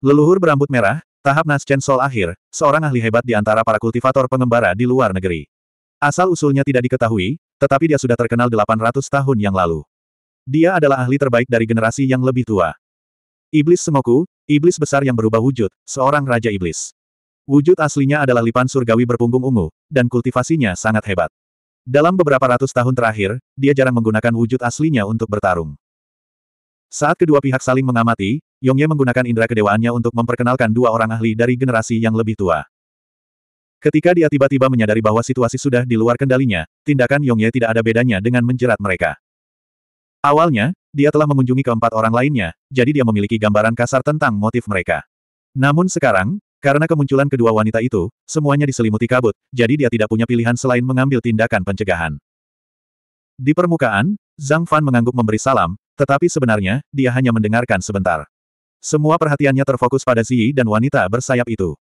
Leluhur berambut merah, tahap Nascen Sol akhir, seorang ahli hebat di antara para kultivator pengembara di luar negeri. Asal-usulnya tidak diketahui, tetapi dia sudah terkenal 800 tahun yang lalu. Dia adalah ahli terbaik dari generasi yang lebih tua. Iblis Semoku, iblis besar yang berubah wujud, seorang raja iblis. Wujud aslinya adalah lipan surgawi berpunggung ungu, dan kultivasinya sangat hebat. Dalam beberapa ratus tahun terakhir, dia jarang menggunakan wujud aslinya untuk bertarung. Saat kedua pihak saling mengamati, Yongye menggunakan indera kedewaannya untuk memperkenalkan dua orang ahli dari generasi yang lebih tua. Ketika dia tiba-tiba menyadari bahwa situasi sudah di luar kendalinya, tindakan Yongye tidak ada bedanya dengan menjerat mereka. Awalnya, dia telah mengunjungi keempat orang lainnya, jadi dia memiliki gambaran kasar tentang motif mereka. Namun sekarang, karena kemunculan kedua wanita itu, semuanya diselimuti kabut, jadi dia tidak punya pilihan selain mengambil tindakan pencegahan. Di permukaan, Zhang Fan mengangguk memberi salam, tetapi sebenarnya, dia hanya mendengarkan sebentar. Semua perhatiannya terfokus pada Ziyi dan wanita bersayap itu.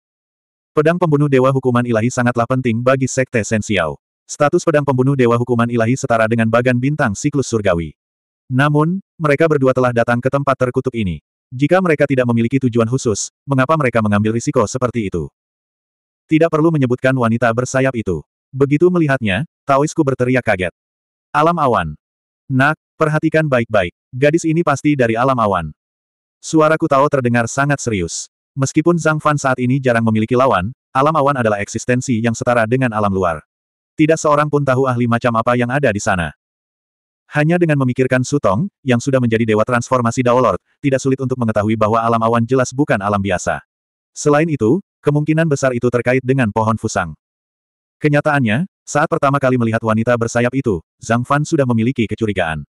Pedang pembunuh Dewa Hukuman Ilahi sangatlah penting bagi Sekte Sensiao. Status pedang pembunuh Dewa Hukuman Ilahi setara dengan bagan bintang siklus surgawi. Namun, mereka berdua telah datang ke tempat terkutuk ini. Jika mereka tidak memiliki tujuan khusus, mengapa mereka mengambil risiko seperti itu? Tidak perlu menyebutkan wanita bersayap itu. Begitu melihatnya, Taoisku berteriak kaget. Alam awan. Nak, perhatikan baik-baik. Gadis ini pasti dari alam awan. Suara tahu terdengar sangat serius. Meskipun Zhang Fan saat ini jarang memiliki lawan, alam awan adalah eksistensi yang setara dengan alam luar. Tidak seorang pun tahu ahli macam apa yang ada di sana. Hanya dengan memikirkan Sutong, yang sudah menjadi dewa transformasi Lord, tidak sulit untuk mengetahui bahwa alam awan jelas bukan alam biasa. Selain itu, kemungkinan besar itu terkait dengan pohon fusang. Kenyataannya, saat pertama kali melihat wanita bersayap itu, Zhang Fan sudah memiliki kecurigaan.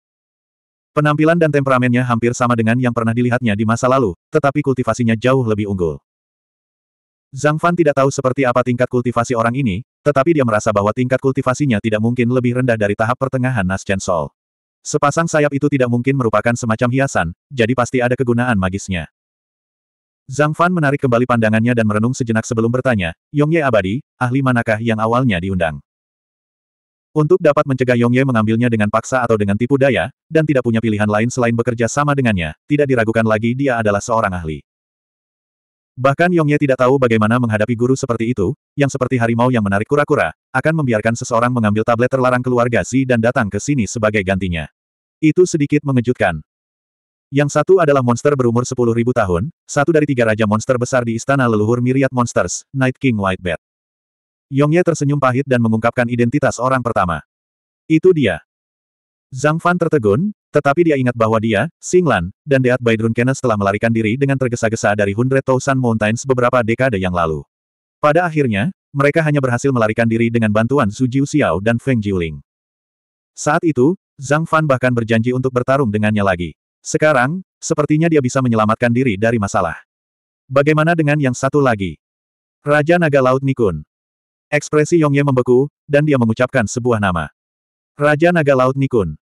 Penampilan dan temperamennya hampir sama dengan yang pernah dilihatnya di masa lalu, tetapi kultivasinya jauh lebih unggul. Zhang Fan tidak tahu seperti apa tingkat kultivasi orang ini, tetapi dia merasa bahwa tingkat kultivasinya tidak mungkin lebih rendah dari tahap pertengahan Nas Chen Sol. Sepasang sayap itu tidak mungkin merupakan semacam hiasan, jadi pasti ada kegunaan magisnya. Zhang Fan menarik kembali pandangannya dan merenung sejenak sebelum bertanya, Yongye abadi, ahli manakah yang awalnya diundang? Untuk dapat mencegah Yongye mengambilnya dengan paksa atau dengan tipu daya, dan tidak punya pilihan lain selain bekerja sama dengannya, tidak diragukan lagi dia adalah seorang ahli. Bahkan Yongye tidak tahu bagaimana menghadapi guru seperti itu, yang seperti harimau yang menarik kura-kura, akan membiarkan seseorang mengambil tablet terlarang keluarga Si dan datang ke sini sebagai gantinya. Itu sedikit mengejutkan. Yang satu adalah monster berumur 10.000 tahun, satu dari tiga raja monster besar di istana leluhur Myriad Monsters, Night King White Bat. Yongye tersenyum pahit dan mengungkapkan identitas orang pertama. Itu dia. Zhang Fan tertegun, tetapi dia ingat bahwa dia, Singlan, dan Deat Bai Drunkenes telah melarikan diri dengan tergesa-gesa dari Hundred Thousand Mountains beberapa dekade yang lalu. Pada akhirnya, mereka hanya berhasil melarikan diri dengan bantuan Su Jiu Xiao dan Feng Jiuling. Saat itu, Zhang Fan bahkan berjanji untuk bertarung dengannya lagi. Sekarang, sepertinya dia bisa menyelamatkan diri dari masalah. Bagaimana dengan yang satu lagi? Raja Naga Laut Nikun. Ekspresi Yongye membeku, dan dia mengucapkan sebuah nama. Raja Naga Laut Nikun.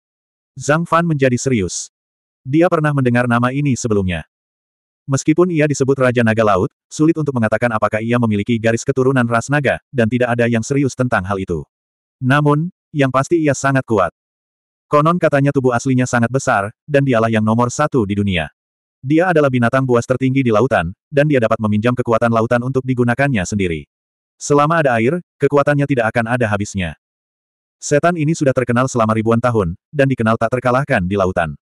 Zhang Fan menjadi serius. Dia pernah mendengar nama ini sebelumnya. Meskipun ia disebut Raja Naga Laut, sulit untuk mengatakan apakah ia memiliki garis keturunan ras naga, dan tidak ada yang serius tentang hal itu. Namun, yang pasti ia sangat kuat. Konon katanya tubuh aslinya sangat besar, dan dialah yang nomor satu di dunia. Dia adalah binatang buas tertinggi di lautan, dan dia dapat meminjam kekuatan lautan untuk digunakannya sendiri. Selama ada air, kekuatannya tidak akan ada habisnya. Setan ini sudah terkenal selama ribuan tahun, dan dikenal tak terkalahkan di lautan.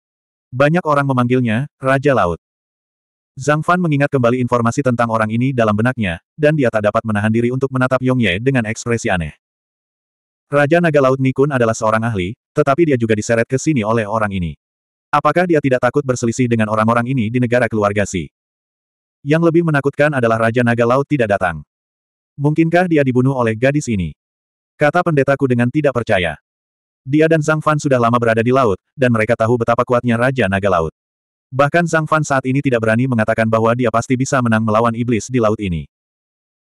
Banyak orang memanggilnya, Raja Laut. Zhang Fan mengingat kembali informasi tentang orang ini dalam benaknya, dan dia tak dapat menahan diri untuk menatap Yong Ye dengan ekspresi aneh. Raja Naga Laut Nikun adalah seorang ahli, tetapi dia juga diseret ke sini oleh orang ini. Apakah dia tidak takut berselisih dengan orang-orang ini di negara keluarga Si? Yang lebih menakutkan adalah Raja Naga Laut tidak datang. Mungkinkah dia dibunuh oleh gadis ini? Kata pendetaku dengan tidak percaya. Dia dan Zhang Fan sudah lama berada di laut, dan mereka tahu betapa kuatnya Raja Naga Laut. Bahkan Zhang Fan saat ini tidak berani mengatakan bahwa dia pasti bisa menang melawan iblis di laut ini.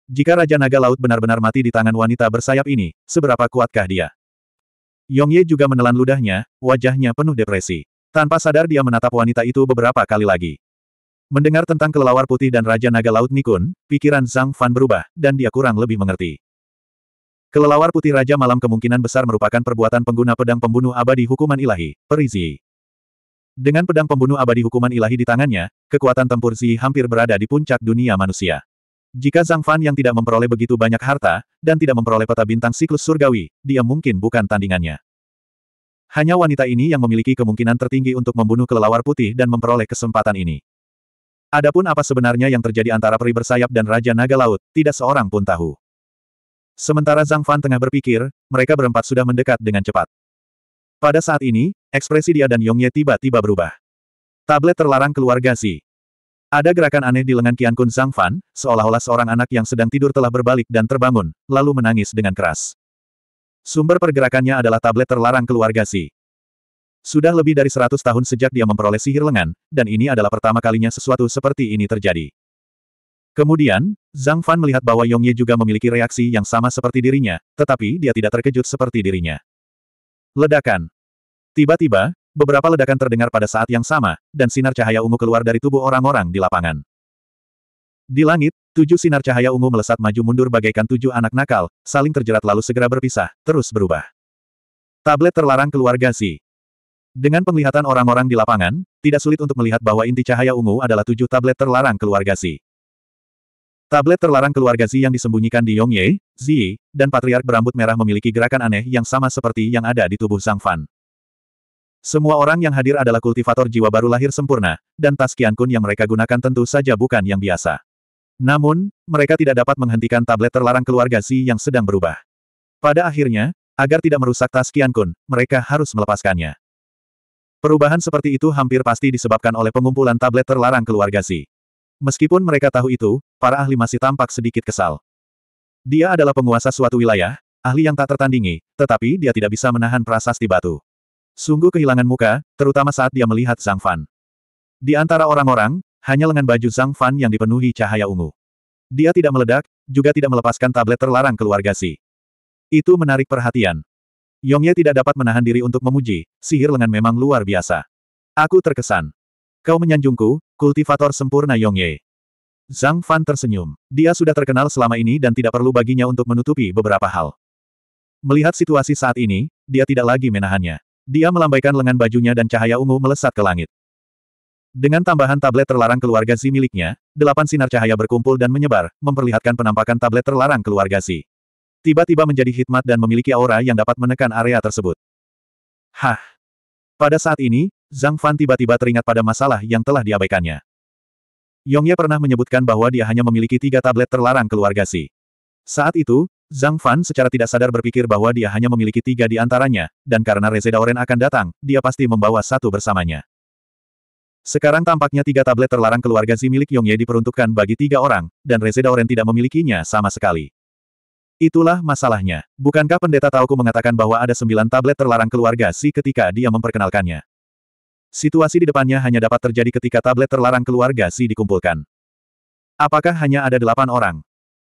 Jika Raja Naga Laut benar-benar mati di tangan wanita bersayap ini, seberapa kuatkah dia? Yong Ye juga menelan ludahnya, wajahnya penuh depresi. Tanpa sadar dia menatap wanita itu beberapa kali lagi. Mendengar tentang kelelawar putih dan Raja Naga Laut Nikun, pikiran Zhang Fan berubah, dan dia kurang lebih mengerti. Kelelawar putih Raja Malam kemungkinan besar merupakan perbuatan pengguna pedang pembunuh abadi hukuman ilahi, Perizi. Dengan pedang pembunuh abadi hukuman ilahi di tangannya, kekuatan tempur Zi hampir berada di puncak dunia manusia. Jika Zhang Fan yang tidak memperoleh begitu banyak harta, dan tidak memperoleh peta bintang siklus surgawi, dia mungkin bukan tandingannya. Hanya wanita ini yang memiliki kemungkinan tertinggi untuk membunuh kelelawar putih dan memperoleh kesempatan ini. Adapun apa sebenarnya yang terjadi antara peri bersayap dan Raja Naga Laut, tidak seorang pun tahu. Sementara Zhang Fan tengah berpikir, mereka berempat sudah mendekat dengan cepat. Pada saat ini, ekspresi dia dan Yongye tiba-tiba berubah. Tablet terlarang keluarga sih. Ada gerakan aneh di lengan Kian Kun Zhang Fan, seolah-olah seorang anak yang sedang tidur telah berbalik dan terbangun, lalu menangis dengan keras. Sumber pergerakannya adalah tablet terlarang keluarga Si. Sudah lebih dari seratus tahun sejak dia memperoleh sihir lengan, dan ini adalah pertama kalinya sesuatu seperti ini terjadi. Kemudian, Zhang Fan melihat bahwa Yong Ye juga memiliki reaksi yang sama seperti dirinya, tetapi dia tidak terkejut seperti dirinya. Ledakan. Tiba-tiba, Beberapa ledakan terdengar pada saat yang sama, dan sinar cahaya ungu keluar dari tubuh orang-orang di lapangan. Di langit, tujuh sinar cahaya ungu melesat maju mundur bagaikan tujuh anak nakal, saling terjerat lalu segera berpisah, terus berubah. Tablet terlarang keluarga si. Dengan penglihatan orang-orang di lapangan, tidak sulit untuk melihat bahwa inti cahaya ungu adalah tujuh tablet terlarang keluarga si. Tablet terlarang keluarga Zi yang disembunyikan di Yongye, Zi, dan Patriark berambut merah memiliki gerakan aneh yang sama seperti yang ada di tubuh Zhang Fan. Semua orang yang hadir adalah kultivator jiwa baru lahir sempurna, dan tas kun yang mereka gunakan tentu saja bukan yang biasa. Namun, mereka tidak dapat menghentikan tablet terlarang keluarga Xi yang sedang berubah. Pada akhirnya, agar tidak merusak tas kun, mereka harus melepaskannya. Perubahan seperti itu hampir pasti disebabkan oleh pengumpulan tablet terlarang keluarga Xi. Meskipun mereka tahu itu, para ahli masih tampak sedikit kesal. Dia adalah penguasa suatu wilayah, ahli yang tak tertandingi, tetapi dia tidak bisa menahan prasasti batu. Sungguh kehilangan muka, terutama saat dia melihat Zhang Fan. Di antara orang-orang, hanya lengan baju Zhang Fan yang dipenuhi cahaya ungu. Dia tidak meledak, juga tidak melepaskan tablet terlarang keluarga Si. Itu menarik perhatian. Yongye tidak dapat menahan diri untuk memuji, sihir lengan memang luar biasa. Aku terkesan. Kau menyanjungku, kultivator sempurna Yongye. Zhang Fan tersenyum. Dia sudah terkenal selama ini dan tidak perlu baginya untuk menutupi beberapa hal. Melihat situasi saat ini, dia tidak lagi menahannya. Dia melambaikan lengan bajunya dan cahaya ungu melesat ke langit. Dengan tambahan tablet terlarang keluarga si miliknya, delapan sinar cahaya berkumpul dan menyebar, memperlihatkan penampakan tablet terlarang keluarga si. Tiba-tiba menjadi hikmat dan memiliki aura yang dapat menekan area tersebut. Hah! Pada saat ini, Zhang Fan tiba-tiba teringat pada masalah yang telah diabaikannya. Yongye pernah menyebutkan bahwa dia hanya memiliki tiga tablet terlarang keluarga Si. Saat itu, Zhang Fan secara tidak sadar berpikir bahwa dia hanya memiliki tiga di antaranya, dan karena Reze Daoren akan datang, dia pasti membawa satu bersamanya. Sekarang tampaknya tiga tablet terlarang keluarga Zi milik Yongye diperuntukkan bagi tiga orang, dan Reze Daoren tidak memilikinya sama sekali. Itulah masalahnya. Bukankah pendeta Tauku mengatakan bahwa ada sembilan tablet terlarang keluarga Zi ketika dia memperkenalkannya? Situasi di depannya hanya dapat terjadi ketika tablet terlarang keluarga Zi dikumpulkan. Apakah hanya ada delapan orang?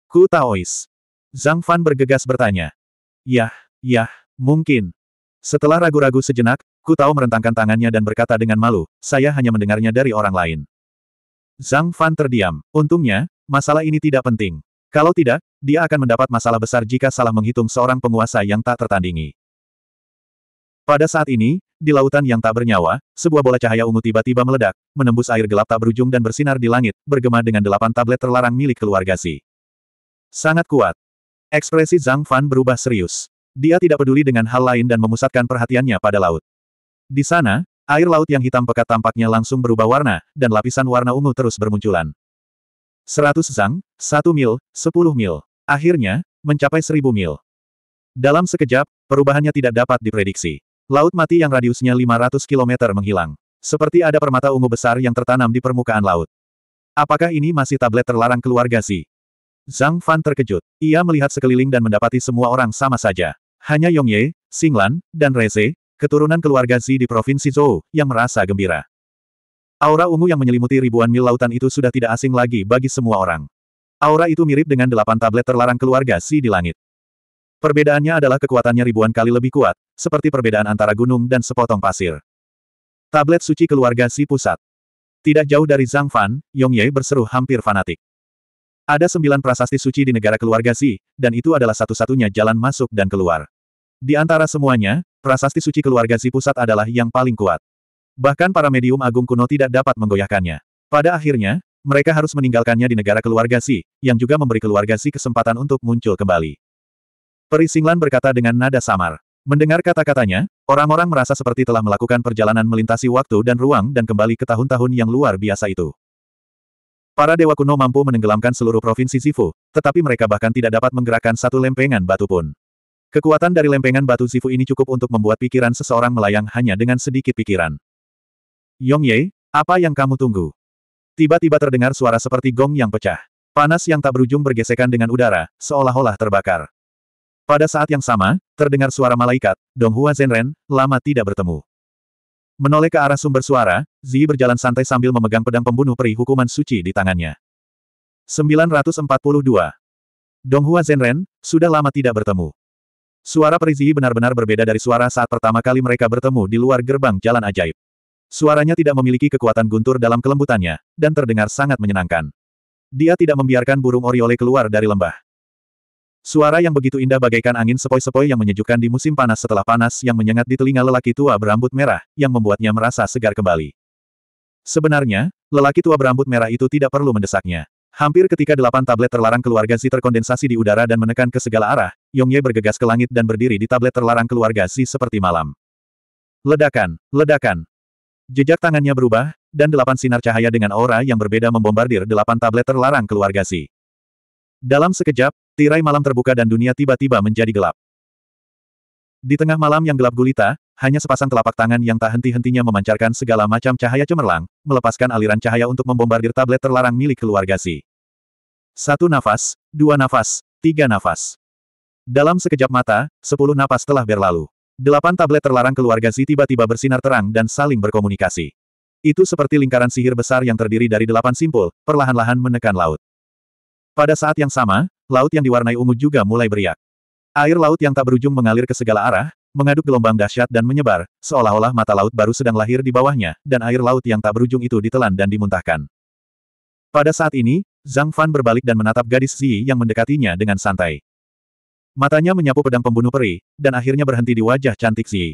Ku Taois. Zhang Fan bergegas bertanya. Yah, yah, mungkin. Setelah ragu-ragu sejenak, Ku Tao merentangkan tangannya dan berkata dengan malu, saya hanya mendengarnya dari orang lain. Zhang Fan terdiam. Untungnya, masalah ini tidak penting. Kalau tidak, dia akan mendapat masalah besar jika salah menghitung seorang penguasa yang tak tertandingi. Pada saat ini, di lautan yang tak bernyawa, sebuah bola cahaya ungu tiba-tiba meledak, menembus air gelap tak berujung dan bersinar di langit, bergema dengan delapan tablet terlarang milik keluarga Si. Sangat kuat. Ekspresi Zhang Fan berubah serius. Dia tidak peduli dengan hal lain dan memusatkan perhatiannya pada laut. Di sana, air laut yang hitam pekat tampaknya langsung berubah warna, dan lapisan warna ungu terus bermunculan. Seratus zhang, satu mil, sepuluh mil. Akhirnya, mencapai seribu mil. Dalam sekejap, perubahannya tidak dapat diprediksi. Laut mati yang radiusnya 500 km menghilang. Seperti ada permata ungu besar yang tertanam di permukaan laut. Apakah ini masih tablet terlarang keluarga sih? Zhang Fan terkejut. Ia melihat sekeliling dan mendapati semua orang sama saja. Hanya Yong Ye, Yongye, Lan, dan Reze, keturunan keluarga Zi di Provinsi Zhou, yang merasa gembira. Aura ungu yang menyelimuti ribuan mil lautan itu sudah tidak asing lagi bagi semua orang. Aura itu mirip dengan delapan tablet terlarang keluarga Xi di langit. Perbedaannya adalah kekuatannya ribuan kali lebih kuat, seperti perbedaan antara gunung dan sepotong pasir. Tablet suci keluarga Xi pusat. Tidak jauh dari Zhang Fan, Yong Ye berseru hampir fanatik. Ada sembilan prasasti suci di negara keluarga si, dan itu adalah satu-satunya jalan masuk dan keluar. Di antara semuanya, prasasti suci keluarga si pusat adalah yang paling kuat. Bahkan para medium agung kuno tidak dapat menggoyahkannya. Pada akhirnya, mereka harus meninggalkannya di negara keluarga Si, yang juga memberi keluarga Si kesempatan untuk muncul kembali. Perisinglan berkata dengan nada samar. Mendengar kata-katanya, orang-orang merasa seperti telah melakukan perjalanan melintasi waktu dan ruang dan kembali ke tahun-tahun yang luar biasa itu. Para dewa kuno mampu menenggelamkan seluruh provinsi Zifu, tetapi mereka bahkan tidak dapat menggerakkan satu lempengan batu pun. Kekuatan dari lempengan batu Zifu ini cukup untuk membuat pikiran seseorang melayang hanya dengan sedikit pikiran. Yong Ye, apa yang kamu tunggu? Tiba-tiba terdengar suara seperti gong yang pecah. Panas yang tak berujung bergesekan dengan udara, seolah-olah terbakar. Pada saat yang sama, terdengar suara malaikat, Dong Hua Zenren, lama tidak bertemu. Menoleh ke arah sumber suara, Zi berjalan santai sambil memegang pedang pembunuh peri hukuman suci di tangannya. 942. Donghua Zenren, sudah lama tidak bertemu. Suara peri Zi benar-benar berbeda dari suara saat pertama kali mereka bertemu di luar gerbang jalan ajaib. Suaranya tidak memiliki kekuatan guntur dalam kelembutannya, dan terdengar sangat menyenangkan. Dia tidak membiarkan burung oriole keluar dari lembah. Suara yang begitu indah bagaikan angin sepoi-sepoi yang menyejukkan di musim panas setelah panas yang menyengat di telinga lelaki tua berambut merah, yang membuatnya merasa segar kembali. Sebenarnya, lelaki tua berambut merah itu tidak perlu mendesaknya. Hampir ketika delapan tablet terlarang keluarga Z terkondensasi di udara dan menekan ke segala arah, Yongye bergegas ke langit dan berdiri di tablet terlarang keluarga Z seperti malam. Ledakan, ledakan. Jejak tangannya berubah, dan delapan sinar cahaya dengan aura yang berbeda membombardir delapan tablet terlarang keluarga Z. Dalam sekejap, Tirai malam terbuka dan dunia tiba-tiba menjadi gelap. Di tengah malam yang gelap gulita, hanya sepasang telapak tangan yang tak henti-hentinya memancarkan segala macam cahaya cemerlang, melepaskan aliran cahaya untuk membombardir tablet terlarang milik keluarga Si. Satu nafas, dua nafas, tiga nafas. Dalam sekejap mata, sepuluh nafas telah berlalu. Delapan tablet terlarang keluarga Si tiba-tiba bersinar terang dan saling berkomunikasi. Itu seperti lingkaran sihir besar yang terdiri dari delapan simpul, perlahan-lahan menekan laut. Pada saat yang sama, laut yang diwarnai ungu juga mulai beriak. Air laut yang tak berujung mengalir ke segala arah, mengaduk gelombang dahsyat dan menyebar, seolah-olah mata laut baru sedang lahir di bawahnya, dan air laut yang tak berujung itu ditelan dan dimuntahkan. Pada saat ini, Zhang Fan berbalik dan menatap gadis Zi yang mendekatinya dengan santai. Matanya menyapu pedang pembunuh peri, dan akhirnya berhenti di wajah cantik Zi.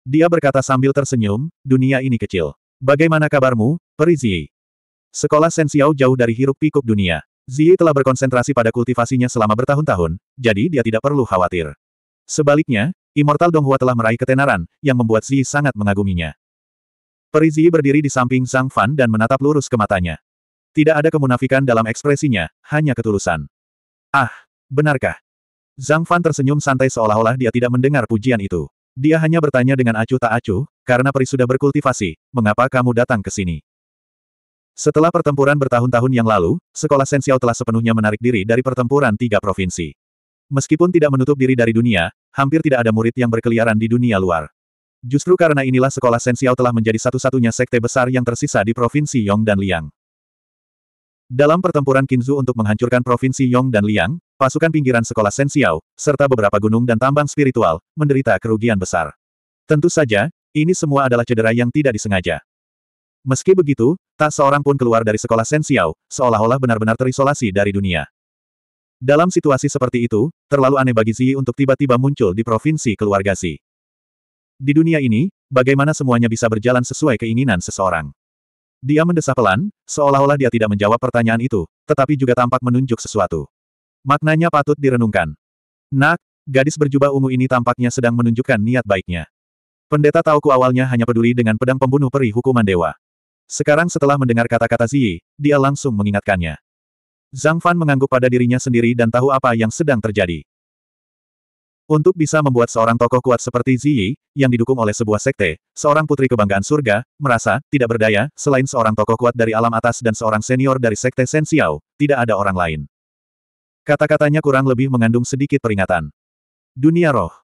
Dia berkata sambil tersenyum, dunia ini kecil. Bagaimana kabarmu, peri Zi? Sekolah Sensiao jauh dari hiruk pikuk dunia. Zi telah berkonsentrasi pada kultivasinya selama bertahun-tahun, jadi dia tidak perlu khawatir. Sebaliknya, Immortal Donghua telah meraih ketenaran, yang membuat Zi sangat mengaguminya. Peri Ziyi berdiri di samping Zhang Fan dan menatap lurus ke matanya. Tidak ada kemunafikan dalam ekspresinya, hanya ketulusan. Ah, benarkah? Zhang Fan tersenyum santai seolah-olah dia tidak mendengar pujian itu. Dia hanya bertanya dengan acuh tak acuh, karena peri sudah berkultivasi, mengapa kamu datang ke sini? Setelah pertempuran bertahun-tahun yang lalu, sekolah Sensiao telah sepenuhnya menarik diri dari pertempuran tiga provinsi. Meskipun tidak menutup diri dari dunia, hampir tidak ada murid yang berkeliaran di dunia luar. Justru karena inilah sekolah Sensiao telah menjadi satu-satunya sekte besar yang tersisa di provinsi Yong dan Liang. Dalam pertempuran Kinzu untuk menghancurkan provinsi Yong dan Liang, pasukan pinggiran sekolah Sensiao, serta beberapa gunung dan tambang spiritual, menderita kerugian besar. Tentu saja, ini semua adalah cedera yang tidak disengaja. Meski begitu, tak seorang pun keluar dari sekolah Sensiao, seolah-olah benar-benar terisolasi dari dunia. Dalam situasi seperti itu, terlalu aneh bagi Zi untuk tiba-tiba muncul di provinsi keluarga Zi. Di dunia ini, bagaimana semuanya bisa berjalan sesuai keinginan seseorang. Dia mendesah pelan, seolah-olah dia tidak menjawab pertanyaan itu, tetapi juga tampak menunjuk sesuatu. Maknanya patut direnungkan. Nak, gadis berjubah ungu ini tampaknya sedang menunjukkan niat baiknya. Pendeta Tauku awalnya hanya peduli dengan pedang pembunuh peri hukuman dewa. Sekarang setelah mendengar kata-kata Ziyi, dia langsung mengingatkannya. Zhang Fan mengangguk pada dirinya sendiri dan tahu apa yang sedang terjadi. Untuk bisa membuat seorang tokoh kuat seperti Ziyi, yang didukung oleh sebuah sekte, seorang putri kebanggaan surga, merasa tidak berdaya, selain seorang tokoh kuat dari alam atas dan seorang senior dari sekte Xiao, tidak ada orang lain. Kata-katanya kurang lebih mengandung sedikit peringatan. Dunia roh.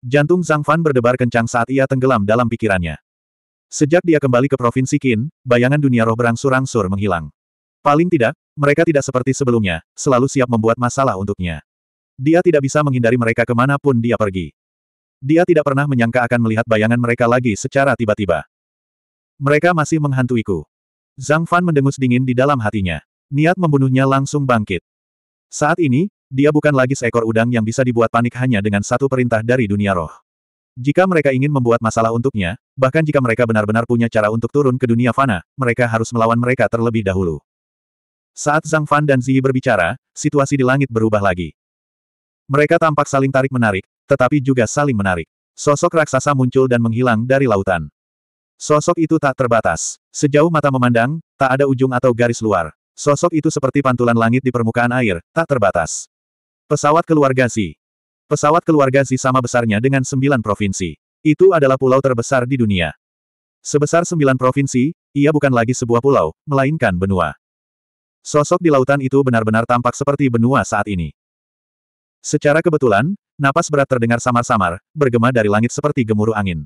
Jantung Zhang Fan berdebar kencang saat ia tenggelam dalam pikirannya. Sejak dia kembali ke Provinsi Qin, bayangan dunia roh berangsur-angsur menghilang. Paling tidak, mereka tidak seperti sebelumnya, selalu siap membuat masalah untuknya. Dia tidak bisa menghindari mereka kemanapun dia pergi. Dia tidak pernah menyangka akan melihat bayangan mereka lagi secara tiba-tiba. Mereka masih menghantuiku. Zhang Fan mendengus dingin di dalam hatinya. Niat membunuhnya langsung bangkit. Saat ini, dia bukan lagi seekor udang yang bisa dibuat panik hanya dengan satu perintah dari dunia roh. Jika mereka ingin membuat masalah untuknya, bahkan jika mereka benar-benar punya cara untuk turun ke dunia fana, mereka harus melawan mereka terlebih dahulu. Saat Zhang Fan dan Ziyi berbicara, situasi di langit berubah lagi. Mereka tampak saling tarik-menarik, tetapi juga saling menarik. Sosok raksasa muncul dan menghilang dari lautan. Sosok itu tak terbatas. Sejauh mata memandang, tak ada ujung atau garis luar. Sosok itu seperti pantulan langit di permukaan air, tak terbatas. Pesawat keluarga Si. Pesawat keluarga Zi sama besarnya dengan sembilan provinsi. Itu adalah pulau terbesar di dunia. Sebesar sembilan provinsi, ia bukan lagi sebuah pulau, melainkan benua. Sosok di lautan itu benar-benar tampak seperti benua saat ini. Secara kebetulan, napas berat terdengar samar-samar, bergema dari langit seperti gemuruh angin.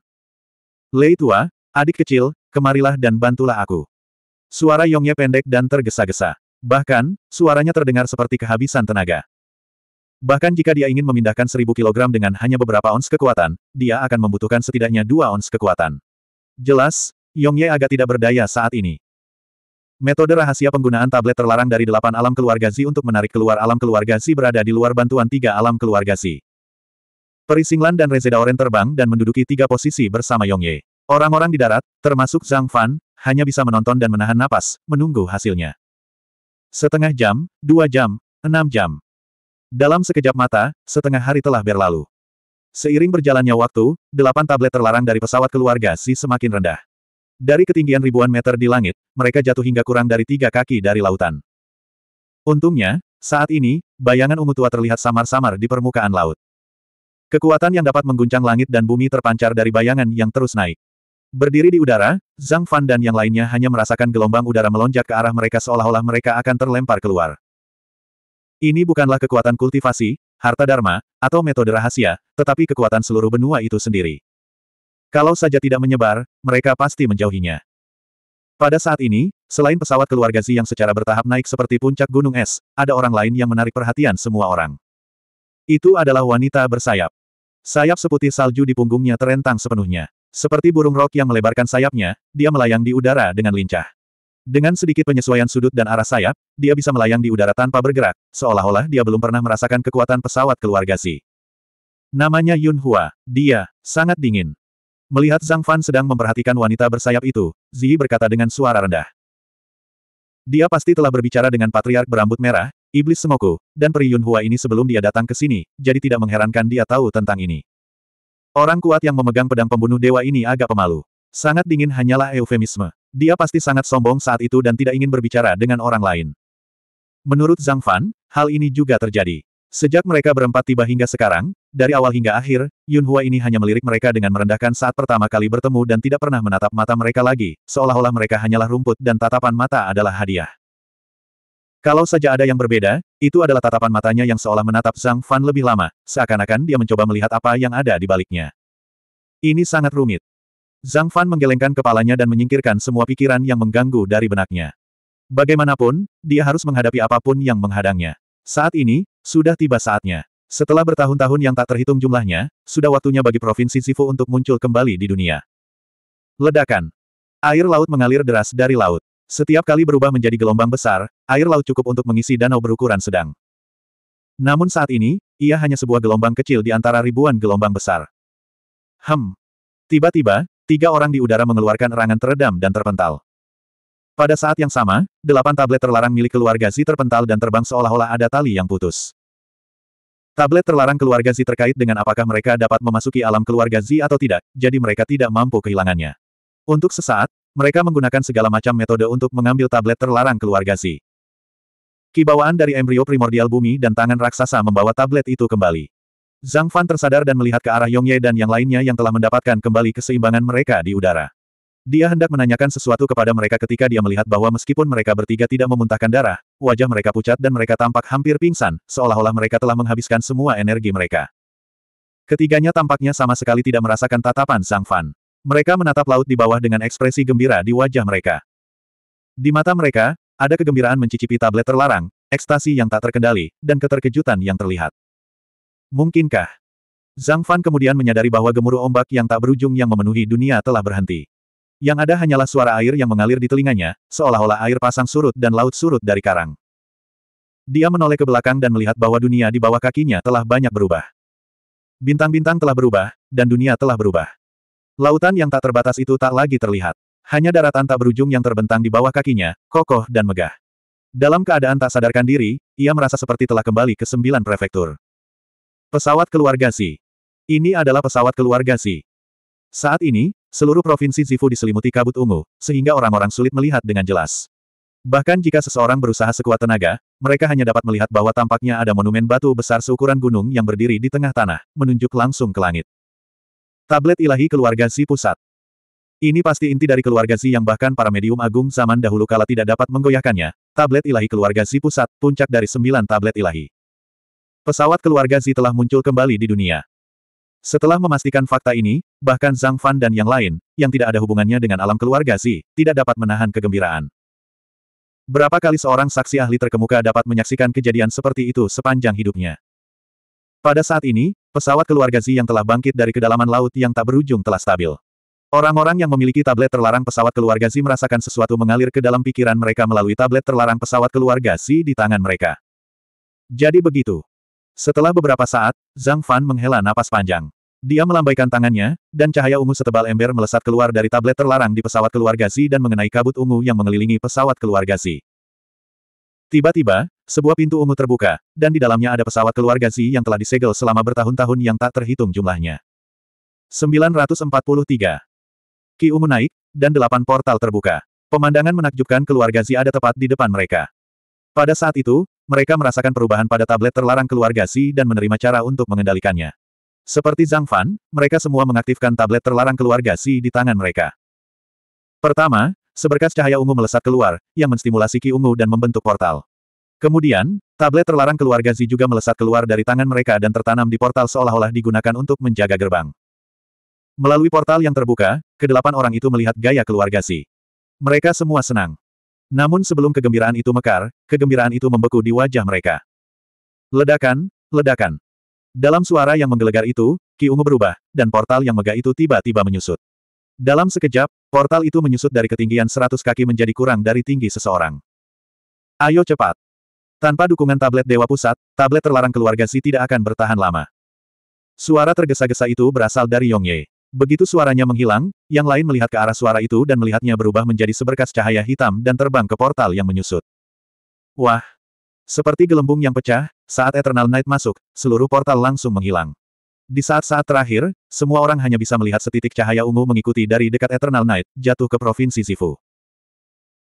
Lei tua, adik kecil, kemarilah dan bantulah aku. Suara Yongye pendek dan tergesa-gesa. Bahkan, suaranya terdengar seperti kehabisan tenaga. Bahkan jika dia ingin memindahkan seribu kilogram dengan hanya beberapa ons kekuatan, dia akan membutuhkan setidaknya dua ons kekuatan. Jelas, Yong Ye agak tidak berdaya saat ini. Metode rahasia penggunaan tablet terlarang dari delapan alam keluarga Zi untuk menarik keluar alam keluarga Zi berada di luar bantuan tiga alam keluarga Zi. Perisinglan dan Oren terbang dan menduduki tiga posisi bersama Yong Ye. Orang-orang di darat, termasuk Zhang Fan, hanya bisa menonton dan menahan napas, menunggu hasilnya. Setengah jam, dua jam, enam jam. Dalam sekejap mata, setengah hari telah berlalu. Seiring berjalannya waktu, delapan tablet terlarang dari pesawat keluarga Si semakin rendah. Dari ketinggian ribuan meter di langit, mereka jatuh hingga kurang dari tiga kaki dari lautan. Untungnya, saat ini, bayangan ungu tua terlihat samar-samar di permukaan laut. Kekuatan yang dapat mengguncang langit dan bumi terpancar dari bayangan yang terus naik. Berdiri di udara, Zhang Fan dan yang lainnya hanya merasakan gelombang udara melonjak ke arah mereka seolah-olah mereka akan terlempar keluar. Ini bukanlah kekuatan kultivasi, harta dharma, atau metode rahasia, tetapi kekuatan seluruh benua itu sendiri. Kalau saja tidak menyebar, mereka pasti menjauhinya. Pada saat ini, selain pesawat keluarga Zi yang secara bertahap naik seperti puncak gunung es, ada orang lain yang menarik perhatian semua orang. Itu adalah wanita bersayap. Sayap seputih salju di punggungnya terentang sepenuhnya. Seperti burung rok yang melebarkan sayapnya, dia melayang di udara dengan lincah. Dengan sedikit penyesuaian sudut dan arah sayap, dia bisa melayang di udara tanpa bergerak, seolah-olah dia belum pernah merasakan kekuatan pesawat keluarga Si. Namanya Yun Hua. Dia, sangat dingin. Melihat Zhang Fan sedang memperhatikan wanita bersayap itu, Zi berkata dengan suara rendah. Dia pasti telah berbicara dengan patriark berambut merah, iblis semoku, dan peri Yun Hua ini sebelum dia datang ke sini, jadi tidak mengherankan dia tahu tentang ini. Orang kuat yang memegang pedang pembunuh dewa ini agak pemalu. Sangat dingin hanyalah eufemisme. Dia pasti sangat sombong saat itu dan tidak ingin berbicara dengan orang lain. Menurut Zhang Fan, hal ini juga terjadi. Sejak mereka berempat tiba hingga sekarang, dari awal hingga akhir, Yun Hua ini hanya melirik mereka dengan merendahkan saat pertama kali bertemu dan tidak pernah menatap mata mereka lagi, seolah-olah mereka hanyalah rumput dan tatapan mata adalah hadiah. Kalau saja ada yang berbeda, itu adalah tatapan matanya yang seolah menatap Zhang Fan lebih lama, seakan-akan dia mencoba melihat apa yang ada di baliknya. Ini sangat rumit. Zhang Fan menggelengkan kepalanya dan menyingkirkan semua pikiran yang mengganggu dari benaknya. Bagaimanapun, dia harus menghadapi apapun yang menghadangnya. Saat ini, sudah tiba saatnya. Setelah bertahun-tahun yang tak terhitung jumlahnya, sudah waktunya bagi Provinsi Sifu untuk muncul kembali di dunia. Ledakan. Air laut mengalir deras dari laut. Setiap kali berubah menjadi gelombang besar, air laut cukup untuk mengisi danau berukuran sedang. Namun saat ini, ia hanya sebuah gelombang kecil di antara ribuan gelombang besar. Hem. Tiba-tiba, Tiga orang di udara mengeluarkan erangan teredam dan terpental. Pada saat yang sama, delapan tablet terlarang milik keluarga Z terpental dan terbang seolah-olah ada tali yang putus. Tablet terlarang keluarga Z terkait dengan apakah mereka dapat memasuki alam keluarga Z atau tidak, jadi mereka tidak mampu kehilangannya. Untuk sesaat, mereka menggunakan segala macam metode untuk mengambil tablet terlarang keluarga Z. Kibawaan dari embrio primordial bumi dan tangan raksasa membawa tablet itu kembali. Zhang Fan tersadar dan melihat ke arah Yongye dan yang lainnya yang telah mendapatkan kembali keseimbangan mereka di udara. Dia hendak menanyakan sesuatu kepada mereka ketika dia melihat bahwa meskipun mereka bertiga tidak memuntahkan darah, wajah mereka pucat dan mereka tampak hampir pingsan, seolah-olah mereka telah menghabiskan semua energi mereka. Ketiganya tampaknya sama sekali tidak merasakan tatapan Zhang Fan. Mereka menatap laut di bawah dengan ekspresi gembira di wajah mereka. Di mata mereka, ada kegembiraan mencicipi tablet terlarang, ekstasi yang tak terkendali, dan keterkejutan yang terlihat. Mungkinkah? Zhang Fan kemudian menyadari bahwa gemuruh ombak yang tak berujung yang memenuhi dunia telah berhenti. Yang ada hanyalah suara air yang mengalir di telinganya, seolah-olah air pasang surut dan laut surut dari karang. Dia menoleh ke belakang dan melihat bahwa dunia di bawah kakinya telah banyak berubah. Bintang-bintang telah berubah, dan dunia telah berubah. Lautan yang tak terbatas itu tak lagi terlihat. Hanya daratan tak berujung yang terbentang di bawah kakinya, kokoh dan megah. Dalam keadaan tak sadarkan diri, ia merasa seperti telah kembali ke sembilan prefektur. Pesawat keluarga Si. Ini adalah pesawat keluarga Si. Saat ini, seluruh provinsi Zifu diselimuti kabut ungu, sehingga orang-orang sulit melihat dengan jelas. Bahkan jika seseorang berusaha sekuat tenaga, mereka hanya dapat melihat bahwa tampaknya ada monumen batu besar seukuran gunung yang berdiri di tengah tanah, menunjuk langsung ke langit. Tablet ilahi keluarga Si Pusat. Ini pasti inti dari keluarga Si yang bahkan para medium agung zaman dahulu kala tidak dapat menggoyahkannya. Tablet ilahi keluarga Si Pusat, puncak dari sembilan tablet ilahi pesawat keluarga Zi telah muncul kembali di dunia. Setelah memastikan fakta ini, bahkan Zhang Fan dan yang lain, yang tidak ada hubungannya dengan alam keluarga Zi, tidak dapat menahan kegembiraan. Berapa kali seorang saksi ahli terkemuka dapat menyaksikan kejadian seperti itu sepanjang hidupnya. Pada saat ini, pesawat keluarga Zi yang telah bangkit dari kedalaman laut yang tak berujung telah stabil. Orang-orang yang memiliki tablet terlarang pesawat keluarga Zi merasakan sesuatu mengalir ke dalam pikiran mereka melalui tablet terlarang pesawat keluarga Zi di tangan mereka. Jadi begitu, setelah beberapa saat, Zhang Fan menghela napas panjang. Dia melambaikan tangannya, dan cahaya ungu setebal ember melesat keluar dari tablet terlarang di pesawat keluarga Zi dan mengenai kabut ungu yang mengelilingi pesawat keluarga Zi. Tiba-tiba, sebuah pintu ungu terbuka, dan di dalamnya ada pesawat keluarga Zi yang telah disegel selama bertahun-tahun yang tak terhitung jumlahnya. 943. Ki ungu naik, dan delapan portal terbuka. Pemandangan menakjubkan keluarga Zi ada tepat di depan mereka. Pada saat itu, mereka merasakan perubahan pada tablet terlarang keluarga Si dan menerima cara untuk mengendalikannya. Seperti Zhang Fan, mereka semua mengaktifkan tablet terlarang keluarga Si di tangan mereka. Pertama, seberkas cahaya ungu melesat keluar, yang menstimulasi Qi ungu dan membentuk portal. Kemudian, tablet terlarang keluarga Zi juga melesat keluar dari tangan mereka dan tertanam di portal seolah-olah digunakan untuk menjaga gerbang. Melalui portal yang terbuka, kedelapan orang itu melihat gaya keluarga Zi. Mereka semua senang. Namun sebelum kegembiraan itu mekar, kegembiraan itu membeku di wajah mereka. Ledakan, ledakan. Dalam suara yang menggelegar itu, Ki Ungu berubah, dan portal yang megah itu tiba-tiba menyusut. Dalam sekejap, portal itu menyusut dari ketinggian seratus kaki menjadi kurang dari tinggi seseorang. Ayo cepat. Tanpa dukungan tablet Dewa Pusat, tablet terlarang keluarga Si tidak akan bertahan lama. Suara tergesa-gesa itu berasal dari Yongye. Begitu suaranya menghilang, yang lain melihat ke arah suara itu dan melihatnya berubah menjadi seberkas cahaya hitam dan terbang ke portal yang menyusut. Wah! Seperti gelembung yang pecah, saat Eternal Night masuk, seluruh portal langsung menghilang. Di saat-saat terakhir, semua orang hanya bisa melihat setitik cahaya ungu mengikuti dari dekat Eternal Night, jatuh ke provinsi Sifu.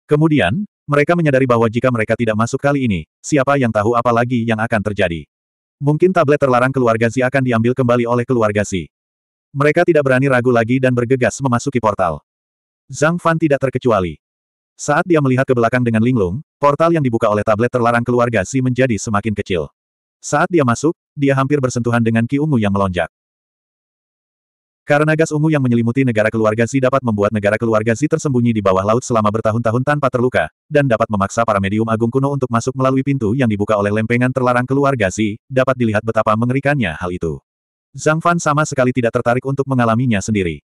Kemudian, mereka menyadari bahwa jika mereka tidak masuk kali ini, siapa yang tahu apa lagi yang akan terjadi. Mungkin tablet terlarang keluarga Z akan diambil kembali oleh keluarga Z. Mereka tidak berani ragu lagi dan bergegas memasuki portal. Zhang Fan tidak terkecuali. Saat dia melihat ke belakang dengan linglung, portal yang dibuka oleh tablet terlarang keluarga Si menjadi semakin kecil. Saat dia masuk, dia hampir bersentuhan dengan Ki Ungu yang melonjak. Karena gas ungu yang menyelimuti negara keluarga Xi dapat membuat negara keluarga Xi tersembunyi di bawah laut selama bertahun-tahun tanpa terluka, dan dapat memaksa para medium agung kuno untuk masuk melalui pintu yang dibuka oleh lempengan terlarang keluarga Xi, dapat dilihat betapa mengerikannya hal itu. Zhang Fan sama sekali tidak tertarik untuk mengalaminya sendiri.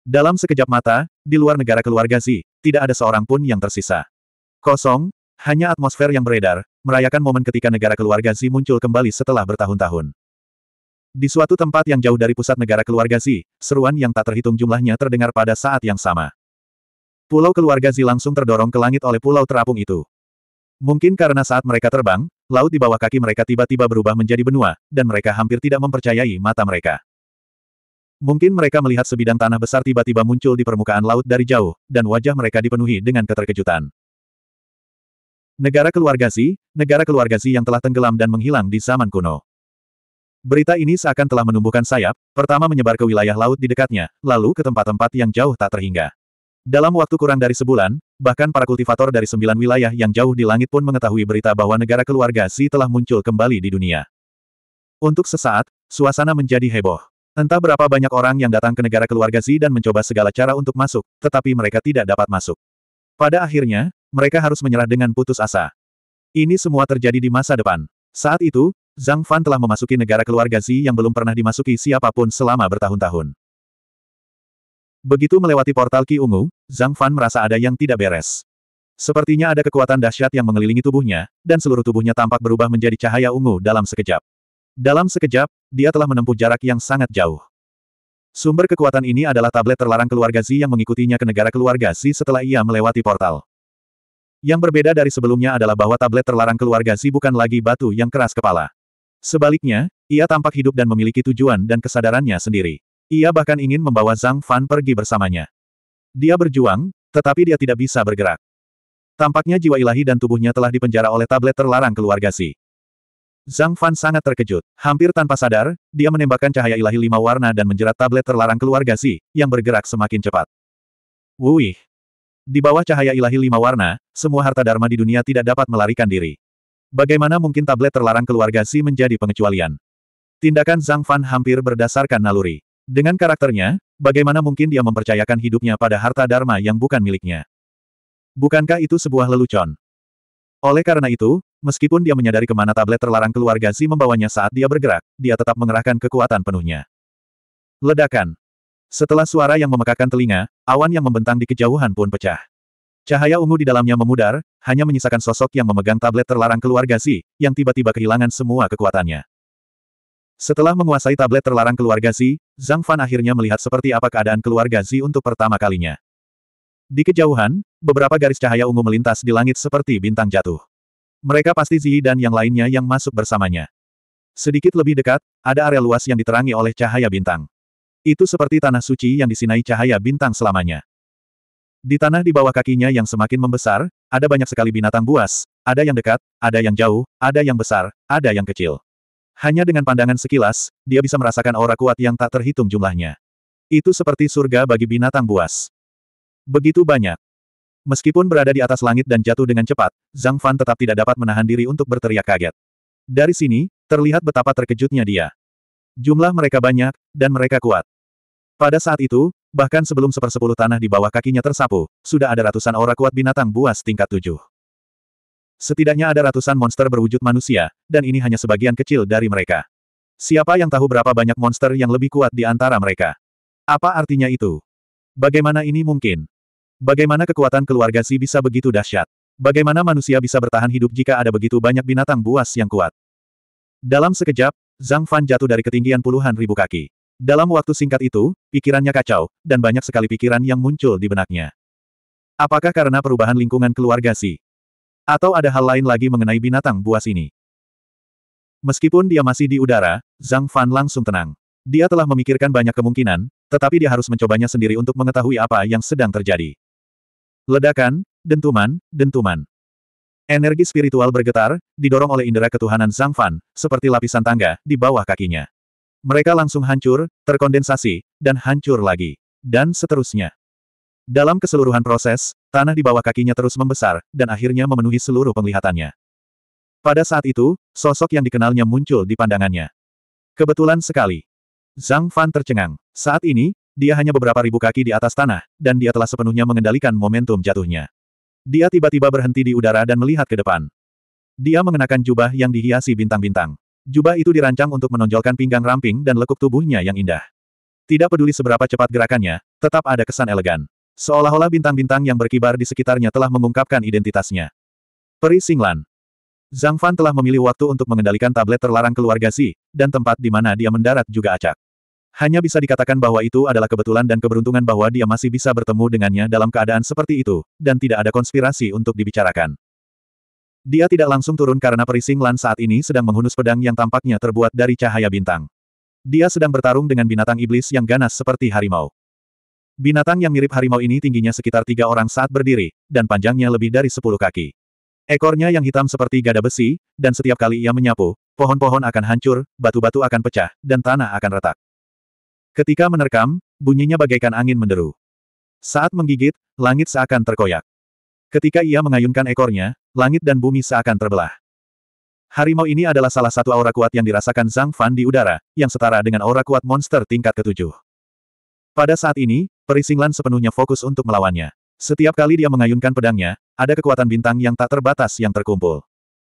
Dalam sekejap mata, di luar negara keluarga Zi, tidak ada seorang pun yang tersisa. Kosong, hanya atmosfer yang beredar, merayakan momen ketika negara keluarga Zi muncul kembali setelah bertahun-tahun. Di suatu tempat yang jauh dari pusat negara keluarga Zi, seruan yang tak terhitung jumlahnya terdengar pada saat yang sama. Pulau keluarga Zi langsung terdorong ke langit oleh pulau terapung itu. Mungkin karena saat mereka terbang, laut di bawah kaki mereka tiba-tiba berubah menjadi benua, dan mereka hampir tidak mempercayai mata mereka. Mungkin mereka melihat sebidang tanah besar tiba-tiba muncul di permukaan laut dari jauh, dan wajah mereka dipenuhi dengan keterkejutan. Negara keluarga Xi, negara keluarga Xi yang telah tenggelam dan menghilang di zaman kuno. Berita ini seakan telah menumbuhkan sayap, pertama menyebar ke wilayah laut di dekatnya, lalu ke tempat-tempat yang jauh tak terhingga. Dalam waktu kurang dari sebulan, bahkan para kultivator dari sembilan wilayah yang jauh di langit pun mengetahui berita bahwa negara keluarga Xi telah muncul kembali di dunia. Untuk sesaat, suasana menjadi heboh. Entah berapa banyak orang yang datang ke negara keluarga Xi dan mencoba segala cara untuk masuk, tetapi mereka tidak dapat masuk. Pada akhirnya, mereka harus menyerah dengan putus asa. Ini semua terjadi di masa depan. Saat itu, Zhang Fan telah memasuki negara keluarga Xi yang belum pernah dimasuki siapapun selama bertahun-tahun. Begitu melewati portal Ki Ungu, Zhang Fan merasa ada yang tidak beres. Sepertinya ada kekuatan dahsyat yang mengelilingi tubuhnya, dan seluruh tubuhnya tampak berubah menjadi cahaya ungu dalam sekejap. Dalam sekejap, dia telah menempuh jarak yang sangat jauh. Sumber kekuatan ini adalah tablet terlarang keluarga Zi yang mengikutinya ke negara keluarga Zi setelah ia melewati portal. Yang berbeda dari sebelumnya adalah bahwa tablet terlarang keluarga Zi bukan lagi batu yang keras kepala. Sebaliknya, ia tampak hidup dan memiliki tujuan dan kesadarannya sendiri. Ia bahkan ingin membawa Zhang Fan pergi bersamanya. Dia berjuang, tetapi dia tidak bisa bergerak. Tampaknya jiwa ilahi dan tubuhnya telah dipenjara oleh tablet terlarang keluarga Si. Zhang Fan sangat terkejut. Hampir tanpa sadar, dia menembakkan cahaya ilahi lima warna dan menjerat tablet terlarang keluarga Si, yang bergerak semakin cepat. Wuih! Di bawah cahaya ilahi lima warna, semua harta dharma di dunia tidak dapat melarikan diri. Bagaimana mungkin tablet terlarang keluarga Si menjadi pengecualian? Tindakan Zhang Fan hampir berdasarkan naluri. Dengan karakternya, bagaimana mungkin dia mempercayakan hidupnya pada harta Dharma yang bukan miliknya? Bukankah itu sebuah lelucon? Oleh karena itu, meskipun dia menyadari kemana tablet terlarang keluarga Zi membawanya saat dia bergerak, dia tetap mengerahkan kekuatan penuhnya. Ledakan. Setelah suara yang memekakan telinga, awan yang membentang di kejauhan pun pecah. Cahaya ungu di dalamnya memudar, hanya menyisakan sosok yang memegang tablet terlarang keluarga Zi, yang tiba-tiba kehilangan semua kekuatannya. Setelah menguasai tablet terlarang keluarga Zi, Zhang Fan akhirnya melihat seperti apa keadaan keluarga Zi untuk pertama kalinya. Di kejauhan, beberapa garis cahaya ungu melintas di langit seperti bintang jatuh. Mereka pasti Zi dan yang lainnya yang masuk bersamanya. Sedikit lebih dekat, ada area luas yang diterangi oleh cahaya bintang. Itu seperti tanah suci yang disinai cahaya bintang selamanya. Di tanah di bawah kakinya yang semakin membesar, ada banyak sekali binatang buas, ada yang dekat, ada yang jauh, ada yang besar, ada yang kecil. Hanya dengan pandangan sekilas, dia bisa merasakan aura kuat yang tak terhitung jumlahnya. Itu seperti surga bagi binatang buas. Begitu banyak. Meskipun berada di atas langit dan jatuh dengan cepat, Zhang Fan tetap tidak dapat menahan diri untuk berteriak kaget. Dari sini, terlihat betapa terkejutnya dia. Jumlah mereka banyak, dan mereka kuat. Pada saat itu, bahkan sebelum sepersepuluh tanah di bawah kakinya tersapu, sudah ada ratusan aura kuat binatang buas tingkat tujuh. Setidaknya ada ratusan monster berwujud manusia, dan ini hanya sebagian kecil dari mereka. Siapa yang tahu berapa banyak monster yang lebih kuat di antara mereka? Apa artinya itu? Bagaimana ini mungkin? Bagaimana kekuatan keluarga Si bisa begitu dahsyat? Bagaimana manusia bisa bertahan hidup jika ada begitu banyak binatang buas yang kuat? Dalam sekejap, Zhang Fan jatuh dari ketinggian puluhan ribu kaki. Dalam waktu singkat itu, pikirannya kacau, dan banyak sekali pikiran yang muncul di benaknya. Apakah karena perubahan lingkungan keluarga sih? Atau ada hal lain lagi mengenai binatang buas ini? Meskipun dia masih di udara, Zhang Fan langsung tenang. Dia telah memikirkan banyak kemungkinan, tetapi dia harus mencobanya sendiri untuk mengetahui apa yang sedang terjadi. Ledakan, dentuman, dentuman. Energi spiritual bergetar, didorong oleh indera ketuhanan Zhang Fan, seperti lapisan tangga, di bawah kakinya. Mereka langsung hancur, terkondensasi, dan hancur lagi. Dan seterusnya. Dalam keseluruhan proses, tanah di bawah kakinya terus membesar, dan akhirnya memenuhi seluruh penglihatannya. Pada saat itu, sosok yang dikenalnya muncul di pandangannya. Kebetulan sekali. Zhang Fan tercengang. Saat ini, dia hanya beberapa ribu kaki di atas tanah, dan dia telah sepenuhnya mengendalikan momentum jatuhnya. Dia tiba-tiba berhenti di udara dan melihat ke depan. Dia mengenakan jubah yang dihiasi bintang-bintang. Jubah itu dirancang untuk menonjolkan pinggang ramping dan lekuk tubuhnya yang indah. Tidak peduli seberapa cepat gerakannya, tetap ada kesan elegan. Seolah-olah bintang-bintang yang berkibar di sekitarnya telah mengungkapkan identitasnya. Peri Singlan. Zhang Fan telah memilih waktu untuk mengendalikan tablet terlarang keluarga Xi, dan tempat di mana dia mendarat juga acak. Hanya bisa dikatakan bahwa itu adalah kebetulan dan keberuntungan bahwa dia masih bisa bertemu dengannya dalam keadaan seperti itu, dan tidak ada konspirasi untuk dibicarakan. Dia tidak langsung turun karena Peri Singlan saat ini sedang menghunus pedang yang tampaknya terbuat dari cahaya bintang. Dia sedang bertarung dengan binatang iblis yang ganas seperti harimau. Binatang yang mirip harimau ini tingginya sekitar tiga orang saat berdiri, dan panjangnya lebih dari sepuluh kaki. Ekornya yang hitam seperti gada besi, dan setiap kali ia menyapu, pohon-pohon akan hancur, batu-batu akan pecah, dan tanah akan retak. Ketika menerkam, bunyinya bagaikan angin menderu. Saat menggigit, langit seakan terkoyak. Ketika ia mengayunkan ekornya, langit dan bumi seakan terbelah. Harimau ini adalah salah satu aura kuat yang dirasakan Zhang Fan di udara, yang setara dengan aura kuat monster tingkat ketujuh. Pada saat ini, Perisinglan sepenuhnya fokus untuk melawannya. Setiap kali dia mengayunkan pedangnya, ada kekuatan bintang yang tak terbatas yang terkumpul.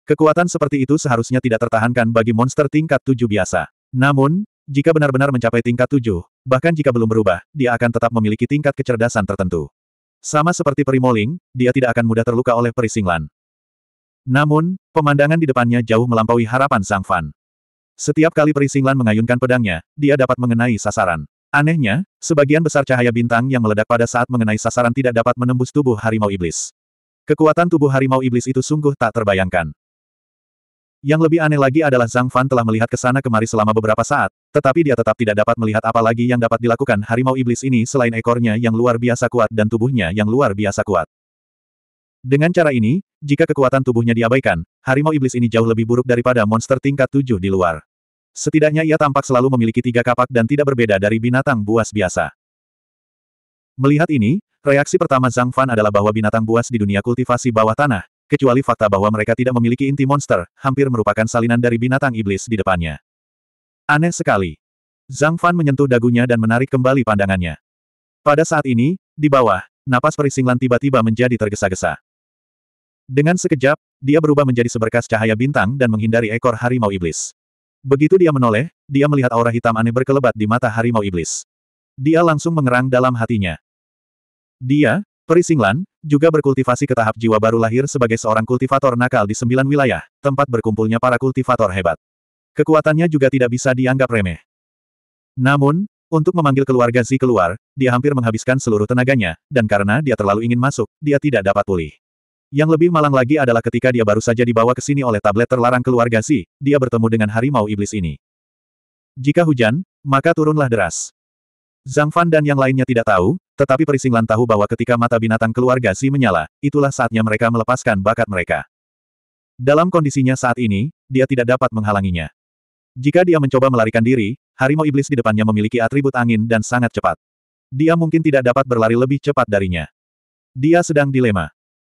Kekuatan seperti itu seharusnya tidak tertahankan bagi monster tingkat tujuh biasa. Namun, jika benar-benar mencapai tingkat tujuh, bahkan jika belum berubah, dia akan tetap memiliki tingkat kecerdasan tertentu. Sama seperti perimoling, dia tidak akan mudah terluka oleh perisinglan. Namun, pemandangan di depannya jauh melampaui harapan Sang Fan. Setiap kali perisinglan mengayunkan pedangnya, dia dapat mengenai sasaran. Anehnya, sebagian besar cahaya bintang yang meledak pada saat mengenai sasaran tidak dapat menembus tubuh harimau iblis. Kekuatan tubuh harimau iblis itu sungguh tak terbayangkan. Yang lebih aneh lagi adalah Zhang Fan telah melihat ke sana kemari selama beberapa saat, tetapi dia tetap tidak dapat melihat apa lagi yang dapat dilakukan harimau iblis ini selain ekornya yang luar biasa kuat dan tubuhnya yang luar biasa kuat. Dengan cara ini, jika kekuatan tubuhnya diabaikan, harimau iblis ini jauh lebih buruk daripada monster tingkat tujuh di luar. Setidaknya ia tampak selalu memiliki tiga kapak dan tidak berbeda dari binatang buas biasa. Melihat ini, reaksi pertama Zhang Fan adalah bahwa binatang buas di dunia kultivasi bawah tanah, kecuali fakta bahwa mereka tidak memiliki inti monster, hampir merupakan salinan dari binatang iblis di depannya. Aneh sekali. Zhang Fan menyentuh dagunya dan menarik kembali pandangannya. Pada saat ini, di bawah, napas perisinglan tiba-tiba menjadi tergesa-gesa. Dengan sekejap, dia berubah menjadi seberkas cahaya bintang dan menghindari ekor harimau iblis. Begitu dia menoleh, dia melihat aura hitam aneh berkelebat di mata harimau iblis. Dia langsung mengerang dalam hatinya. Dia, Perisinglan, juga berkultivasi ke tahap jiwa baru lahir sebagai seorang kultivator nakal di sembilan wilayah, tempat berkumpulnya para kultivator hebat. Kekuatannya juga tidak bisa dianggap remeh. Namun, untuk memanggil keluarga Zi keluar, dia hampir menghabiskan seluruh tenaganya, dan karena dia terlalu ingin masuk, dia tidak dapat pulih. Yang lebih malang lagi adalah ketika dia baru saja dibawa ke sini oleh tablet terlarang keluarga Si, dia bertemu dengan harimau iblis ini. Jika hujan, maka turunlah deras. Zhang Fan dan yang lainnya tidak tahu, tetapi Perisinglan tahu bahwa ketika mata binatang keluarga Si menyala, itulah saatnya mereka melepaskan bakat mereka. Dalam kondisinya saat ini, dia tidak dapat menghalanginya. Jika dia mencoba melarikan diri, harimau iblis di depannya memiliki atribut angin dan sangat cepat. Dia mungkin tidak dapat berlari lebih cepat darinya. Dia sedang dilema.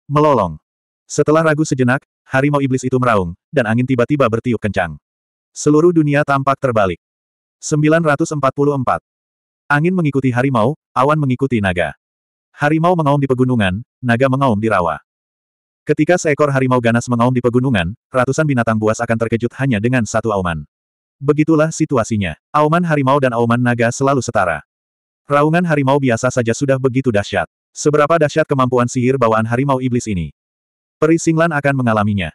Melolong. Setelah ragu sejenak, harimau iblis itu meraung, dan angin tiba-tiba bertiup kencang. Seluruh dunia tampak terbalik. 944. Angin mengikuti harimau, awan mengikuti naga. Harimau mengaum di pegunungan, naga mengaum di rawa. Ketika seekor harimau ganas mengaum di pegunungan, ratusan binatang buas akan terkejut hanya dengan satu auman. Begitulah situasinya. Auman harimau dan auman naga selalu setara. Raungan harimau biasa saja sudah begitu dahsyat. Seberapa dahsyat kemampuan sihir bawaan harimau iblis ini. Peri Singlan akan mengalaminya.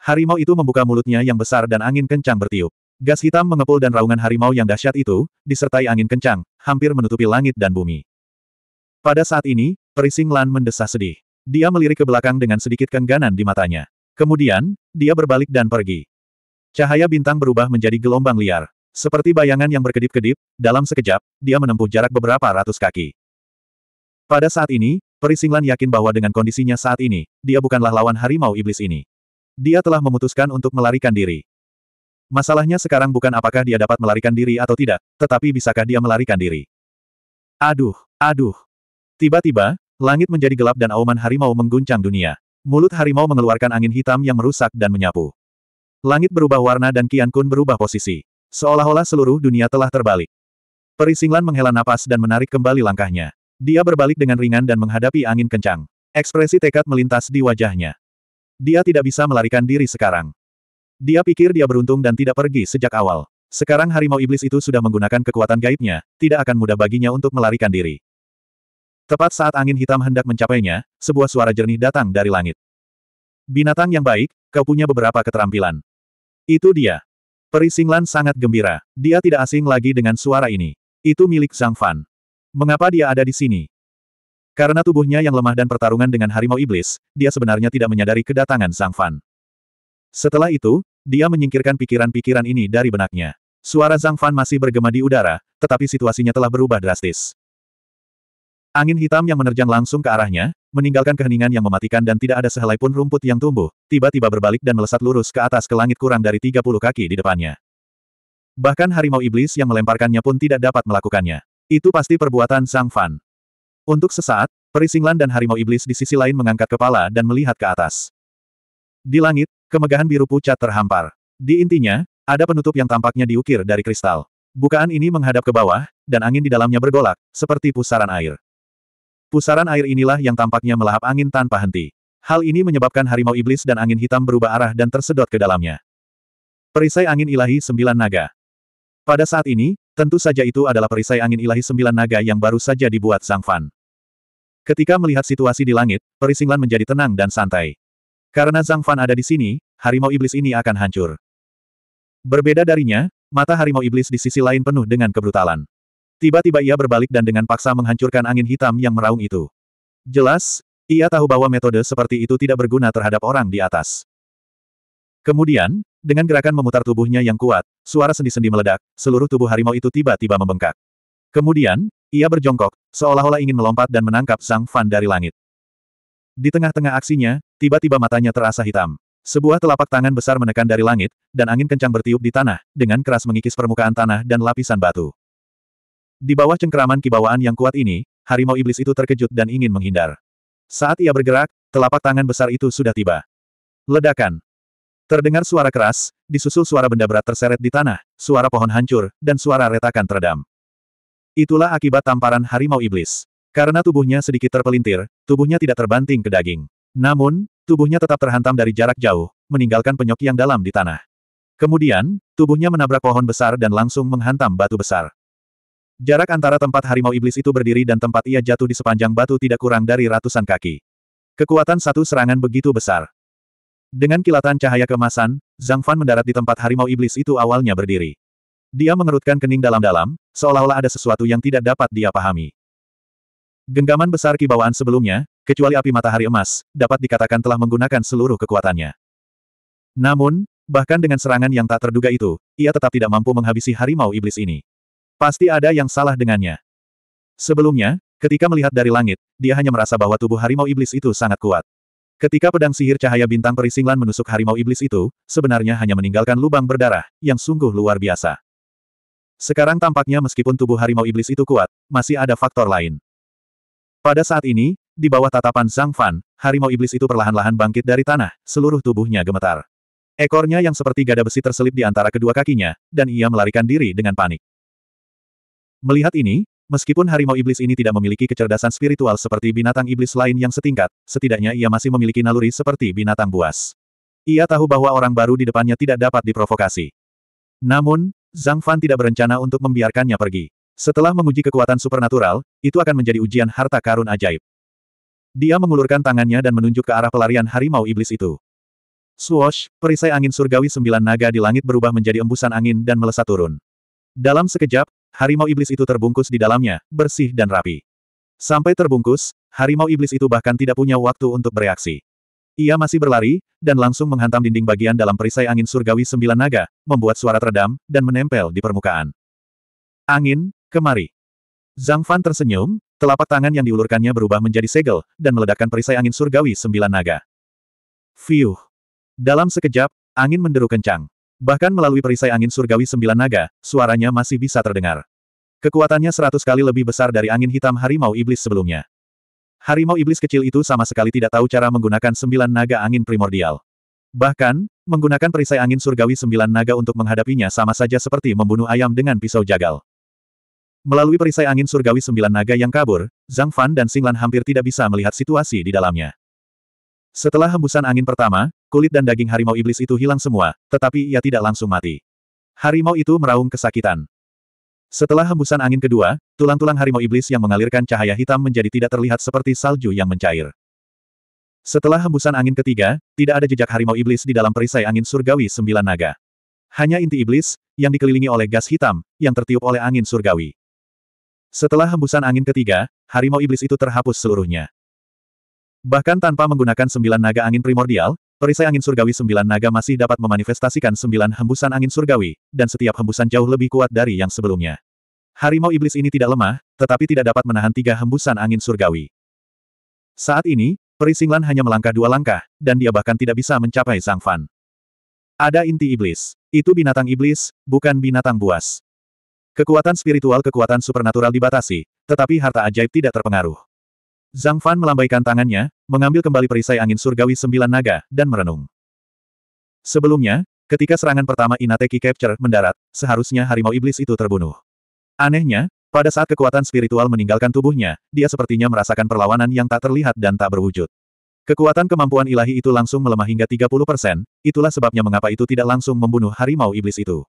Harimau itu membuka mulutnya yang besar dan angin kencang bertiup. Gas hitam mengepul dan raungan harimau yang dahsyat itu, disertai angin kencang, hampir menutupi langit dan bumi. Pada saat ini, Peri Singlan mendesah sedih. Dia melirik ke belakang dengan sedikit kengganan di matanya. Kemudian, dia berbalik dan pergi. Cahaya bintang berubah menjadi gelombang liar. Seperti bayangan yang berkedip-kedip, dalam sekejap, dia menempuh jarak beberapa ratus kaki. Pada saat ini, Perisinglan yakin bahwa dengan kondisinya saat ini, dia bukanlah lawan harimau iblis ini. Dia telah memutuskan untuk melarikan diri. Masalahnya sekarang bukan apakah dia dapat melarikan diri atau tidak, tetapi bisakah dia melarikan diri. Aduh, aduh. Tiba-tiba, langit menjadi gelap dan auman harimau mengguncang dunia. Mulut harimau mengeluarkan angin hitam yang merusak dan menyapu. Langit berubah warna dan Kian Kun berubah posisi. Seolah-olah seluruh dunia telah terbalik. Perisinglan menghela napas dan menarik kembali langkahnya. Dia berbalik dengan ringan dan menghadapi angin kencang. Ekspresi tekad melintas di wajahnya. Dia tidak bisa melarikan diri sekarang. Dia pikir dia beruntung dan tidak pergi sejak awal. Sekarang harimau iblis itu sudah menggunakan kekuatan gaibnya, tidak akan mudah baginya untuk melarikan diri. Tepat saat angin hitam hendak mencapainya, sebuah suara jernih datang dari langit. Binatang yang baik, kau punya beberapa keterampilan. Itu dia. Perisinglan sangat gembira. Dia tidak asing lagi dengan suara ini. Itu milik Zhang Fan. Mengapa dia ada di sini? Karena tubuhnya yang lemah dan pertarungan dengan harimau iblis, dia sebenarnya tidak menyadari kedatangan Zhang Fan. Setelah itu, dia menyingkirkan pikiran-pikiran ini dari benaknya. Suara Zhang Fan masih bergema di udara, tetapi situasinya telah berubah drastis. Angin hitam yang menerjang langsung ke arahnya, meninggalkan keheningan yang mematikan dan tidak ada sehelai pun rumput yang tumbuh, tiba-tiba berbalik dan melesat lurus ke atas ke langit kurang dari 30 kaki di depannya. Bahkan harimau iblis yang melemparkannya pun tidak dapat melakukannya. Itu pasti perbuatan sang Fan. Untuk sesaat, perisinglan dan harimau iblis di sisi lain mengangkat kepala dan melihat ke atas. Di langit, kemegahan biru pucat terhampar. Di intinya, ada penutup yang tampaknya diukir dari kristal. Bukaan ini menghadap ke bawah, dan angin di dalamnya bergolak, seperti pusaran air. Pusaran air inilah yang tampaknya melahap angin tanpa henti. Hal ini menyebabkan harimau iblis dan angin hitam berubah arah dan tersedot ke dalamnya. Perisai angin ilahi sembilan naga. Pada saat ini, Tentu saja itu adalah perisai angin ilahi sembilan naga yang baru saja dibuat Sang Fan. Ketika melihat situasi di langit, perisinglan menjadi tenang dan santai. Karena Zhang Fan ada di sini, harimau iblis ini akan hancur. Berbeda darinya, mata harimau iblis di sisi lain penuh dengan kebrutalan. Tiba-tiba ia berbalik dan dengan paksa menghancurkan angin hitam yang meraung itu. Jelas, ia tahu bahwa metode seperti itu tidak berguna terhadap orang di atas. Kemudian, dengan gerakan memutar tubuhnya yang kuat, suara sendi-sendi meledak, seluruh tubuh harimau itu tiba-tiba membengkak. Kemudian, ia berjongkok, seolah-olah ingin melompat dan menangkap Sang Fan dari langit. Di tengah-tengah aksinya, tiba-tiba matanya terasa hitam. Sebuah telapak tangan besar menekan dari langit, dan angin kencang bertiup di tanah, dengan keras mengikis permukaan tanah dan lapisan batu. Di bawah cengkeraman kibawaan yang kuat ini, harimau iblis itu terkejut dan ingin menghindar. Saat ia bergerak, telapak tangan besar itu sudah tiba. Ledakan. Terdengar suara keras, disusul suara benda berat terseret di tanah, suara pohon hancur, dan suara retakan teredam. Itulah akibat tamparan harimau iblis. Karena tubuhnya sedikit terpelintir, tubuhnya tidak terbanting ke daging. Namun, tubuhnya tetap terhantam dari jarak jauh, meninggalkan penyok yang dalam di tanah. Kemudian, tubuhnya menabrak pohon besar dan langsung menghantam batu besar. Jarak antara tempat harimau iblis itu berdiri dan tempat ia jatuh di sepanjang batu tidak kurang dari ratusan kaki. Kekuatan satu serangan begitu besar. Dengan kilatan cahaya kemasan, Zhang Fan mendarat di tempat harimau iblis itu awalnya berdiri. Dia mengerutkan kening dalam-dalam, seolah-olah ada sesuatu yang tidak dapat dia pahami. Genggaman besar kibawaan sebelumnya, kecuali api matahari emas, dapat dikatakan telah menggunakan seluruh kekuatannya. Namun, bahkan dengan serangan yang tak terduga itu, ia tetap tidak mampu menghabisi harimau iblis ini. Pasti ada yang salah dengannya. Sebelumnya, ketika melihat dari langit, dia hanya merasa bahwa tubuh harimau iblis itu sangat kuat. Ketika pedang sihir cahaya bintang perisinglan menusuk harimau iblis itu, sebenarnya hanya meninggalkan lubang berdarah, yang sungguh luar biasa. Sekarang tampaknya meskipun tubuh harimau iblis itu kuat, masih ada faktor lain. Pada saat ini, di bawah tatapan Zhang Fan, harimau iblis itu perlahan-lahan bangkit dari tanah, seluruh tubuhnya gemetar. Ekornya yang seperti gada besi terselip di antara kedua kakinya, dan ia melarikan diri dengan panik. Melihat ini, Meskipun harimau iblis ini tidak memiliki kecerdasan spiritual seperti binatang iblis lain yang setingkat, setidaknya ia masih memiliki naluri seperti binatang buas. Ia tahu bahwa orang baru di depannya tidak dapat diprovokasi. Namun, Zhang Fan tidak berencana untuk membiarkannya pergi. Setelah menguji kekuatan supernatural, itu akan menjadi ujian harta karun ajaib. Dia mengulurkan tangannya dan menunjuk ke arah pelarian harimau iblis itu. Swoosh, perisai angin surgawi sembilan naga di langit berubah menjadi embusan angin dan melesat turun. Dalam sekejap, harimau iblis itu terbungkus di dalamnya, bersih dan rapi. Sampai terbungkus, harimau iblis itu bahkan tidak punya waktu untuk bereaksi. Ia masih berlari, dan langsung menghantam dinding bagian dalam perisai angin surgawi sembilan naga, membuat suara teredam, dan menempel di permukaan. Angin, kemari. Zhang Fan tersenyum, telapak tangan yang diulurkannya berubah menjadi segel, dan meledakkan perisai angin surgawi sembilan naga. Fiuh. Dalam sekejap, angin menderu kencang. Bahkan melalui perisai angin surgawi sembilan naga, suaranya masih bisa terdengar. Kekuatannya seratus kali lebih besar dari angin hitam harimau iblis sebelumnya. Harimau iblis kecil itu sama sekali tidak tahu cara menggunakan sembilan naga angin primordial. Bahkan, menggunakan perisai angin surgawi sembilan naga untuk menghadapinya sama saja seperti membunuh ayam dengan pisau jagal. Melalui perisai angin surgawi sembilan naga yang kabur, Zhang Fan dan Singlan hampir tidak bisa melihat situasi di dalamnya. Setelah hembusan angin pertama, kulit dan daging harimau iblis itu hilang semua, tetapi ia tidak langsung mati. Harimau itu meraung kesakitan. Setelah hembusan angin kedua, tulang-tulang harimau iblis yang mengalirkan cahaya hitam menjadi tidak terlihat seperti salju yang mencair. Setelah hembusan angin ketiga, tidak ada jejak harimau iblis di dalam perisai angin surgawi sembilan naga. Hanya inti iblis, yang dikelilingi oleh gas hitam, yang tertiup oleh angin surgawi. Setelah hembusan angin ketiga, harimau iblis itu terhapus seluruhnya. Bahkan tanpa menggunakan sembilan naga angin primordial, perisai angin surgawi sembilan naga masih dapat memanifestasikan sembilan hembusan angin surgawi, dan setiap hembusan jauh lebih kuat dari yang sebelumnya. Harimau iblis ini tidak lemah, tetapi tidak dapat menahan tiga hembusan angin surgawi. Saat ini, Perisinglan hanya melangkah dua langkah, dan dia bahkan tidak bisa mencapai Sang Fan. Ada inti iblis. Itu binatang iblis, bukan binatang buas. Kekuatan spiritual kekuatan supernatural dibatasi, tetapi harta ajaib tidak terpengaruh. Zhang Fan melambaikan tangannya, mengambil kembali perisai angin surgawi sembilan naga, dan merenung. Sebelumnya, ketika serangan pertama Inateki Capture mendarat, seharusnya harimau iblis itu terbunuh. Anehnya, pada saat kekuatan spiritual meninggalkan tubuhnya, dia sepertinya merasakan perlawanan yang tak terlihat dan tak berwujud. Kekuatan kemampuan ilahi itu langsung melemah hingga 30%, itulah sebabnya mengapa itu tidak langsung membunuh harimau iblis itu.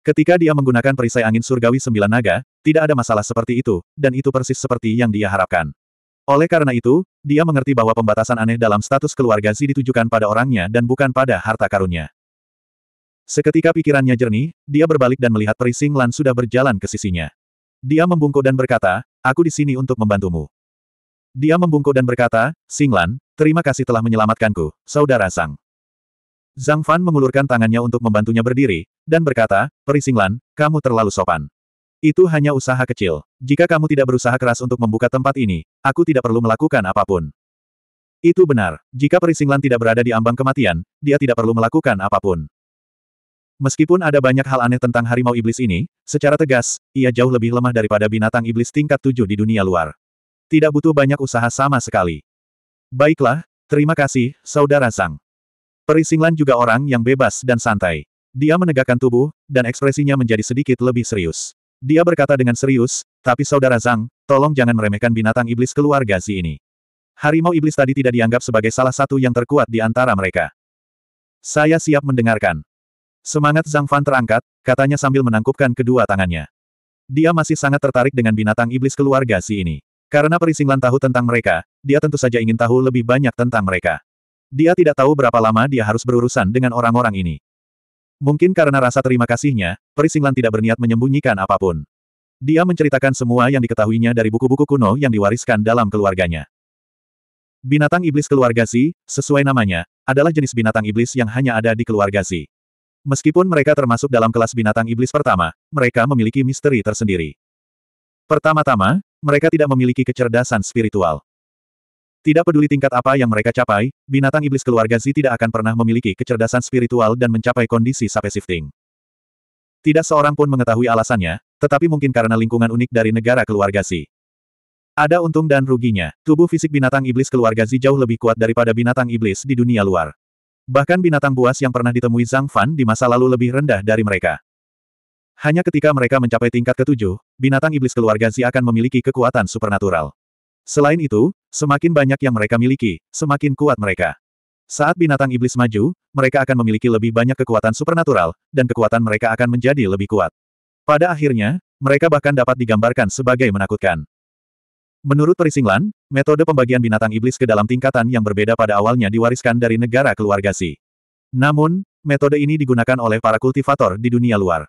Ketika dia menggunakan perisai angin surgawi sembilan naga, tidak ada masalah seperti itu, dan itu persis seperti yang dia harapkan. Oleh karena itu, dia mengerti bahwa pembatasan aneh dalam status keluarga Zi ditujukan pada orangnya dan bukan pada harta karunnya. Seketika pikirannya jernih, dia berbalik dan melihat Perising Lan sudah berjalan ke sisinya. Dia membungkuk dan berkata, aku di sini untuk membantumu. Dia membungkuk dan berkata, Singlan, terima kasih telah menyelamatkanku, saudara Sang. Zhang Fan mengulurkan tangannya untuk membantunya berdiri, dan berkata, Perisinglan, kamu terlalu sopan. Itu hanya usaha kecil. Jika kamu tidak berusaha keras untuk membuka tempat ini, aku tidak perlu melakukan apapun. Itu benar. Jika Perisinglan tidak berada di ambang kematian, dia tidak perlu melakukan apapun. Meskipun ada banyak hal aneh tentang harimau iblis ini, secara tegas, ia jauh lebih lemah daripada binatang iblis tingkat tujuh di dunia luar. Tidak butuh banyak usaha sama sekali. Baiklah, terima kasih, Saudara Zhang. Peri Singlan juga orang yang bebas dan santai. Dia menegakkan tubuh, dan ekspresinya menjadi sedikit lebih serius. Dia berkata dengan serius, tapi Saudara Zhang, tolong jangan meremehkan binatang iblis keluarga Zi ini. Harimau iblis tadi tidak dianggap sebagai salah satu yang terkuat di antara mereka. Saya siap mendengarkan. Semangat Zhang Fan terangkat, katanya sambil menangkupkan kedua tangannya. Dia masih sangat tertarik dengan binatang iblis keluarga Zi ini. Karena perisinglan tahu tentang mereka, dia tentu saja ingin tahu lebih banyak tentang mereka. Dia tidak tahu berapa lama dia harus berurusan dengan orang-orang ini. Mungkin karena rasa terima kasihnya, Perisinglan tidak berniat menyembunyikan apapun. Dia menceritakan semua yang diketahuinya dari buku-buku kuno yang diwariskan dalam keluarganya. Binatang iblis keluarga Si, sesuai namanya, adalah jenis binatang iblis yang hanya ada di keluarga Si. Meskipun mereka termasuk dalam kelas binatang iblis pertama, mereka memiliki misteri tersendiri. Pertama-tama, mereka tidak memiliki kecerdasan spiritual. Tidak peduli tingkat apa yang mereka capai, binatang iblis keluarga Z tidak akan pernah memiliki kecerdasan spiritual dan mencapai kondisi sape shifting. Tidak seorang pun mengetahui alasannya, tetapi mungkin karena lingkungan unik dari negara keluarga Z. Ada untung dan ruginya, tubuh fisik binatang iblis keluarga Z jauh lebih kuat daripada binatang iblis di dunia luar. Bahkan binatang buas yang pernah ditemui Zhang Fan di masa lalu lebih rendah dari mereka. Hanya ketika mereka mencapai tingkat ketujuh, binatang iblis keluarga Z akan memiliki kekuatan supernatural. Selain itu, semakin banyak yang mereka miliki, semakin kuat mereka. Saat binatang iblis maju, mereka akan memiliki lebih banyak kekuatan supernatural, dan kekuatan mereka akan menjadi lebih kuat. Pada akhirnya, mereka bahkan dapat digambarkan sebagai menakutkan. Menurut Perisinglan, metode pembagian binatang iblis ke dalam tingkatan yang berbeda pada awalnya diwariskan dari negara keluarga Si. Namun, metode ini digunakan oleh para kultivator di dunia luar.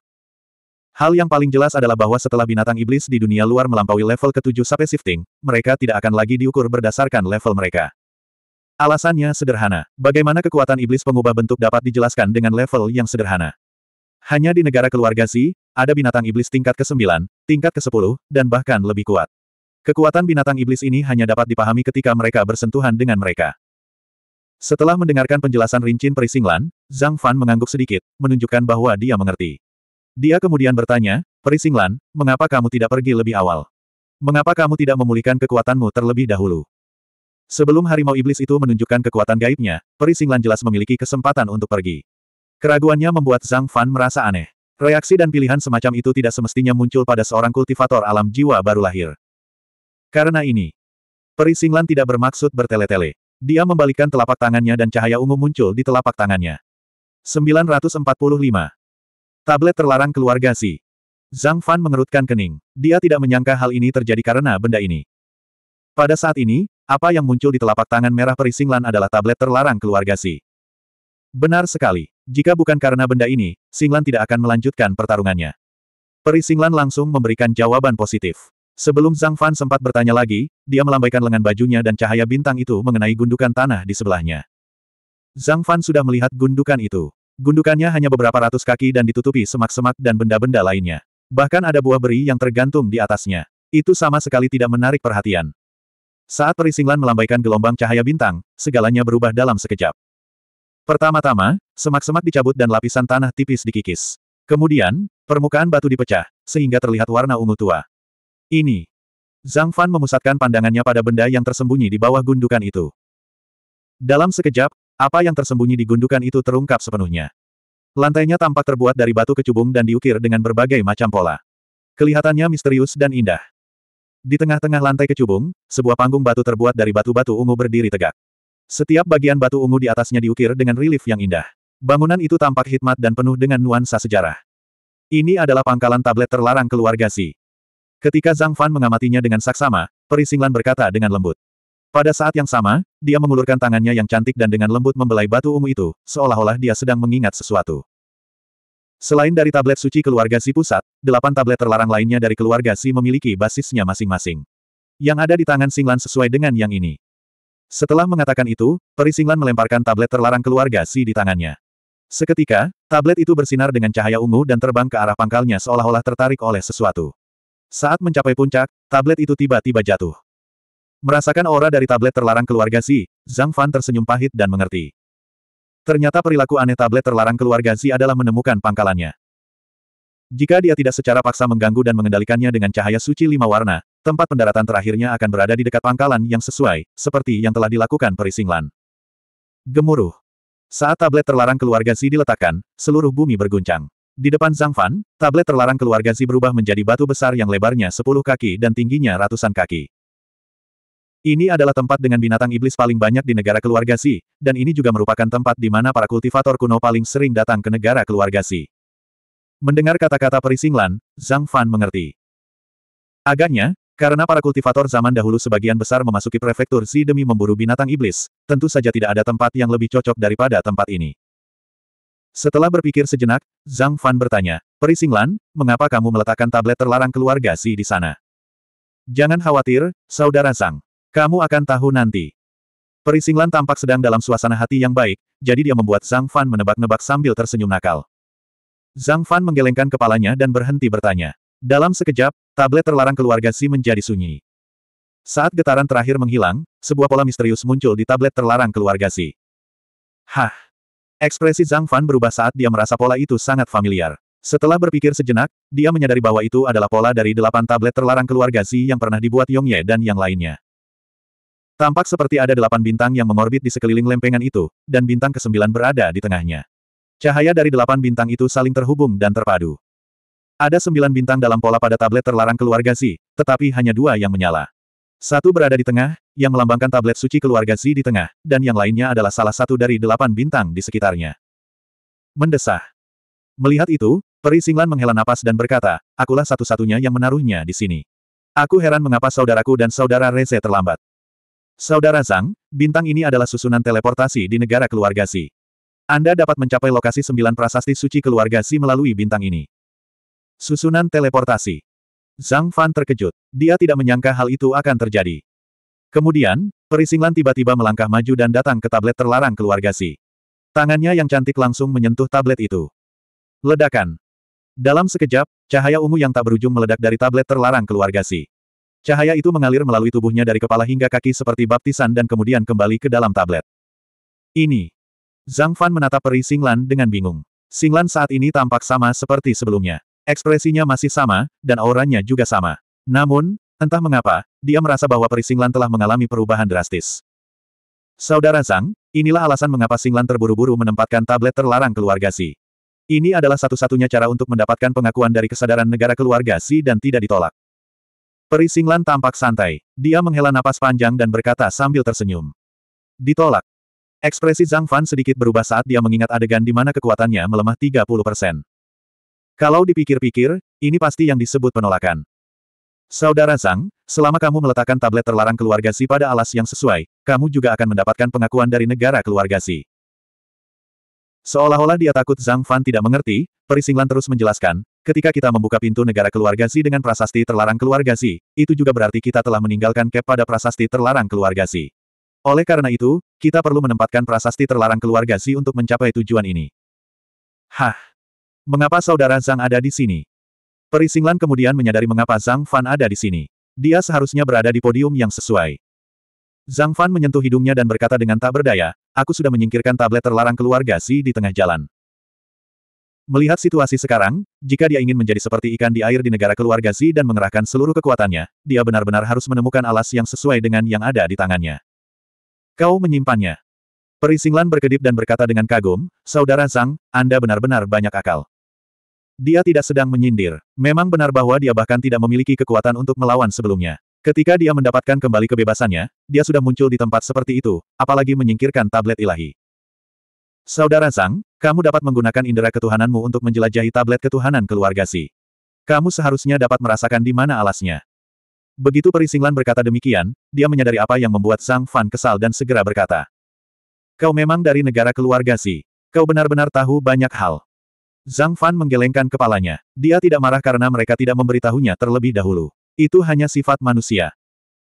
Hal yang paling jelas adalah bahwa setelah binatang iblis di dunia luar melampaui level ke-7 sampai shifting, mereka tidak akan lagi diukur berdasarkan level mereka. Alasannya sederhana. Bagaimana kekuatan iblis pengubah bentuk dapat dijelaskan dengan level yang sederhana? Hanya di negara keluarga Z, ada binatang iblis tingkat ke-9, tingkat ke-10, dan bahkan lebih kuat. Kekuatan binatang iblis ini hanya dapat dipahami ketika mereka bersentuhan dengan mereka. Setelah mendengarkan penjelasan rincin Perisinglan, Zhang Fan mengangguk sedikit, menunjukkan bahwa dia mengerti. Dia kemudian bertanya, Perisinglan, mengapa kamu tidak pergi lebih awal? Mengapa kamu tidak memulihkan kekuatanmu terlebih dahulu? Sebelum harimau iblis itu menunjukkan kekuatan gaibnya, Perisinglan jelas memiliki kesempatan untuk pergi. Keraguannya membuat Zhang Fan merasa aneh. Reaksi dan pilihan semacam itu tidak semestinya muncul pada seorang kultivator alam jiwa baru lahir. Karena ini, Perisinglan tidak bermaksud bertele-tele. Dia membalikkan telapak tangannya dan cahaya ungu muncul di telapak tangannya. 945. Tablet terlarang keluarga Si. Zhang Fan mengerutkan kening. Dia tidak menyangka hal ini terjadi karena benda ini. Pada saat ini, apa yang muncul di telapak tangan merah Perisinglan adalah tablet terlarang keluarga Si. Benar sekali. Jika bukan karena benda ini, Singlan tidak akan melanjutkan pertarungannya. Perisinglan langsung memberikan jawaban positif. Sebelum Zhang Fan sempat bertanya lagi, dia melambaikan lengan bajunya dan cahaya bintang itu mengenai gundukan tanah di sebelahnya. Zhang Fan sudah melihat gundukan itu. Gundukannya hanya beberapa ratus kaki dan ditutupi semak-semak dan benda-benda lainnya. Bahkan ada buah beri yang tergantung di atasnya. Itu sama sekali tidak menarik perhatian. Saat perisinglan melambaikan gelombang cahaya bintang, segalanya berubah dalam sekejap. Pertama-tama, semak-semak dicabut dan lapisan tanah tipis dikikis. Kemudian, permukaan batu dipecah, sehingga terlihat warna ungu tua. Ini. Zhang Fan memusatkan pandangannya pada benda yang tersembunyi di bawah gundukan itu. Dalam sekejap, apa yang tersembunyi di gundukan itu terungkap sepenuhnya. Lantainya tampak terbuat dari batu kecubung dan diukir dengan berbagai macam pola. Kelihatannya misterius dan indah. Di tengah-tengah lantai kecubung, sebuah panggung batu terbuat dari batu-batu ungu berdiri tegak. Setiap bagian batu ungu di atasnya diukir dengan relief yang indah. Bangunan itu tampak hikmat dan penuh dengan nuansa sejarah. Ini adalah pangkalan tablet terlarang keluarga Si. Ketika Zhang Fan mengamatinya dengan saksama, Perisinglan berkata dengan lembut. Pada saat yang sama, dia mengulurkan tangannya yang cantik dan dengan lembut membelai batu ungu itu, seolah-olah dia sedang mengingat sesuatu. Selain dari tablet suci keluarga Si pusat, delapan tablet terlarang lainnya dari keluarga Si memiliki basisnya masing-masing. Yang ada di tangan Singlan sesuai dengan yang ini. Setelah mengatakan itu, peri Singlan melemparkan tablet terlarang keluarga Si di tangannya. Seketika, tablet itu bersinar dengan cahaya ungu dan terbang ke arah pangkalnya seolah-olah tertarik oleh sesuatu. Saat mencapai puncak, tablet itu tiba-tiba jatuh. Merasakan aura dari tablet terlarang keluarga Zi, Zhang Fan tersenyum pahit dan mengerti. Ternyata perilaku aneh tablet terlarang keluarga Zi adalah menemukan pangkalannya. Jika dia tidak secara paksa mengganggu dan mengendalikannya dengan cahaya suci lima warna, tempat pendaratan terakhirnya akan berada di dekat pangkalan yang sesuai, seperti yang telah dilakukan Perisinglan. Gemuruh. Saat tablet terlarang keluarga Zi diletakkan, seluruh bumi berguncang. Di depan Zhang Fan, tablet terlarang keluarga Zi berubah menjadi batu besar yang lebarnya sepuluh kaki dan tingginya ratusan kaki. Ini adalah tempat dengan binatang iblis paling banyak di negara keluarga Si, dan ini juga merupakan tempat di mana para kultivator kuno paling sering datang ke negara keluarga Si. Mendengar kata-kata perisinglan, Zhang Fan mengerti. Agaknya, karena para kultivator zaman dahulu sebagian besar memasuki prefektur Si demi memburu binatang iblis, tentu saja tidak ada tempat yang lebih cocok daripada tempat ini. Setelah berpikir sejenak, Zhang Fan bertanya, Perisinglan, mengapa kamu meletakkan tablet terlarang keluarga Si di sana? Jangan khawatir, Saudara Zhang. Kamu akan tahu nanti. Perisinglan tampak sedang dalam suasana hati yang baik, jadi dia membuat Zhang Fan menebak-nebak sambil tersenyum nakal. Zhang Fan menggelengkan kepalanya dan berhenti bertanya. Dalam sekejap, tablet terlarang keluarga Si menjadi sunyi. Saat getaran terakhir menghilang, sebuah pola misterius muncul di tablet terlarang keluarga Si. Hah! Ekspresi Zhang Fan berubah saat dia merasa pola itu sangat familiar. Setelah berpikir sejenak, dia menyadari bahwa itu adalah pola dari delapan tablet terlarang keluarga si yang pernah dibuat Yongye dan yang lainnya. Tampak seperti ada delapan bintang yang mengorbit di sekeliling lempengan itu, dan bintang kesembilan berada di tengahnya. Cahaya dari delapan bintang itu saling terhubung dan terpadu. Ada sembilan bintang dalam pola pada tablet terlarang keluarga Z, tetapi hanya dua yang menyala. Satu berada di tengah, yang melambangkan tablet suci keluarga Z di tengah, dan yang lainnya adalah salah satu dari delapan bintang di sekitarnya. Mendesah. Melihat itu, Peri Singlan menghela napas dan berkata, akulah satu-satunya yang menaruhnya di sini. Aku heran mengapa saudaraku dan saudara Reze terlambat. Saudara Zhang, bintang ini adalah susunan teleportasi di negara keluarga Si. Anda dapat mencapai lokasi sembilan prasasti suci keluarga Si melalui bintang ini. Susunan teleportasi. Zhang Fan terkejut. Dia tidak menyangka hal itu akan terjadi. Kemudian, Perisinglan tiba-tiba melangkah maju dan datang ke tablet terlarang keluarga Si. Tangannya yang cantik langsung menyentuh tablet itu. Ledakan. Dalam sekejap, cahaya ungu yang tak berujung meledak dari tablet terlarang keluarga Si. Cahaya itu mengalir melalui tubuhnya dari kepala hingga kaki seperti baptisan dan kemudian kembali ke dalam tablet. Ini. Zhang Fan menatap peri Singlan dengan bingung. Singlan saat ini tampak sama seperti sebelumnya. Ekspresinya masih sama, dan auranya juga sama. Namun, entah mengapa, dia merasa bahwa peri Singlan telah mengalami perubahan drastis. Saudara Zhang, inilah alasan mengapa Singlan terburu-buru menempatkan tablet terlarang keluarga Si. Ini adalah satu-satunya cara untuk mendapatkan pengakuan dari kesadaran negara keluarga Si dan tidak ditolak. Peri Singlan tampak santai. Dia menghela napas panjang dan berkata sambil tersenyum. Ditolak. Ekspresi Zhang Fan sedikit berubah saat dia mengingat adegan di mana kekuatannya melemah 30 persen. Kalau dipikir-pikir, ini pasti yang disebut penolakan. Saudara Zhang, selama kamu meletakkan tablet terlarang keluarga Si pada alas yang sesuai, kamu juga akan mendapatkan pengakuan dari negara keluarga Si. Seolah-olah dia takut Zhang Fan tidak mengerti, Perisinglan terus menjelaskan, ketika kita membuka pintu negara keluarga Xi dengan prasasti terlarang keluarga Xi, itu juga berarti kita telah meninggalkan cap pada prasasti terlarang keluarga Xi. Oleh karena itu, kita perlu menempatkan prasasti terlarang keluarga Xi untuk mencapai tujuan ini. Hah? Mengapa saudara Zhang ada di sini? Perisinglan kemudian menyadari mengapa Zhang Fan ada di sini. Dia seharusnya berada di podium yang sesuai. Zhang Fan menyentuh hidungnya dan berkata dengan tak berdaya, aku sudah menyingkirkan tablet terlarang keluarga Xi di tengah jalan. Melihat situasi sekarang, jika dia ingin menjadi seperti ikan di air di negara keluarga Xi dan mengerahkan seluruh kekuatannya, dia benar-benar harus menemukan alas yang sesuai dengan yang ada di tangannya. Kau menyimpannya. Perisinglan berkedip dan berkata dengan kagum, Saudara Zhang, Anda benar-benar banyak akal. Dia tidak sedang menyindir. Memang benar bahwa dia bahkan tidak memiliki kekuatan untuk melawan sebelumnya. Ketika dia mendapatkan kembali kebebasannya, dia sudah muncul di tempat seperti itu, apalagi menyingkirkan tablet ilahi. Saudara Zhang, kamu dapat menggunakan indera ketuhananmu untuk menjelajahi tablet ketuhanan keluarga Si. Kamu seharusnya dapat merasakan di mana alasnya. Begitu Perisinglan berkata demikian, dia menyadari apa yang membuat Zhang Fan kesal dan segera berkata. Kau memang dari negara keluarga Si. Kau benar-benar tahu banyak hal. Zhang Fan menggelengkan kepalanya. Dia tidak marah karena mereka tidak memberitahunya terlebih dahulu. Itu hanya sifat manusia.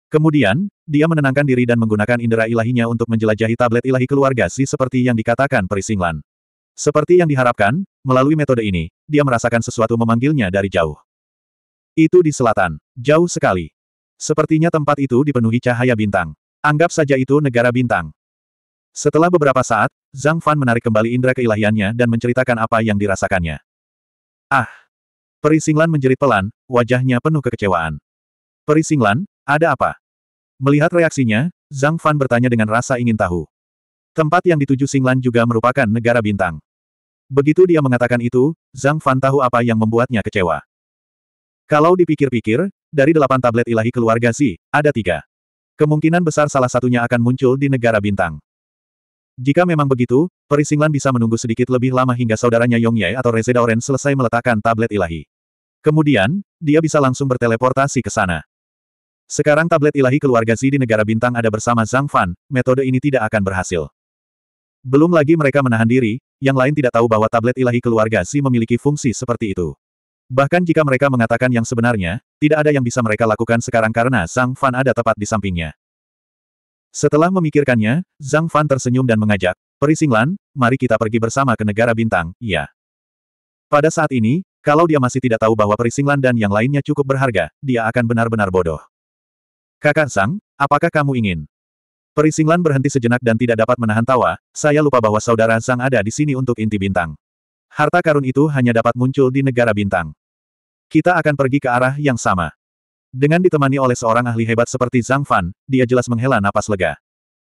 Kemudian, dia menenangkan diri dan menggunakan indera ilahinya untuk menjelajahi tablet ilahi keluarga Si seperti yang dikatakan Perisinglan. Seperti yang diharapkan, melalui metode ini, dia merasakan sesuatu memanggilnya dari jauh. Itu di selatan, jauh sekali. Sepertinya tempat itu dipenuhi cahaya bintang. Anggap saja itu negara bintang. Setelah beberapa saat, Zhang Fan menarik kembali indera keilahiannya dan menceritakan apa yang dirasakannya. Ah, Perisinglan menjerit pelan, wajahnya penuh kekecewaan. Perisinglan, ada apa? Melihat reaksinya, Zhang Fan bertanya dengan rasa ingin tahu. Tempat yang dituju Singlan juga merupakan negara bintang. Begitu dia mengatakan itu, Zhang Fan tahu apa yang membuatnya kecewa. Kalau dipikir-pikir, dari delapan tablet ilahi keluarga Zi, ada tiga. Kemungkinan besar salah satunya akan muncul di negara bintang. Jika memang begitu, Perisinglan bisa menunggu sedikit lebih lama hingga saudaranya Yongye atau Rezeda selesai meletakkan tablet ilahi. Kemudian, dia bisa langsung berteleportasi ke sana. Sekarang tablet ilahi keluarga Zi di negara bintang ada bersama Zhang Fan, metode ini tidak akan berhasil. Belum lagi mereka menahan diri, yang lain tidak tahu bahwa tablet ilahi keluarga Zi memiliki fungsi seperti itu. Bahkan jika mereka mengatakan yang sebenarnya, tidak ada yang bisa mereka lakukan sekarang karena Zhang Fan ada tepat di sampingnya. Setelah memikirkannya, Zhang Fan tersenyum dan mengajak, Perisinglan, mari kita pergi bersama ke negara bintang, ya. Pada saat ini, kalau dia masih tidak tahu bahwa Perisinglan dan yang lainnya cukup berharga, dia akan benar-benar bodoh. Kakak Sang, apakah kamu ingin? Perisinglan berhenti sejenak dan tidak dapat menahan tawa, saya lupa bahwa saudara Sang ada di sini untuk inti bintang. Harta karun itu hanya dapat muncul di negara bintang. Kita akan pergi ke arah yang sama. Dengan ditemani oleh seorang ahli hebat seperti Zhang Fan, dia jelas menghela napas lega.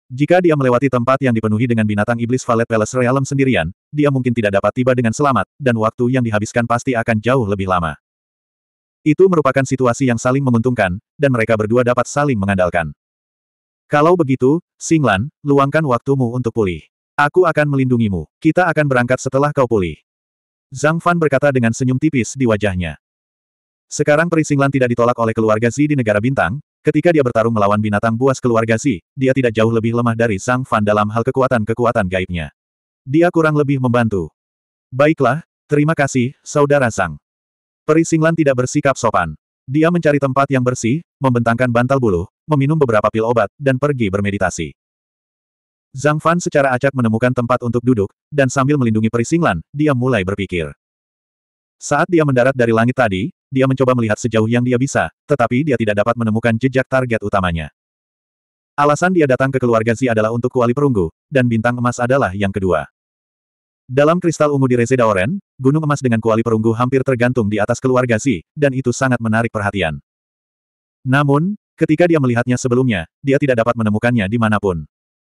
Jika dia melewati tempat yang dipenuhi dengan binatang iblis Valet Palace Realm sendirian, dia mungkin tidak dapat tiba dengan selamat, dan waktu yang dihabiskan pasti akan jauh lebih lama. Itu merupakan situasi yang saling menguntungkan, dan mereka berdua dapat saling mengandalkan. Kalau begitu, Singlan, luangkan waktumu untuk pulih. Aku akan melindungimu. Kita akan berangkat setelah kau pulih. Zhang Fan berkata dengan senyum tipis di wajahnya. Sekarang Perisinglan tidak ditolak oleh keluarga Zi di negara bintang, Ketika dia bertarung melawan binatang buas keluarga Si, dia tidak jauh lebih lemah dari Sang Fan dalam hal kekuatan-kekuatan gaibnya. Dia kurang lebih membantu. Baiklah, terima kasih, Saudara Sang. Perisinglan tidak bersikap sopan. Dia mencari tempat yang bersih, membentangkan bantal bulu, meminum beberapa pil obat, dan pergi bermeditasi. Zhang Fan secara acak menemukan tempat untuk duduk, dan sambil melindungi perisinglan, dia mulai berpikir. Saat dia mendarat dari langit tadi, dia mencoba melihat sejauh yang dia bisa, tetapi dia tidak dapat menemukan jejak target utamanya. Alasan dia datang ke keluarga Zi adalah untuk kuali perunggu, dan bintang emas adalah yang kedua. Dalam kristal ungu di Reseda Oren, gunung emas dengan kuali perunggu hampir tergantung di atas keluarga Zi, dan itu sangat menarik perhatian. Namun, ketika dia melihatnya sebelumnya, dia tidak dapat menemukannya di manapun.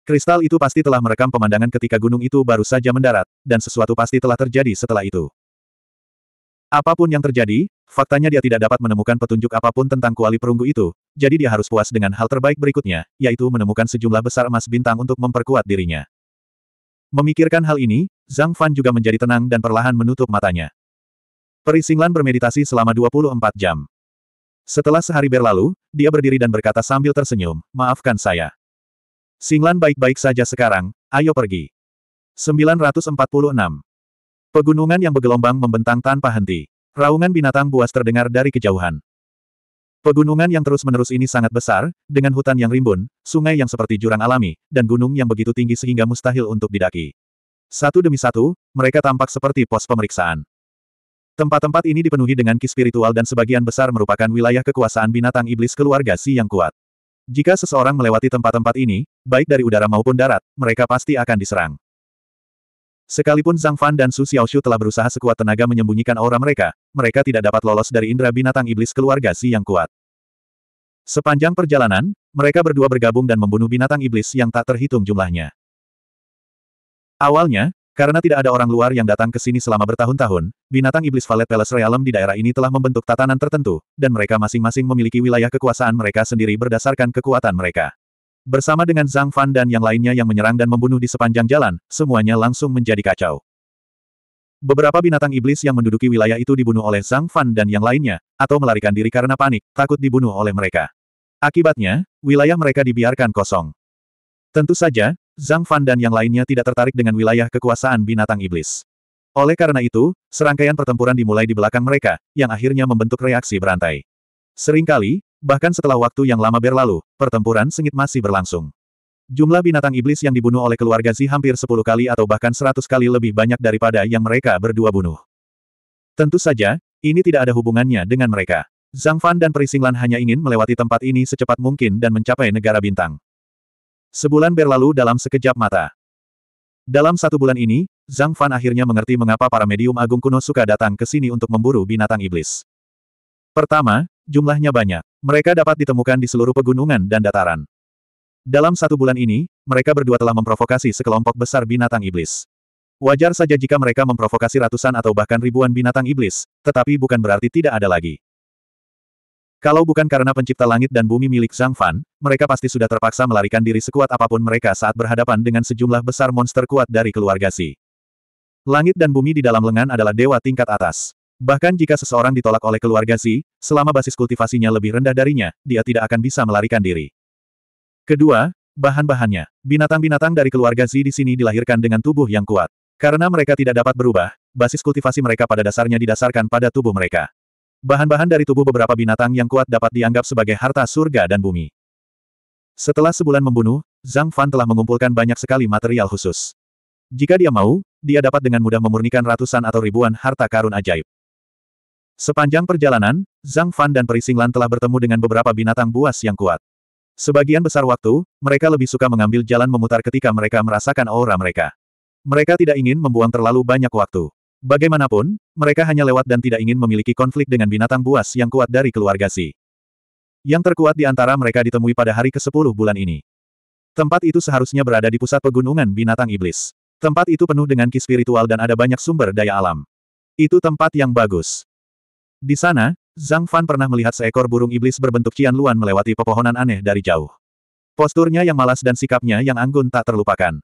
Kristal itu pasti telah merekam pemandangan ketika gunung itu baru saja mendarat, dan sesuatu pasti telah terjadi setelah itu. Apapun yang terjadi, faktanya dia tidak dapat menemukan petunjuk apapun tentang kuali perunggu itu, jadi dia harus puas dengan hal terbaik berikutnya, yaitu menemukan sejumlah besar emas bintang untuk memperkuat dirinya. Memikirkan hal ini, Zhang Fan juga menjadi tenang dan perlahan menutup matanya. Perisinglan bermeditasi selama 24 jam. Setelah sehari berlalu, dia berdiri dan berkata sambil tersenyum, maafkan saya. Singlan baik-baik saja sekarang, ayo pergi. 946. Pegunungan yang bergelombang membentang tanpa henti. Raungan binatang buas terdengar dari kejauhan. Pegunungan yang terus-menerus ini sangat besar, dengan hutan yang rimbun, sungai yang seperti jurang alami, dan gunung yang begitu tinggi sehingga mustahil untuk didaki. Satu demi satu, mereka tampak seperti pos pemeriksaan. Tempat-tempat ini dipenuhi dengan ki spiritual dan sebagian besar merupakan wilayah kekuasaan binatang iblis keluarga Si yang kuat. Jika seseorang melewati tempat-tempat ini, baik dari udara maupun darat, mereka pasti akan diserang. Sekalipun Zhang Fan dan Su Xiaoshu telah berusaha sekuat tenaga menyembunyikan aura mereka, mereka tidak dapat lolos dari indera binatang iblis keluarga Si yang kuat. Sepanjang perjalanan, mereka berdua bergabung dan membunuh binatang iblis yang tak terhitung jumlahnya. Awalnya, karena tidak ada orang luar yang datang ke sini selama bertahun-tahun, binatang iblis Valet Palace Realm di daerah ini telah membentuk tatanan tertentu, dan mereka masing-masing memiliki wilayah kekuasaan mereka sendiri berdasarkan kekuatan mereka. Bersama dengan Zhang Fan dan yang lainnya yang menyerang dan membunuh di sepanjang jalan, semuanya langsung menjadi kacau. Beberapa binatang iblis yang menduduki wilayah itu dibunuh oleh Zhang Fan dan yang lainnya, atau melarikan diri karena panik, takut dibunuh oleh mereka. Akibatnya, wilayah mereka dibiarkan kosong. Tentu saja, Zhang Fan dan yang lainnya tidak tertarik dengan wilayah kekuasaan binatang iblis. Oleh karena itu, serangkaian pertempuran dimulai di belakang mereka, yang akhirnya membentuk reaksi berantai. Seringkali, Bahkan setelah waktu yang lama berlalu, pertempuran sengit masih berlangsung. Jumlah binatang iblis yang dibunuh oleh keluarga Zi hampir 10 kali atau bahkan 100 kali lebih banyak daripada yang mereka berdua bunuh. Tentu saja, ini tidak ada hubungannya dengan mereka. Zhang Fan dan Perisinglan hanya ingin melewati tempat ini secepat mungkin dan mencapai negara bintang. Sebulan berlalu dalam sekejap mata. Dalam satu bulan ini, Zhang Fan akhirnya mengerti mengapa para medium agung kuno suka datang ke sini untuk memburu binatang iblis. Pertama, jumlahnya banyak. Mereka dapat ditemukan di seluruh pegunungan dan dataran. Dalam satu bulan ini, mereka berdua telah memprovokasi sekelompok besar binatang iblis. Wajar saja jika mereka memprovokasi ratusan atau bahkan ribuan binatang iblis, tetapi bukan berarti tidak ada lagi. Kalau bukan karena pencipta langit dan bumi milik Zhang Fan, mereka pasti sudah terpaksa melarikan diri sekuat apapun mereka saat berhadapan dengan sejumlah besar monster kuat dari keluarga Si. Langit dan bumi di dalam lengan adalah dewa tingkat atas. Bahkan jika seseorang ditolak oleh keluarga Zi, selama basis kultivasinya lebih rendah darinya, dia tidak akan bisa melarikan diri. Kedua, bahan-bahannya. Binatang-binatang dari keluarga Zi di sini dilahirkan dengan tubuh yang kuat. Karena mereka tidak dapat berubah, basis kultivasi mereka pada dasarnya didasarkan pada tubuh mereka. Bahan-bahan dari tubuh beberapa binatang yang kuat dapat dianggap sebagai harta surga dan bumi. Setelah sebulan membunuh, Zhang Fan telah mengumpulkan banyak sekali material khusus. Jika dia mau, dia dapat dengan mudah memurnikan ratusan atau ribuan harta karun ajaib. Sepanjang perjalanan, Zhang Fan dan Perisinglan telah bertemu dengan beberapa binatang buas yang kuat. Sebagian besar waktu, mereka lebih suka mengambil jalan memutar ketika mereka merasakan aura mereka. Mereka tidak ingin membuang terlalu banyak waktu. Bagaimanapun, mereka hanya lewat dan tidak ingin memiliki konflik dengan binatang buas yang kuat dari keluarga Si. Yang terkuat di antara mereka ditemui pada hari ke-10 bulan ini. Tempat itu seharusnya berada di pusat pegunungan binatang iblis. Tempat itu penuh dengan ki spiritual dan ada banyak sumber daya alam. Itu tempat yang bagus. Di sana, Zhang Fan pernah melihat seekor burung iblis berbentuk Qian Luan melewati pepohonan aneh dari jauh. Posturnya yang malas dan sikapnya yang anggun tak terlupakan.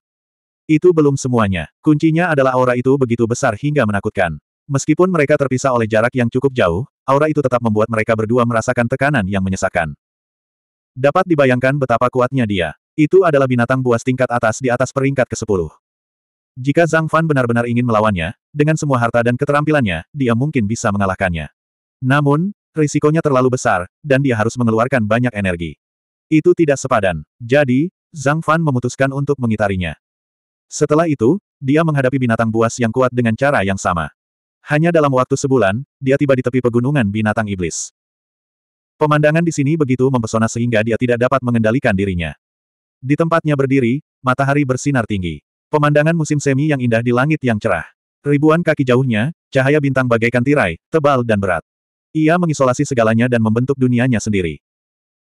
Itu belum semuanya. Kuncinya adalah aura itu begitu besar hingga menakutkan. Meskipun mereka terpisah oleh jarak yang cukup jauh, aura itu tetap membuat mereka berdua merasakan tekanan yang menyesakkan. Dapat dibayangkan betapa kuatnya dia. Itu adalah binatang buas tingkat atas di atas peringkat ke-10. Jika Zhang Fan benar-benar ingin melawannya, dengan semua harta dan keterampilannya, dia mungkin bisa mengalahkannya. Namun, risikonya terlalu besar, dan dia harus mengeluarkan banyak energi. Itu tidak sepadan. Jadi, Zhang Fan memutuskan untuk mengitarinya. Setelah itu, dia menghadapi binatang buas yang kuat dengan cara yang sama. Hanya dalam waktu sebulan, dia tiba di tepi pegunungan binatang iblis. Pemandangan di sini begitu mempesona sehingga dia tidak dapat mengendalikan dirinya. Di tempatnya berdiri, matahari bersinar tinggi. Pemandangan musim semi yang indah di langit yang cerah. Ribuan kaki jauhnya, cahaya bintang bagaikan tirai, tebal dan berat. Ia mengisolasi segalanya dan membentuk dunianya sendiri.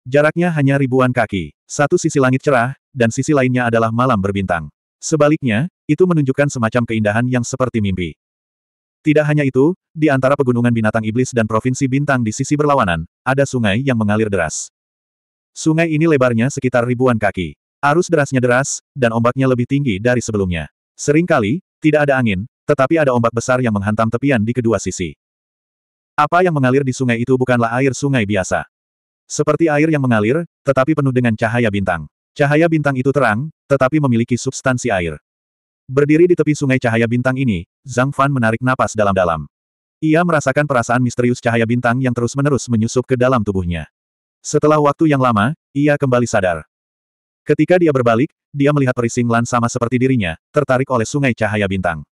Jaraknya hanya ribuan kaki. Satu sisi langit cerah, dan sisi lainnya adalah malam berbintang. Sebaliknya, itu menunjukkan semacam keindahan yang seperti mimpi. Tidak hanya itu, di antara pegunungan binatang iblis dan provinsi bintang di sisi berlawanan, ada sungai yang mengalir deras. Sungai ini lebarnya sekitar ribuan kaki. Arus derasnya deras, dan ombaknya lebih tinggi dari sebelumnya. Seringkali, tidak ada angin, tetapi ada ombak besar yang menghantam tepian di kedua sisi. Apa yang mengalir di sungai itu bukanlah air sungai biasa. Seperti air yang mengalir, tetapi penuh dengan cahaya bintang. Cahaya bintang itu terang, tetapi memiliki substansi air. Berdiri di tepi sungai cahaya bintang ini, Zhang Fan menarik napas dalam-dalam. Ia merasakan perasaan misterius cahaya bintang yang terus-menerus menyusup ke dalam tubuhnya. Setelah waktu yang lama, ia kembali sadar. Ketika dia berbalik, dia melihat Lan sama seperti dirinya, tertarik oleh sungai cahaya bintang.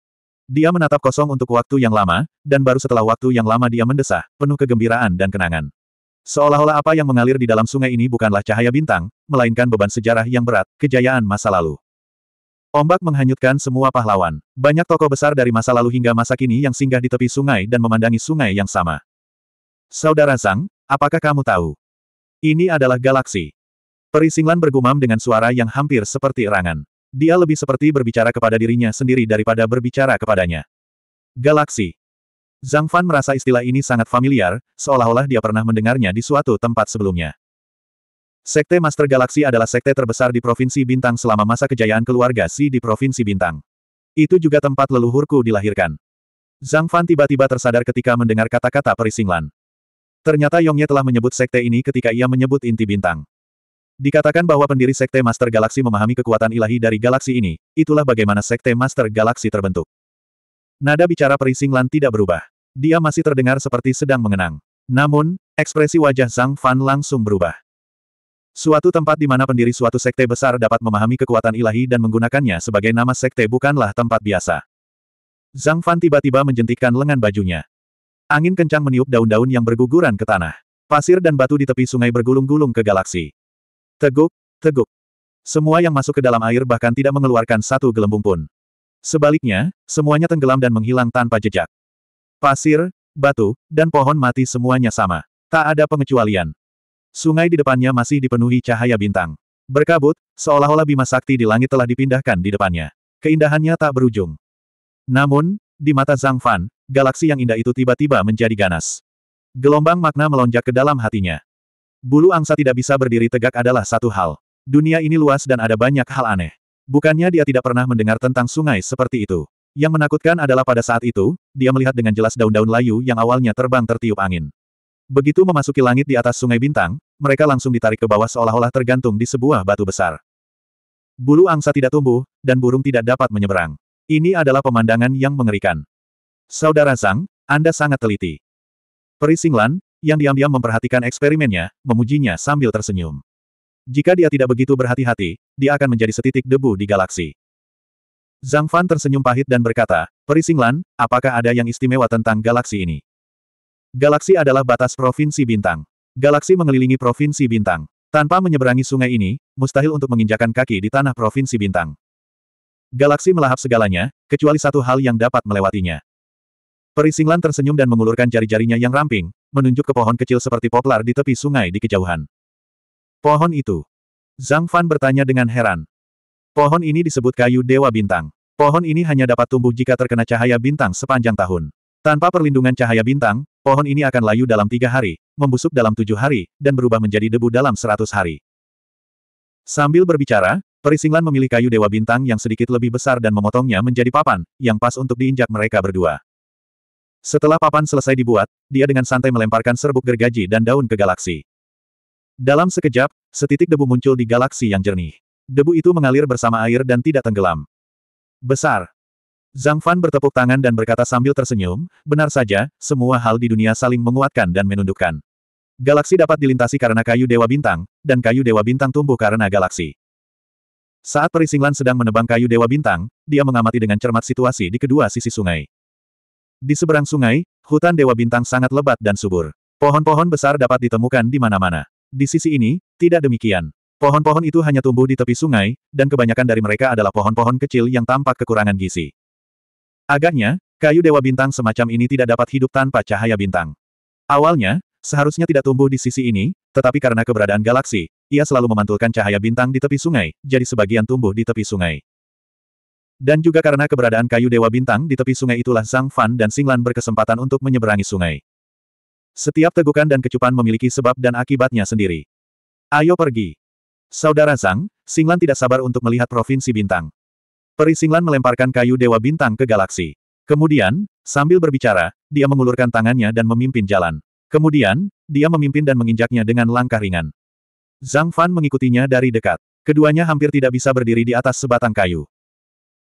Dia menatap kosong untuk waktu yang lama, dan baru setelah waktu yang lama dia mendesah, penuh kegembiraan dan kenangan. Seolah-olah apa yang mengalir di dalam sungai ini bukanlah cahaya bintang, melainkan beban sejarah yang berat, kejayaan masa lalu. Ombak menghanyutkan semua pahlawan. Banyak tokoh besar dari masa lalu hingga masa kini yang singgah di tepi sungai dan memandangi sungai yang sama. Saudara Sang, apakah kamu tahu? Ini adalah galaksi. Perisinglan bergumam dengan suara yang hampir seperti erangan. Dia lebih seperti berbicara kepada dirinya sendiri daripada berbicara kepadanya. Galaksi. Zhang Fan merasa istilah ini sangat familiar, seolah-olah dia pernah mendengarnya di suatu tempat sebelumnya. Sekte Master Galaksi adalah sekte terbesar di Provinsi Bintang selama masa kejayaan keluarga Si di Provinsi Bintang. Itu juga tempat leluhurku dilahirkan. Zhang Fan tiba-tiba tersadar ketika mendengar kata-kata perisinglan. Ternyata Yongye telah menyebut sekte ini ketika ia menyebut inti bintang. Dikatakan bahwa pendiri Sekte Master Galaksi memahami kekuatan ilahi dari galaksi ini, itulah bagaimana Sekte Master Galaksi terbentuk. Nada bicara Perisinglan tidak berubah. Dia masih terdengar seperti sedang mengenang. Namun, ekspresi wajah Zhang Fan langsung berubah. Suatu tempat di mana pendiri suatu sekte besar dapat memahami kekuatan ilahi dan menggunakannya sebagai nama sekte bukanlah tempat biasa. Zhang Fan tiba-tiba menjentikkan lengan bajunya. Angin kencang meniup daun-daun yang berguguran ke tanah. Pasir dan batu di tepi sungai bergulung-gulung ke galaksi. Teguk, teguk. Semua yang masuk ke dalam air bahkan tidak mengeluarkan satu gelembung pun. Sebaliknya, semuanya tenggelam dan menghilang tanpa jejak. Pasir, batu, dan pohon mati semuanya sama. Tak ada pengecualian. Sungai di depannya masih dipenuhi cahaya bintang. Berkabut, seolah-olah Bima Sakti di langit telah dipindahkan di depannya. Keindahannya tak berujung. Namun, di mata Zhang Fan, galaksi yang indah itu tiba-tiba menjadi ganas. Gelombang makna melonjak ke dalam hatinya. Bulu angsa tidak bisa berdiri tegak adalah satu hal. Dunia ini luas dan ada banyak hal aneh. Bukannya dia tidak pernah mendengar tentang sungai seperti itu. Yang menakutkan adalah pada saat itu, dia melihat dengan jelas daun-daun layu yang awalnya terbang tertiup angin. Begitu memasuki langit di atas sungai bintang, mereka langsung ditarik ke bawah seolah-olah tergantung di sebuah batu besar. Bulu angsa tidak tumbuh, dan burung tidak dapat menyeberang. Ini adalah pemandangan yang mengerikan. Saudara Zhang, Anda sangat teliti. Peri Singlan, yang diam-diam memperhatikan eksperimennya, memujinya sambil tersenyum. Jika dia tidak begitu berhati-hati, dia akan menjadi setitik debu di galaksi. Zhang Fan tersenyum pahit dan berkata, Perisinglan, apakah ada yang istimewa tentang galaksi ini? Galaksi adalah batas provinsi bintang. Galaksi mengelilingi provinsi bintang. Tanpa menyeberangi sungai ini, mustahil untuk menginjakan kaki di tanah provinsi bintang. Galaksi melahap segalanya, kecuali satu hal yang dapat melewatinya. Perisinglan tersenyum dan mengulurkan jari-jarinya yang ramping, menunjuk ke pohon kecil seperti poplar di tepi sungai di kejauhan. Pohon itu. Zhang Fan bertanya dengan heran. Pohon ini disebut kayu dewa bintang. Pohon ini hanya dapat tumbuh jika terkena cahaya bintang sepanjang tahun. Tanpa perlindungan cahaya bintang, pohon ini akan layu dalam tiga hari, membusuk dalam tujuh hari, dan berubah menjadi debu dalam seratus hari. Sambil berbicara, Perisinglan memilih kayu dewa bintang yang sedikit lebih besar dan memotongnya menjadi papan, yang pas untuk diinjak mereka berdua. Setelah papan selesai dibuat, dia dengan santai melemparkan serbuk gergaji dan daun ke galaksi. Dalam sekejap, setitik debu muncul di galaksi yang jernih. Debu itu mengalir bersama air dan tidak tenggelam. Besar. Zhang Fan bertepuk tangan dan berkata sambil tersenyum, benar saja, semua hal di dunia saling menguatkan dan menundukkan. Galaksi dapat dilintasi karena kayu dewa bintang, dan kayu dewa bintang tumbuh karena galaksi. Saat Perisinglan sedang menebang kayu dewa bintang, dia mengamati dengan cermat situasi di kedua sisi sungai. Di seberang sungai, hutan Dewa Bintang sangat lebat dan subur. Pohon-pohon besar dapat ditemukan di mana-mana. Di sisi ini, tidak demikian. Pohon-pohon itu hanya tumbuh di tepi sungai, dan kebanyakan dari mereka adalah pohon-pohon kecil yang tampak kekurangan gizi. Agaknya, kayu Dewa Bintang semacam ini tidak dapat hidup tanpa cahaya bintang. Awalnya, seharusnya tidak tumbuh di sisi ini, tetapi karena keberadaan galaksi, ia selalu memantulkan cahaya bintang di tepi sungai, jadi sebagian tumbuh di tepi sungai. Dan juga karena keberadaan kayu Dewa Bintang di tepi sungai itulah Zhang Fan dan Singlan berkesempatan untuk menyeberangi sungai. Setiap tegukan dan kecupan memiliki sebab dan akibatnya sendiri. Ayo pergi. Saudara Zhang, Singlan tidak sabar untuk melihat Provinsi Bintang. Peri Singlan melemparkan kayu Dewa Bintang ke galaksi. Kemudian, sambil berbicara, dia mengulurkan tangannya dan memimpin jalan. Kemudian, dia memimpin dan menginjaknya dengan langkah ringan. Zhang Fan mengikutinya dari dekat. Keduanya hampir tidak bisa berdiri di atas sebatang kayu.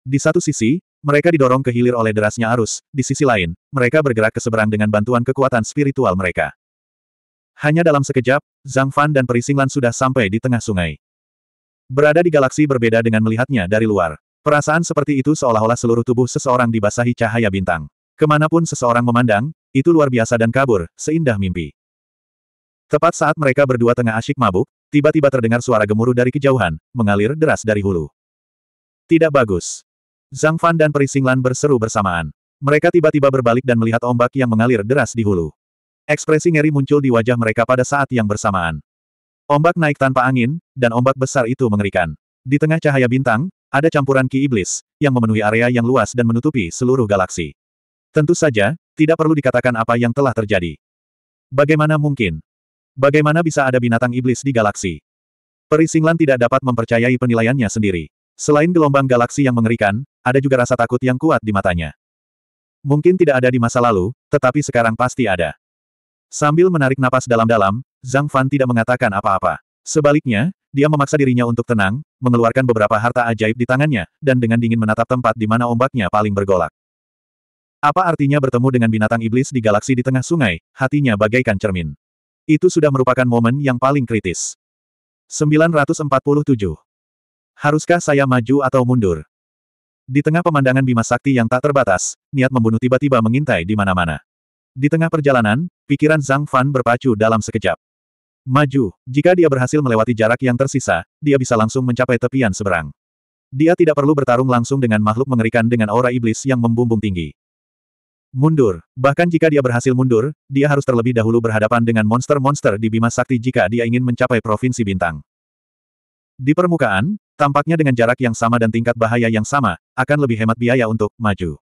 Di satu sisi, mereka didorong ke hilir oleh derasnya arus, di sisi lain, mereka bergerak ke seberang dengan bantuan kekuatan spiritual mereka. Hanya dalam sekejap, Zhang Fan dan Perisinglan sudah sampai di tengah sungai. Berada di galaksi berbeda dengan melihatnya dari luar. Perasaan seperti itu seolah-olah seluruh tubuh seseorang dibasahi cahaya bintang. Kemanapun seseorang memandang, itu luar biasa dan kabur, seindah mimpi. Tepat saat mereka berdua tengah asyik mabuk, tiba-tiba terdengar suara gemuruh dari kejauhan, mengalir deras dari hulu. Tidak bagus. Zhang Fan dan Perisinglan berseru bersamaan. Mereka tiba-tiba berbalik dan melihat ombak yang mengalir deras di hulu. Ekspresi ngeri muncul di wajah mereka pada saat yang bersamaan. Ombak naik tanpa angin, dan ombak besar itu mengerikan. Di tengah cahaya bintang, ada campuran ki iblis, yang memenuhi area yang luas dan menutupi seluruh galaksi. Tentu saja, tidak perlu dikatakan apa yang telah terjadi. Bagaimana mungkin? Bagaimana bisa ada binatang iblis di galaksi? Perisinglan tidak dapat mempercayai penilaiannya sendiri. Selain gelombang galaksi yang mengerikan, ada juga rasa takut yang kuat di matanya. Mungkin tidak ada di masa lalu, tetapi sekarang pasti ada. Sambil menarik napas dalam-dalam, Zhang Fan tidak mengatakan apa-apa. Sebaliknya, dia memaksa dirinya untuk tenang, mengeluarkan beberapa harta ajaib di tangannya, dan dengan dingin menatap tempat di mana ombaknya paling bergolak. Apa artinya bertemu dengan binatang iblis di galaksi di tengah sungai, hatinya bagaikan cermin. Itu sudah merupakan momen yang paling kritis. 947 Haruskah saya maju atau mundur? Di tengah pemandangan Bima Sakti yang tak terbatas, niat membunuh tiba-tiba mengintai di mana-mana. Di tengah perjalanan, pikiran Zhang Fan berpacu dalam sekejap. Maju, jika dia berhasil melewati jarak yang tersisa, dia bisa langsung mencapai tepian seberang. Dia tidak perlu bertarung langsung dengan makhluk mengerikan dengan aura iblis yang membumbung tinggi. Mundur, bahkan jika dia berhasil mundur, dia harus terlebih dahulu berhadapan dengan monster-monster di Bima Sakti jika dia ingin mencapai Provinsi Bintang. Di permukaan, Tampaknya dengan jarak yang sama dan tingkat bahaya yang sama, akan lebih hemat biaya untuk maju.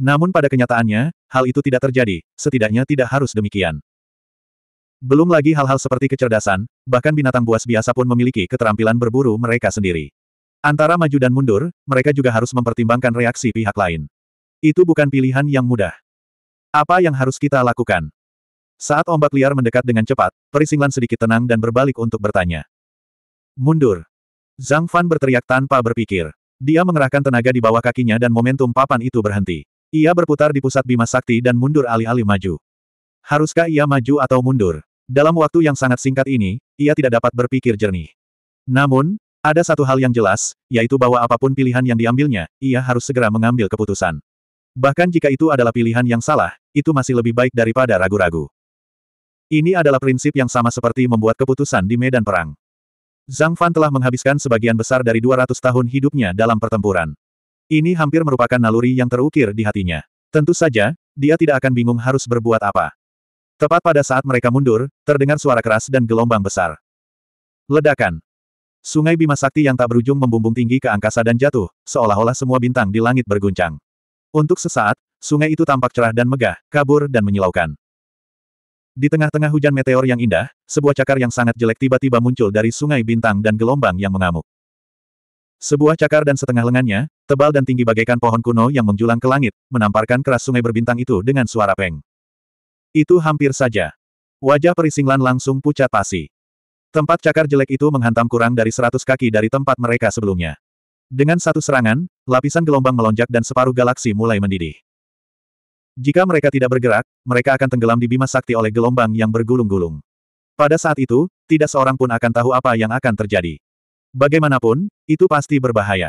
Namun pada kenyataannya, hal itu tidak terjadi, setidaknya tidak harus demikian. Belum lagi hal-hal seperti kecerdasan, bahkan binatang buas biasa pun memiliki keterampilan berburu mereka sendiri. Antara maju dan mundur, mereka juga harus mempertimbangkan reaksi pihak lain. Itu bukan pilihan yang mudah. Apa yang harus kita lakukan? Saat ombak liar mendekat dengan cepat, Perisinglan sedikit tenang dan berbalik untuk bertanya. Mundur. Zhang Fan berteriak tanpa berpikir. Dia mengerahkan tenaga di bawah kakinya dan momentum papan itu berhenti. Ia berputar di pusat Bima Sakti dan mundur alih-alih maju. Haruskah ia maju atau mundur? Dalam waktu yang sangat singkat ini, ia tidak dapat berpikir jernih. Namun, ada satu hal yang jelas, yaitu bahwa apapun pilihan yang diambilnya, ia harus segera mengambil keputusan. Bahkan jika itu adalah pilihan yang salah, itu masih lebih baik daripada ragu-ragu. Ini adalah prinsip yang sama seperti membuat keputusan di medan perang. Zhang Fan telah menghabiskan sebagian besar dari 200 tahun hidupnya dalam pertempuran. Ini hampir merupakan naluri yang terukir di hatinya. Tentu saja, dia tidak akan bingung harus berbuat apa. Tepat pada saat mereka mundur, terdengar suara keras dan gelombang besar. Ledakan. Sungai Bima Sakti yang tak berujung membumbung tinggi ke angkasa dan jatuh, seolah-olah semua bintang di langit berguncang. Untuk sesaat, sungai itu tampak cerah dan megah, kabur dan menyilaukan. Di tengah-tengah hujan meteor yang indah, sebuah cakar yang sangat jelek tiba-tiba muncul dari sungai bintang dan gelombang yang mengamuk. Sebuah cakar dan setengah lengannya, tebal dan tinggi bagaikan pohon kuno yang menjulang ke langit, menamparkan keras sungai berbintang itu dengan suara peng. Itu hampir saja. Wajah perisinglan langsung pucat pasi. Tempat cakar jelek itu menghantam kurang dari seratus kaki dari tempat mereka sebelumnya. Dengan satu serangan, lapisan gelombang melonjak dan separuh galaksi mulai mendidih. Jika mereka tidak bergerak, mereka akan tenggelam di bima sakti oleh gelombang yang bergulung-gulung. Pada saat itu, tidak seorang pun akan tahu apa yang akan terjadi. Bagaimanapun, itu pasti berbahaya.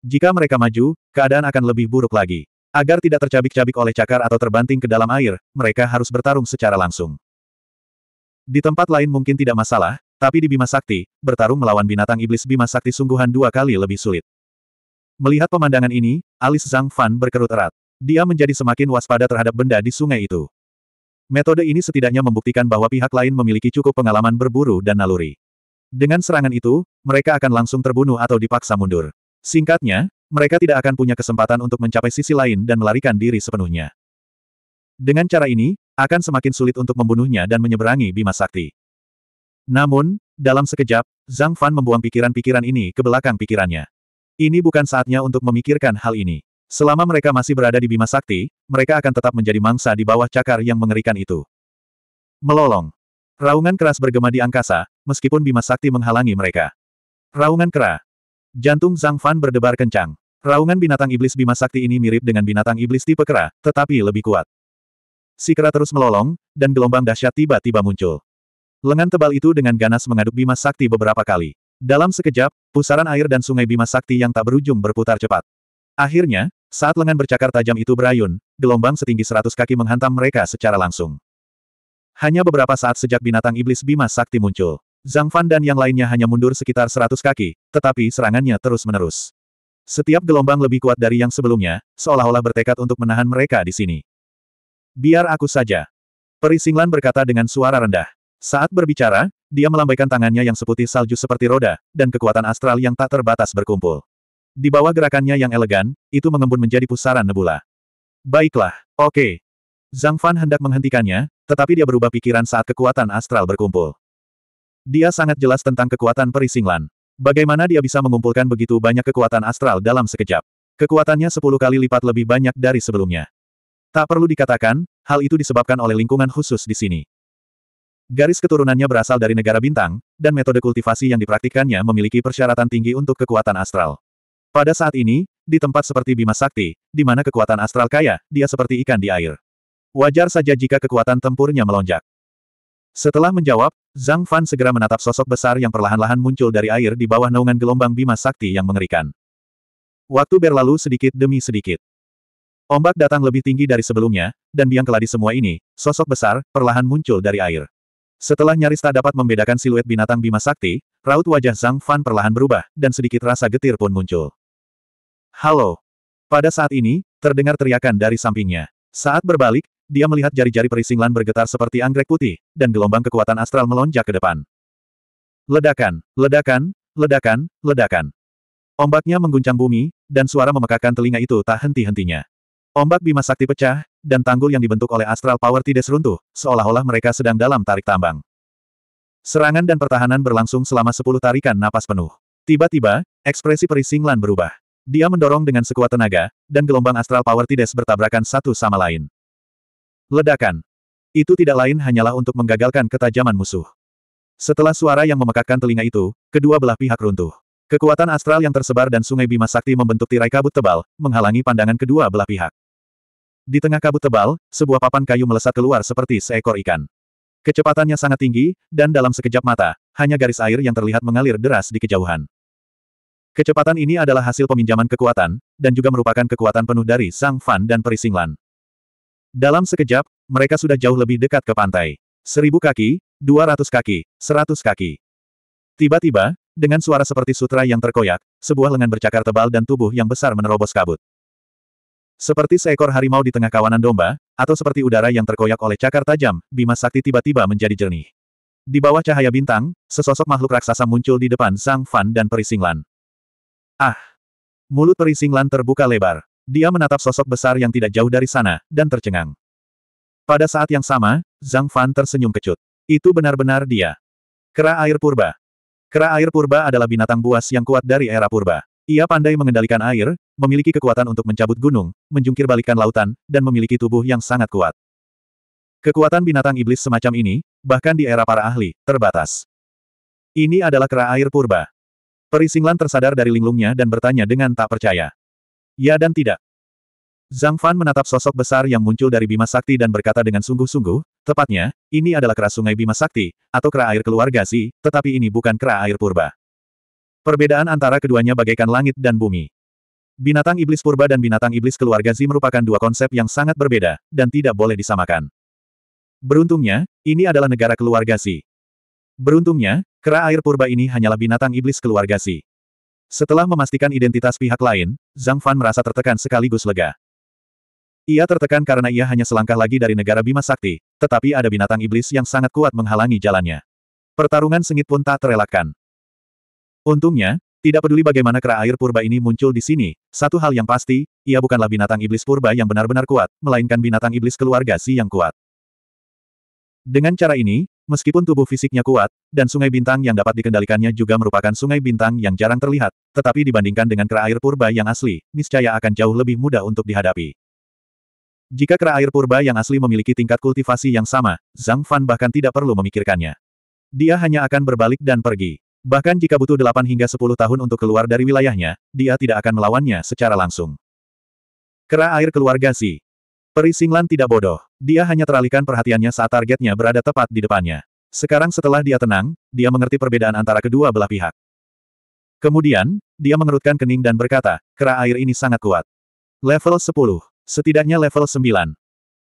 Jika mereka maju, keadaan akan lebih buruk lagi. Agar tidak tercabik-cabik oleh cakar atau terbanting ke dalam air, mereka harus bertarung secara langsung. Di tempat lain mungkin tidak masalah, tapi di Bima Sakti, bertarung melawan binatang iblis Bima Sakti sungguhan dua kali lebih sulit. Melihat pemandangan ini, alis Zhang Fan berkerut erat. Dia menjadi semakin waspada terhadap benda di sungai itu. Metode ini setidaknya membuktikan bahwa pihak lain memiliki cukup pengalaman berburu dan naluri. Dengan serangan itu, mereka akan langsung terbunuh atau dipaksa mundur. Singkatnya, mereka tidak akan punya kesempatan untuk mencapai sisi lain dan melarikan diri sepenuhnya. Dengan cara ini, akan semakin sulit untuk membunuhnya dan menyeberangi Bima Sakti. Namun, dalam sekejap, Zhang Fan membuang pikiran-pikiran ini ke belakang pikirannya. Ini bukan saatnya untuk memikirkan hal ini. Selama mereka masih berada di Bima Sakti, mereka akan tetap menjadi mangsa di bawah cakar yang mengerikan itu. Melolong. Raungan keras bergema di angkasa, meskipun Bima Sakti menghalangi mereka. Raungan kera. Jantung Zhang Fan berdebar kencang. Raungan binatang iblis Bima Sakti ini mirip dengan binatang iblis tipe kera, tetapi lebih kuat. Si kera terus melolong, dan gelombang dahsyat tiba-tiba muncul. Lengan tebal itu dengan ganas mengaduk Bima Sakti beberapa kali. Dalam sekejap, pusaran air dan sungai Bima Sakti yang tak berujung berputar cepat. Akhirnya, saat lengan bercakar tajam itu berayun, gelombang setinggi seratus kaki menghantam mereka secara langsung. Hanya beberapa saat sejak binatang iblis Bima Sakti muncul, Zhang Fan dan yang lainnya hanya mundur sekitar seratus kaki, tetapi serangannya terus-menerus. Setiap gelombang lebih kuat dari yang sebelumnya, seolah-olah bertekad untuk menahan mereka di sini. Biar aku saja. Perisinglan berkata dengan suara rendah. Saat berbicara, dia melambaikan tangannya yang seputih salju seperti roda, dan kekuatan astral yang tak terbatas berkumpul. Di bawah gerakannya yang elegan, itu mengembun menjadi pusaran nebula. Baiklah, oke. Okay. Zhang Fan hendak menghentikannya, tetapi dia berubah pikiran saat kekuatan astral berkumpul. Dia sangat jelas tentang kekuatan perisinglan. Bagaimana dia bisa mengumpulkan begitu banyak kekuatan astral dalam sekejap? Kekuatannya sepuluh kali lipat lebih banyak dari sebelumnya. Tak perlu dikatakan, hal itu disebabkan oleh lingkungan khusus di sini. Garis keturunannya berasal dari negara bintang, dan metode kultivasi yang dipraktikkannya memiliki persyaratan tinggi untuk kekuatan astral. Pada saat ini, di tempat seperti Bima Sakti, di mana kekuatan astral kaya, dia seperti ikan di air. Wajar saja jika kekuatan tempurnya melonjak. Setelah menjawab, Zhang Fan segera menatap sosok besar yang perlahan-lahan muncul dari air di bawah naungan gelombang Bima Sakti yang mengerikan. Waktu berlalu sedikit demi sedikit. Ombak datang lebih tinggi dari sebelumnya, dan biang keladi semua ini, sosok besar, perlahan muncul dari air. Setelah nyaris tak dapat membedakan siluet binatang Bima Sakti, raut wajah Zhang Fan perlahan berubah, dan sedikit rasa getir pun muncul. Halo. Pada saat ini, terdengar teriakan dari sampingnya. Saat berbalik, dia melihat jari-jari perisinglan bergetar seperti anggrek putih, dan gelombang kekuatan astral melonjak ke depan. Ledakan, ledakan, ledakan, ledakan. Ombaknya mengguncang bumi, dan suara memekakan telinga itu tak henti-hentinya. Ombak Bima Sakti pecah, dan tanggul yang dibentuk oleh astral power tidak runtuh, seolah-olah mereka sedang dalam tarik tambang. Serangan dan pertahanan berlangsung selama sepuluh tarikan napas penuh. Tiba-tiba, ekspresi perisinglan berubah. Dia mendorong dengan sekuat tenaga, dan gelombang astral power tides bertabrakan satu sama lain. Ledakan. Itu tidak lain hanyalah untuk menggagalkan ketajaman musuh. Setelah suara yang memekakkan telinga itu, kedua belah pihak runtuh. Kekuatan astral yang tersebar dan sungai Bima Sakti membentuk tirai kabut tebal, menghalangi pandangan kedua belah pihak. Di tengah kabut tebal, sebuah papan kayu melesat keluar seperti seekor ikan. Kecepatannya sangat tinggi, dan dalam sekejap mata, hanya garis air yang terlihat mengalir deras di kejauhan. Kecepatan ini adalah hasil peminjaman kekuatan, dan juga merupakan kekuatan penuh dari Sang Fan dan Perisinglan. Dalam sekejap, mereka sudah jauh lebih dekat ke pantai. Seribu kaki, dua ratus kaki, seratus kaki. Tiba-tiba, dengan suara seperti sutra yang terkoyak, sebuah lengan bercakar tebal dan tubuh yang besar menerobos kabut. Seperti seekor harimau di tengah kawanan domba, atau seperti udara yang terkoyak oleh cakar tajam, Bima Sakti tiba-tiba menjadi jernih. Di bawah cahaya bintang, sesosok makhluk raksasa muncul di depan Sang Fan dan Perisinglan. Ah! Mulut perising Lan terbuka lebar. Dia menatap sosok besar yang tidak jauh dari sana, dan tercengang. Pada saat yang sama, Zhang Fan tersenyum kecut. Itu benar-benar dia. Kera air purba. Kera air purba adalah binatang buas yang kuat dari era purba. Ia pandai mengendalikan air, memiliki kekuatan untuk mencabut gunung, menjungkir balikan lautan, dan memiliki tubuh yang sangat kuat. Kekuatan binatang iblis semacam ini, bahkan di era para ahli, terbatas. Ini adalah kera air purba. Peri Perisinglan tersadar dari linglungnya dan bertanya dengan tak percaya. Ya dan tidak. Zhang Fan menatap sosok besar yang muncul dari Bima Sakti dan berkata dengan sungguh-sungguh, tepatnya, ini adalah kera sungai Bima Sakti, atau kera air keluarga sih, tetapi ini bukan kera air purba. Perbedaan antara keduanya bagaikan langit dan bumi. Binatang iblis purba dan binatang iblis keluarga Zi merupakan dua konsep yang sangat berbeda, dan tidak boleh disamakan. Beruntungnya, ini adalah negara keluarga Zi. Beruntungnya, Kera air purba ini hanyalah binatang iblis keluarga Si. Setelah memastikan identitas pihak lain, Zhang Fan merasa tertekan sekaligus lega. Ia tertekan karena ia hanya selangkah lagi dari negara Bima Sakti, tetapi ada binatang iblis yang sangat kuat menghalangi jalannya. Pertarungan sengit pun tak terelakkan. Untungnya, tidak peduli bagaimana kera air purba ini muncul di sini, satu hal yang pasti, ia bukanlah binatang iblis purba yang benar-benar kuat, melainkan binatang iblis keluarga Si yang kuat. Dengan cara ini, Meskipun tubuh fisiknya kuat, dan sungai bintang yang dapat dikendalikannya juga merupakan sungai bintang yang jarang terlihat, tetapi dibandingkan dengan kera air purba yang asli, niscaya akan jauh lebih mudah untuk dihadapi. Jika kera air purba yang asli memiliki tingkat kultivasi yang sama, Zhang Fan bahkan tidak perlu memikirkannya. Dia hanya akan berbalik dan pergi. Bahkan jika butuh 8 hingga 10 tahun untuk keluar dari wilayahnya, dia tidak akan melawannya secara langsung. Kera air keluarga Si Peri Singlan tidak bodoh. Dia hanya teralihkan perhatiannya saat targetnya berada tepat di depannya. Sekarang setelah dia tenang, dia mengerti perbedaan antara kedua belah pihak. Kemudian, dia mengerutkan kening dan berkata, kera air ini sangat kuat. Level 10. Setidaknya level 9.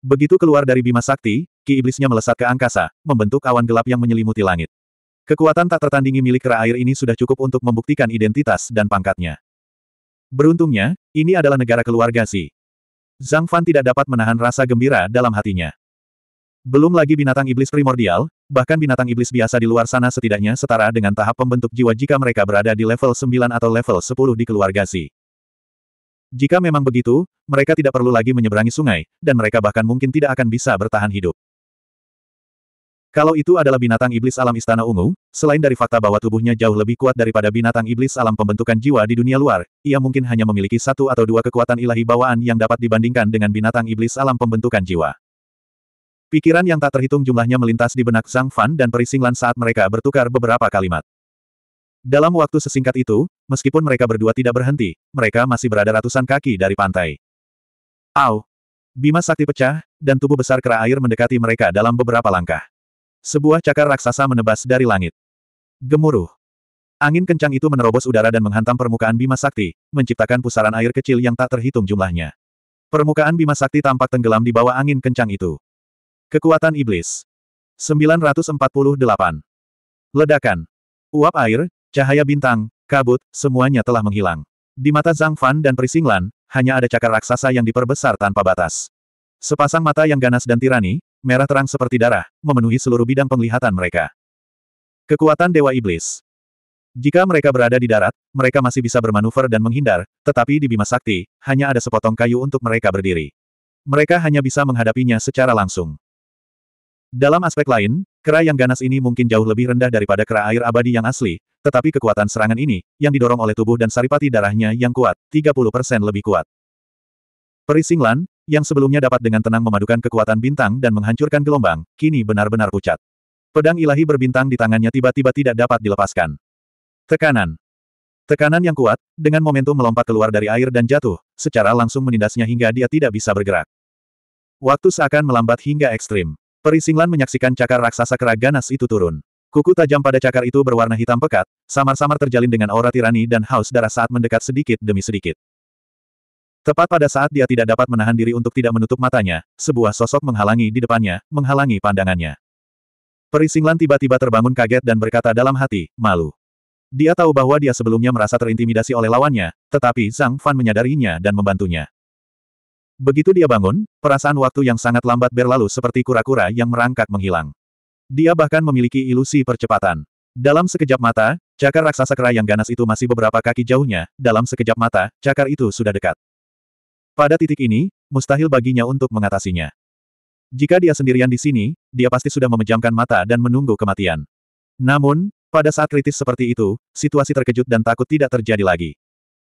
Begitu keluar dari Bima Sakti, ki iblisnya melesat ke angkasa, membentuk awan gelap yang menyelimuti langit. Kekuatan tak tertandingi milik kera air ini sudah cukup untuk membuktikan identitas dan pangkatnya. Beruntungnya, ini adalah negara keluarga Si, Zhang Fan tidak dapat menahan rasa gembira dalam hatinya. Belum lagi binatang iblis primordial, bahkan binatang iblis biasa di luar sana setidaknya setara dengan tahap pembentuk jiwa jika mereka berada di level 9 atau level 10 di keluarga Xi. Jika memang begitu, mereka tidak perlu lagi menyeberangi sungai, dan mereka bahkan mungkin tidak akan bisa bertahan hidup. Kalau itu adalah binatang iblis alam istana ungu, selain dari fakta bahwa tubuhnya jauh lebih kuat daripada binatang iblis alam pembentukan jiwa di dunia luar, ia mungkin hanya memiliki satu atau dua kekuatan ilahi bawaan yang dapat dibandingkan dengan binatang iblis alam pembentukan jiwa. Pikiran yang tak terhitung jumlahnya melintas di benak Zhang Fan dan Perisinglan saat mereka bertukar beberapa kalimat. Dalam waktu sesingkat itu, meskipun mereka berdua tidak berhenti, mereka masih berada ratusan kaki dari pantai. Au! Bima sakti pecah, dan tubuh besar kera air mendekati mereka dalam beberapa langkah. Sebuah cakar raksasa menebas dari langit. Gemuruh. Angin kencang itu menerobos udara dan menghantam permukaan Bima Sakti, menciptakan pusaran air kecil yang tak terhitung jumlahnya. Permukaan Bima Sakti tampak tenggelam di bawah angin kencang itu. Kekuatan Iblis. 948. Ledakan. Uap air, cahaya bintang, kabut, semuanya telah menghilang. Di mata Zhang Fan dan Prisinglan, hanya ada cakar raksasa yang diperbesar tanpa batas. Sepasang mata yang ganas dan tirani, merah terang seperti darah, memenuhi seluruh bidang penglihatan mereka. Kekuatan Dewa Iblis Jika mereka berada di darat, mereka masih bisa bermanuver dan menghindar, tetapi di Bima Sakti, hanya ada sepotong kayu untuk mereka berdiri. Mereka hanya bisa menghadapinya secara langsung. Dalam aspek lain, kera yang ganas ini mungkin jauh lebih rendah daripada kera air abadi yang asli, tetapi kekuatan serangan ini, yang didorong oleh tubuh dan saripati darahnya yang kuat, 30% lebih kuat. Perisinglan, yang sebelumnya dapat dengan tenang memadukan kekuatan bintang dan menghancurkan gelombang, kini benar-benar pucat. Pedang ilahi berbintang di tangannya tiba-tiba tidak dapat dilepaskan. Tekanan. Tekanan yang kuat, dengan momentum melompat keluar dari air dan jatuh, secara langsung menindasnya hingga dia tidak bisa bergerak. Waktu seakan melambat hingga ekstrim. Perisinglan menyaksikan cakar raksasa kera ganas itu turun. Kuku tajam pada cakar itu berwarna hitam pekat, samar-samar terjalin dengan aura tirani dan haus darah saat mendekat sedikit demi sedikit. Tepat pada saat dia tidak dapat menahan diri untuk tidak menutup matanya, sebuah sosok menghalangi di depannya, menghalangi pandangannya. Perisinglan tiba-tiba terbangun kaget dan berkata dalam hati, malu. Dia tahu bahwa dia sebelumnya merasa terintimidasi oleh lawannya, tetapi Zhang Fan menyadarinya dan membantunya. Begitu dia bangun, perasaan waktu yang sangat lambat berlalu seperti kura-kura yang merangkak menghilang. Dia bahkan memiliki ilusi percepatan. Dalam sekejap mata, cakar raksasa kera yang ganas itu masih beberapa kaki jauhnya, dalam sekejap mata, cakar itu sudah dekat. Pada titik ini, mustahil baginya untuk mengatasinya. Jika dia sendirian di sini, dia pasti sudah memejamkan mata dan menunggu kematian. Namun, pada saat kritis seperti itu, situasi terkejut dan takut tidak terjadi lagi.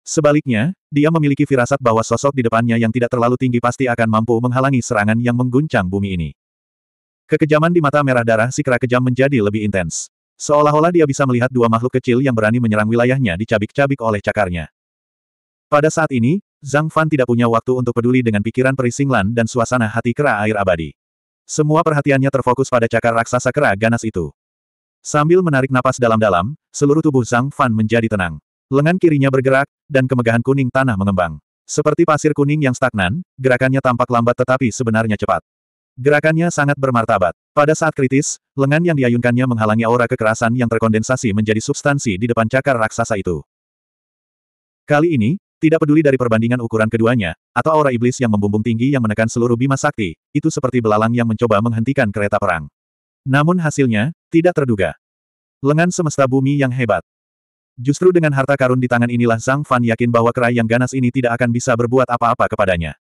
Sebaliknya, dia memiliki firasat bahwa sosok di depannya yang tidak terlalu tinggi pasti akan mampu menghalangi serangan yang mengguncang bumi ini. Kekejaman di mata merah darah si kera kejam menjadi lebih intens. Seolah-olah dia bisa melihat dua makhluk kecil yang berani menyerang wilayahnya dicabik-cabik oleh cakarnya. Pada saat ini, Zhang Fan tidak punya waktu untuk peduli dengan pikiran perisinglan dan suasana hati kera air abadi. Semua perhatiannya terfokus pada cakar raksasa kera ganas itu. Sambil menarik napas dalam-dalam, seluruh tubuh Zhang Fan menjadi tenang. Lengan kirinya bergerak, dan kemegahan kuning tanah mengembang. Seperti pasir kuning yang stagnan, gerakannya tampak lambat tetapi sebenarnya cepat. Gerakannya sangat bermartabat. Pada saat kritis, lengan yang diayunkannya menghalangi aura kekerasan yang terkondensasi menjadi substansi di depan cakar raksasa itu. Kali ini, tidak peduli dari perbandingan ukuran keduanya, atau aura iblis yang membumbung tinggi yang menekan seluruh bima sakti, itu seperti belalang yang mencoba menghentikan kereta perang. Namun hasilnya, tidak terduga. Lengan semesta bumi yang hebat. Justru dengan harta karun di tangan inilah Zhang Fan yakin bahwa kerai yang ganas ini tidak akan bisa berbuat apa-apa kepadanya.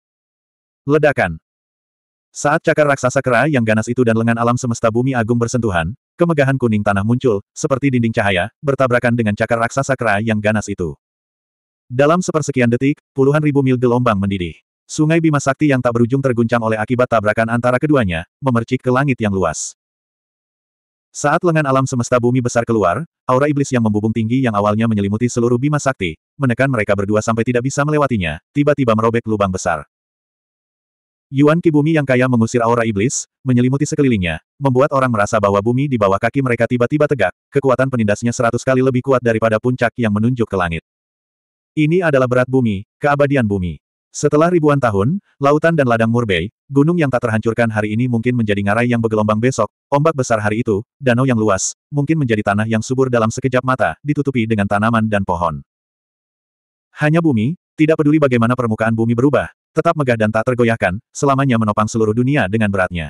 Ledakan. Saat cakar raksasa kerai yang ganas itu dan lengan alam semesta bumi agung bersentuhan, kemegahan kuning tanah muncul, seperti dinding cahaya, bertabrakan dengan cakar raksasa kerai yang ganas itu. Dalam sepersekian detik, puluhan ribu mil gelombang mendidih. Sungai Bima Sakti yang tak berujung terguncang oleh akibat tabrakan antara keduanya, memercik ke langit yang luas. Saat lengan alam semesta bumi besar keluar, aura iblis yang membubung tinggi yang awalnya menyelimuti seluruh bima sakti, menekan mereka berdua sampai tidak bisa melewatinya, tiba-tiba merobek lubang besar. Yuan Ki Bumi yang kaya mengusir aura iblis, menyelimuti sekelilingnya, membuat orang merasa bahwa bumi di bawah kaki mereka tiba-tiba tegak, kekuatan penindasnya seratus kali lebih kuat daripada puncak yang menunjuk ke langit. Ini adalah berat bumi, keabadian bumi. Setelah ribuan tahun, lautan dan ladang murbei, gunung yang tak terhancurkan hari ini mungkin menjadi ngarai yang bergelombang besok, ombak besar hari itu, danau yang luas, mungkin menjadi tanah yang subur dalam sekejap mata, ditutupi dengan tanaman dan pohon. Hanya bumi, tidak peduli bagaimana permukaan bumi berubah, tetap megah dan tak tergoyahkan, selamanya menopang seluruh dunia dengan beratnya.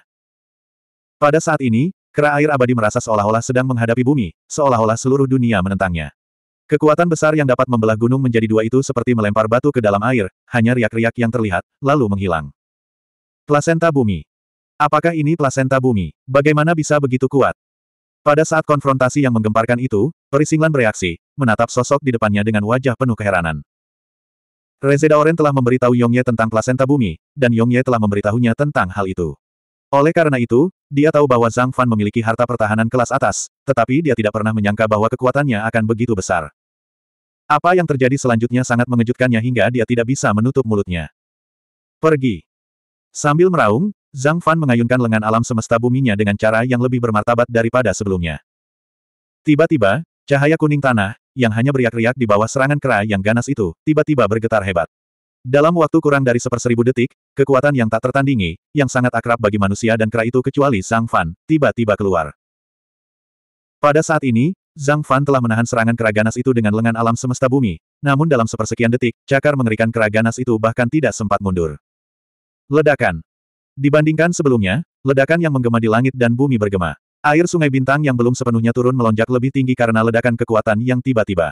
Pada saat ini, kera air abadi merasa seolah-olah sedang menghadapi bumi, seolah-olah seluruh dunia menentangnya. Kekuatan besar yang dapat membelah gunung menjadi dua itu seperti melempar batu ke dalam air, hanya riak-riak yang terlihat, lalu menghilang. Plasenta bumi. Apakah ini plasenta bumi? Bagaimana bisa begitu kuat? Pada saat konfrontasi yang menggemparkan itu, Perisinglan bereaksi, menatap sosok di depannya dengan wajah penuh keheranan. Rezeda Oren telah memberitahu Yongye tentang plasenta bumi, dan Yongye telah memberitahunya tentang hal itu. Oleh karena itu, dia tahu bahwa Zhang Fan memiliki harta pertahanan kelas atas, tetapi dia tidak pernah menyangka bahwa kekuatannya akan begitu besar. Apa yang terjadi selanjutnya sangat mengejutkannya hingga dia tidak bisa menutup mulutnya. Pergi. Sambil meraung, Zhang Fan mengayunkan lengan alam semesta buminya dengan cara yang lebih bermartabat daripada sebelumnya. Tiba-tiba, cahaya kuning tanah, yang hanya beriak-riak di bawah serangan kera yang ganas itu, tiba-tiba bergetar hebat. Dalam waktu kurang dari seperseribu detik, kekuatan yang tak tertandingi, yang sangat akrab bagi manusia dan kera itu kecuali Zhang Fan, tiba-tiba keluar. Pada saat ini, Zhang Fan telah menahan serangan kera ganas itu dengan lengan alam semesta bumi, namun dalam sepersekian detik, cakar mengerikan kera ganas itu bahkan tidak sempat mundur. Ledakan. Dibandingkan sebelumnya, ledakan yang menggema di langit dan bumi bergema. Air sungai bintang yang belum sepenuhnya turun melonjak lebih tinggi karena ledakan kekuatan yang tiba-tiba.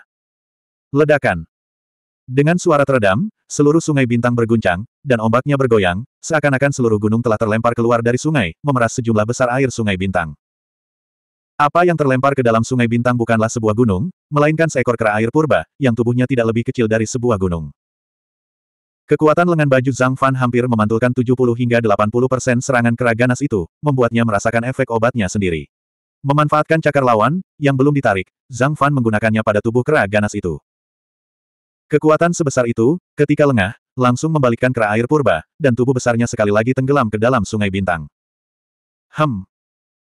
Ledakan. Dengan suara teredam, seluruh sungai bintang berguncang, dan ombaknya bergoyang, seakan-akan seluruh gunung telah terlempar keluar dari sungai, memeras sejumlah besar air sungai bintang. Apa yang terlempar ke dalam sungai bintang bukanlah sebuah gunung, melainkan seekor kera air purba, yang tubuhnya tidak lebih kecil dari sebuah gunung. Kekuatan lengan baju Zhang Fan hampir memantulkan 70 hingga 80 persen serangan kera ganas itu, membuatnya merasakan efek obatnya sendiri. Memanfaatkan cakar lawan, yang belum ditarik, Zhang Fan menggunakannya pada tubuh kera ganas itu. Kekuatan sebesar itu, ketika lengah, langsung membalikkan kera air purba, dan tubuh besarnya sekali lagi tenggelam ke dalam sungai bintang. Hem.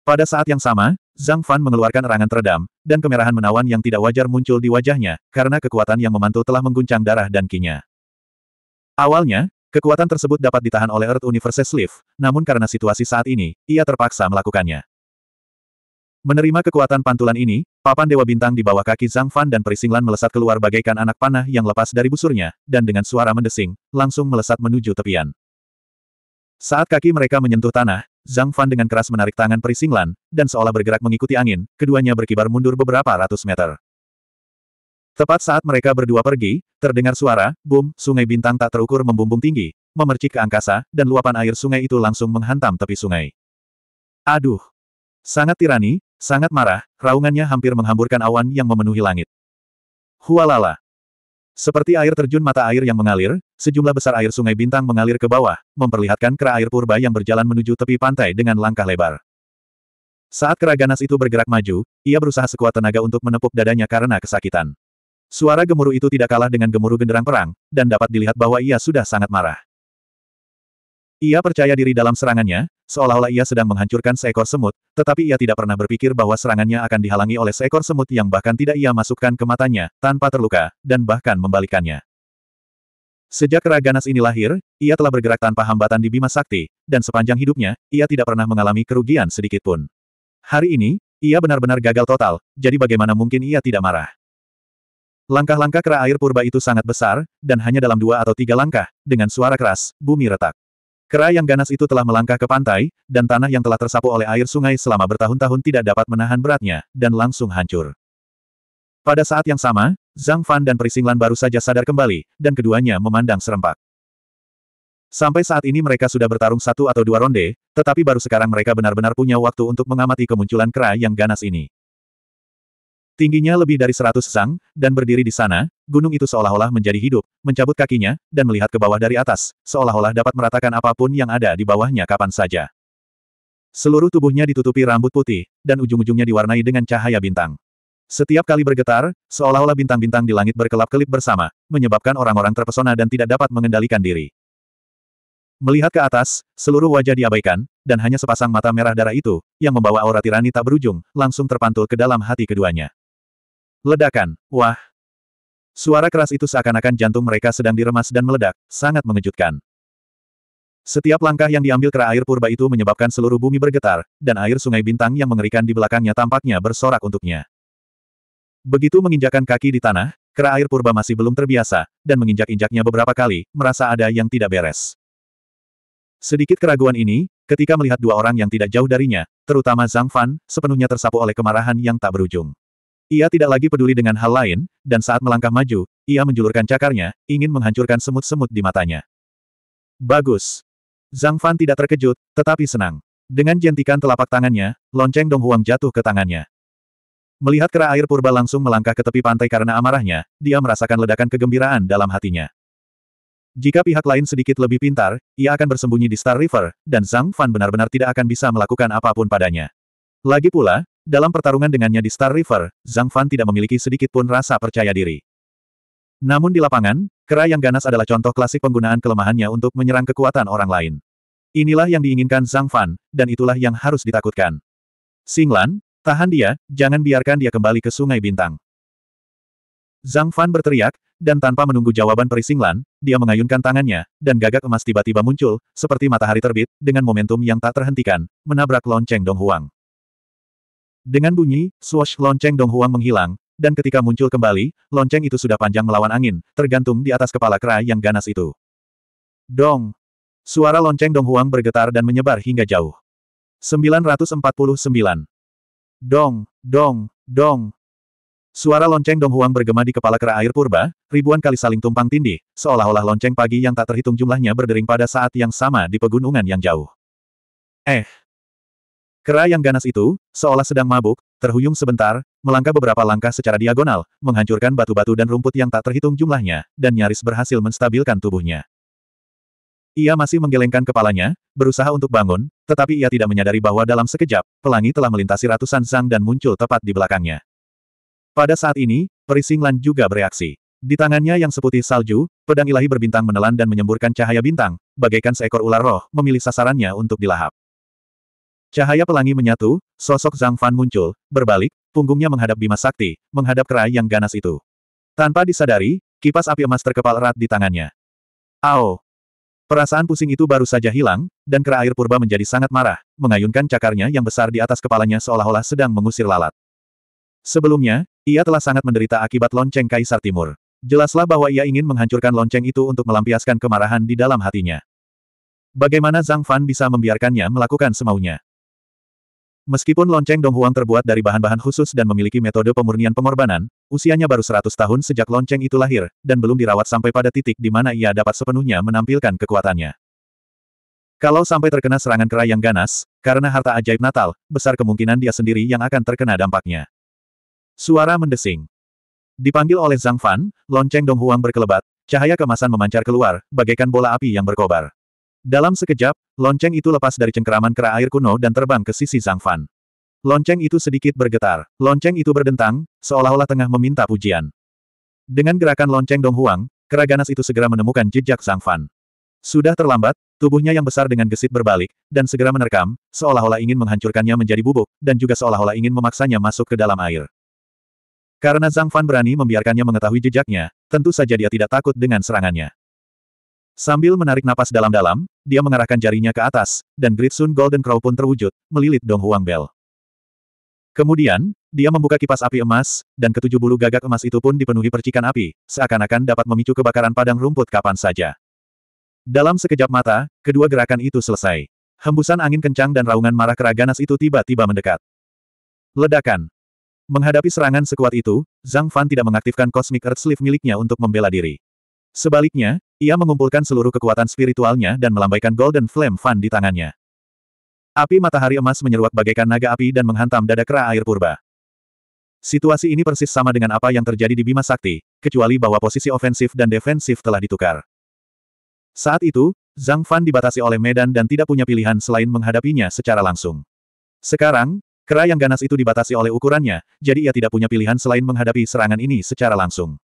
Pada saat yang sama, Zhang Fan mengeluarkan erangan teredam, dan kemerahan menawan yang tidak wajar muncul di wajahnya, karena kekuatan yang memantul telah mengguncang darah dan kinya. Awalnya, kekuatan tersebut dapat ditahan oleh Earth Universe Sleaf, namun karena situasi saat ini, ia terpaksa melakukannya. Menerima kekuatan pantulan ini, Papan Dewa Bintang di bawah kaki Zhang Fan dan Perisinglan melesat keluar bagaikan anak panah yang lepas dari busurnya, dan dengan suara mendesing, langsung melesat menuju tepian. Saat kaki mereka menyentuh tanah, Zhang Fan dengan keras menarik tangan Perisinglan, dan seolah bergerak mengikuti angin, keduanya berkibar mundur beberapa ratus meter. Tepat saat mereka berdua pergi, terdengar suara, boom, sungai bintang tak terukur membumbung tinggi, memercik ke angkasa, dan luapan air sungai itu langsung menghantam tepi sungai. Aduh! Sangat tirani, Sangat marah, raungannya hampir menghamburkan awan yang memenuhi langit. Hualala. Seperti air terjun mata air yang mengalir, sejumlah besar air sungai bintang mengalir ke bawah, memperlihatkan kera air purba yang berjalan menuju tepi pantai dengan langkah lebar. Saat kera ganas itu bergerak maju, ia berusaha sekuat tenaga untuk menepuk dadanya karena kesakitan. Suara gemuruh itu tidak kalah dengan gemuruh genderang perang, dan dapat dilihat bahwa ia sudah sangat marah. Ia percaya diri dalam serangannya, seolah-olah ia sedang menghancurkan seekor semut, tetapi ia tidak pernah berpikir bahwa serangannya akan dihalangi oleh seekor semut yang bahkan tidak ia masukkan ke matanya, tanpa terluka, dan bahkan membalikannya. Sejak Raganas ini lahir, ia telah bergerak tanpa hambatan di Bima Sakti, dan sepanjang hidupnya, ia tidak pernah mengalami kerugian sedikitpun. Hari ini, ia benar-benar gagal total, jadi bagaimana mungkin ia tidak marah? Langkah-langkah kera air purba itu sangat besar, dan hanya dalam dua atau tiga langkah, dengan suara keras, bumi retak. Kera yang ganas itu telah melangkah ke pantai, dan tanah yang telah tersapu oleh air sungai selama bertahun-tahun tidak dapat menahan beratnya, dan langsung hancur. Pada saat yang sama, Zhang Fan dan Perisinglan baru saja sadar kembali, dan keduanya memandang serempak. Sampai saat ini mereka sudah bertarung satu atau dua ronde, tetapi baru sekarang mereka benar-benar punya waktu untuk mengamati kemunculan kera yang ganas ini. Tingginya lebih dari seratus sang, dan berdiri di sana, gunung itu seolah-olah menjadi hidup, mencabut kakinya, dan melihat ke bawah dari atas, seolah-olah dapat meratakan apapun yang ada di bawahnya kapan saja. Seluruh tubuhnya ditutupi rambut putih, dan ujung-ujungnya diwarnai dengan cahaya bintang. Setiap kali bergetar, seolah-olah bintang-bintang di langit berkelap-kelip bersama, menyebabkan orang-orang terpesona dan tidak dapat mengendalikan diri. Melihat ke atas, seluruh wajah diabaikan, dan hanya sepasang mata merah darah itu, yang membawa aura tirani tak berujung, langsung terpantul ke dalam hati keduanya. Ledakan, wah! Suara keras itu seakan-akan jantung mereka sedang diremas dan meledak, sangat mengejutkan. Setiap langkah yang diambil kera air purba itu menyebabkan seluruh bumi bergetar, dan air sungai bintang yang mengerikan di belakangnya tampaknya bersorak untuknya. Begitu menginjakan kaki di tanah, kera air purba masih belum terbiasa, dan menginjak-injaknya beberapa kali, merasa ada yang tidak beres. Sedikit keraguan ini, ketika melihat dua orang yang tidak jauh darinya, terutama Zhang Fan, sepenuhnya tersapu oleh kemarahan yang tak berujung. Ia tidak lagi peduli dengan hal lain, dan saat melangkah maju, ia menjulurkan cakarnya, ingin menghancurkan semut-semut di matanya. Bagus. Zhang Fan tidak terkejut, tetapi senang. Dengan jentikan telapak tangannya, lonceng Donghuang jatuh ke tangannya. Melihat kera air purba langsung melangkah ke tepi pantai karena amarahnya, dia merasakan ledakan kegembiraan dalam hatinya. Jika pihak lain sedikit lebih pintar, ia akan bersembunyi di Star River, dan Zhang Fan benar-benar tidak akan bisa melakukan apapun padanya. Lagi pula, dalam pertarungan dengannya di Star River, Zhang Fan tidak memiliki sedikit pun rasa percaya diri. Namun di lapangan, kera yang ganas adalah contoh klasik penggunaan kelemahannya untuk menyerang kekuatan orang lain. Inilah yang diinginkan Zhang Fan, dan itulah yang harus ditakutkan. Singlan, tahan dia, jangan biarkan dia kembali ke Sungai Bintang. Zhang Fan berteriak, dan tanpa menunggu jawaban Singlan, dia mengayunkan tangannya, dan gagak emas tiba-tiba muncul, seperti matahari terbit, dengan momentum yang tak terhentikan, menabrak lonceng Dong Huang. Dengan bunyi, swash lonceng Donghuang menghilang, dan ketika muncul kembali, lonceng itu sudah panjang melawan angin, tergantung di atas kepala kera yang ganas itu. Dong! Suara lonceng Donghuang bergetar dan menyebar hingga jauh. 949. Dong, dong, dong. Suara lonceng Donghuang bergema di kepala kera air purba, ribuan kali saling tumpang tindih, seolah-olah lonceng pagi yang tak terhitung jumlahnya berdering pada saat yang sama di pegunungan yang jauh. Eh, Kera yang ganas itu, seolah sedang mabuk, terhuyung sebentar, melangkah beberapa langkah secara diagonal, menghancurkan batu-batu dan rumput yang tak terhitung jumlahnya, dan nyaris berhasil menstabilkan tubuhnya. Ia masih menggelengkan kepalanya, berusaha untuk bangun, tetapi ia tidak menyadari bahwa dalam sekejap, pelangi telah melintasi ratusan sang dan muncul tepat di belakangnya. Pada saat ini, Lan juga bereaksi. Di tangannya yang seputih salju, pedang ilahi berbintang menelan dan menyemburkan cahaya bintang, bagaikan seekor ular roh, memilih sasarannya untuk dilahap. Cahaya pelangi menyatu, sosok Zhang Fan muncul, berbalik, punggungnya menghadap Bima Sakti, menghadap kerai yang ganas itu. Tanpa disadari, kipas api emas terkepal erat di tangannya. Ao! Perasaan pusing itu baru saja hilang, dan kera air purba menjadi sangat marah, mengayunkan cakarnya yang besar di atas kepalanya seolah-olah sedang mengusir lalat. Sebelumnya, ia telah sangat menderita akibat lonceng Kaisar Timur. Jelaslah bahwa ia ingin menghancurkan lonceng itu untuk melampiaskan kemarahan di dalam hatinya. Bagaimana Zhang Fan bisa membiarkannya melakukan semaunya? Meskipun lonceng Donghuang terbuat dari bahan-bahan khusus dan memiliki metode pemurnian pengorbanan, usianya baru 100 tahun sejak lonceng itu lahir, dan belum dirawat sampai pada titik di mana ia dapat sepenuhnya menampilkan kekuatannya. Kalau sampai terkena serangan kera yang ganas, karena harta ajaib Natal, besar kemungkinan dia sendiri yang akan terkena dampaknya. Suara mendesing. Dipanggil oleh Zhang Fan, lonceng Donghuang berkelebat, cahaya kemasan memancar keluar, bagaikan bola api yang berkobar. Dalam sekejap, lonceng itu lepas dari cengkeraman kera air kuno dan terbang ke sisi Zhang Fan. Lonceng itu sedikit bergetar. Lonceng itu berdentang, seolah-olah tengah meminta pujian. Dengan gerakan lonceng Dong Huang, kera ganas itu segera menemukan jejak Zhang Fan. Sudah terlambat, tubuhnya yang besar dengan gesit berbalik, dan segera menerkam, seolah-olah ingin menghancurkannya menjadi bubuk, dan juga seolah-olah ingin memaksanya masuk ke dalam air. Karena Zhang Fan berani membiarkannya mengetahui jejaknya, tentu saja dia tidak takut dengan serangannya. Sambil menarik napas dalam-dalam, dia mengarahkan jarinya ke atas, dan Sun Golden Crow pun terwujud, melilit Dong Huang Bell. Kemudian, dia membuka kipas api emas, dan ketujuh bulu gagak emas itu pun dipenuhi percikan api, seakan-akan dapat memicu kebakaran padang rumput kapan saja. Dalam sekejap mata, kedua gerakan itu selesai. Hembusan angin kencang dan raungan marah keraganas itu tiba-tiba mendekat. Ledakan. Menghadapi serangan sekuat itu, Zhang Fan tidak mengaktifkan Cosmic Earth Sleeve miliknya untuk membela diri. Sebaliknya, ia mengumpulkan seluruh kekuatan spiritualnya dan melambaikan Golden Flame Fan di tangannya. Api matahari emas menyeruak bagaikan naga api dan menghantam dada kera air purba. Situasi ini persis sama dengan apa yang terjadi di Bima Sakti, kecuali bahwa posisi ofensif dan defensif telah ditukar. Saat itu, Zhang Fan dibatasi oleh medan dan tidak punya pilihan selain menghadapinya secara langsung. Sekarang, kera yang ganas itu dibatasi oleh ukurannya, jadi ia tidak punya pilihan selain menghadapi serangan ini secara langsung.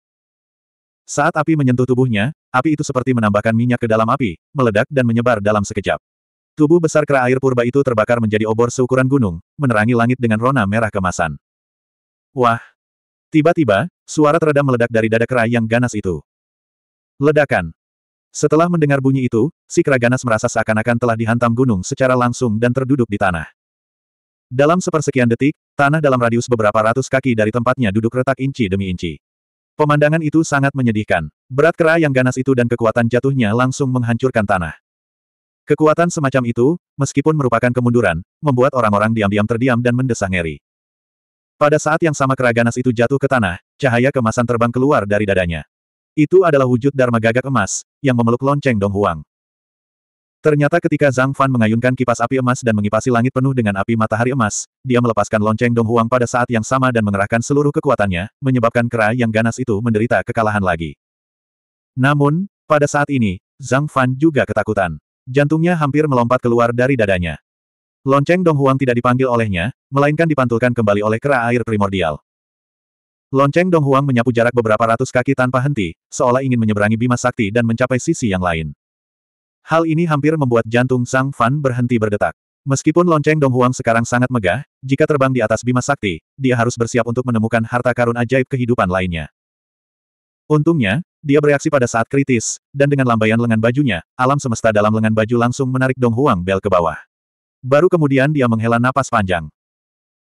Saat api menyentuh tubuhnya, api itu seperti menambahkan minyak ke dalam api, meledak dan menyebar dalam sekejap. Tubuh besar kera air purba itu terbakar menjadi obor seukuran gunung, menerangi langit dengan rona merah kemasan. Wah! Tiba-tiba, suara teredam meledak dari dada kera yang ganas itu. Ledakan! Setelah mendengar bunyi itu, si kera ganas merasa seakan-akan telah dihantam gunung secara langsung dan terduduk di tanah. Dalam sepersekian detik, tanah dalam radius beberapa ratus kaki dari tempatnya duduk retak inci demi inci. Pemandangan itu sangat menyedihkan. Berat kera yang ganas itu dan kekuatan jatuhnya langsung menghancurkan tanah. Kekuatan semacam itu, meskipun merupakan kemunduran, membuat orang-orang diam-diam terdiam dan mendesah ngeri. Pada saat yang sama kera ganas itu jatuh ke tanah, cahaya kemasan terbang keluar dari dadanya. Itu adalah wujud Dharma Gagak Emas, yang memeluk lonceng Dong Huang. Ternyata ketika Zhang Fan mengayunkan kipas api emas dan mengipasi langit penuh dengan api matahari emas, dia melepaskan lonceng Dong Huang pada saat yang sama dan mengerahkan seluruh kekuatannya, menyebabkan kera yang ganas itu menderita kekalahan lagi. Namun, pada saat ini, Zhang Fan juga ketakutan. Jantungnya hampir melompat keluar dari dadanya. Lonceng Dong Huang tidak dipanggil olehnya, melainkan dipantulkan kembali oleh kera air primordial. Lonceng Dong Huang menyapu jarak beberapa ratus kaki tanpa henti, seolah ingin menyeberangi Bima Sakti dan mencapai sisi yang lain. Hal ini hampir membuat jantung Sang Fan berhenti berdetak. Meskipun lonceng Donghuang sekarang sangat megah, jika terbang di atas Bima Sakti, dia harus bersiap untuk menemukan harta karun ajaib kehidupan lainnya. Untungnya, dia bereaksi pada saat kritis, dan dengan lambaian lengan bajunya, alam semesta dalam lengan baju langsung menarik Donghuang bel ke bawah. Baru kemudian dia menghela napas panjang.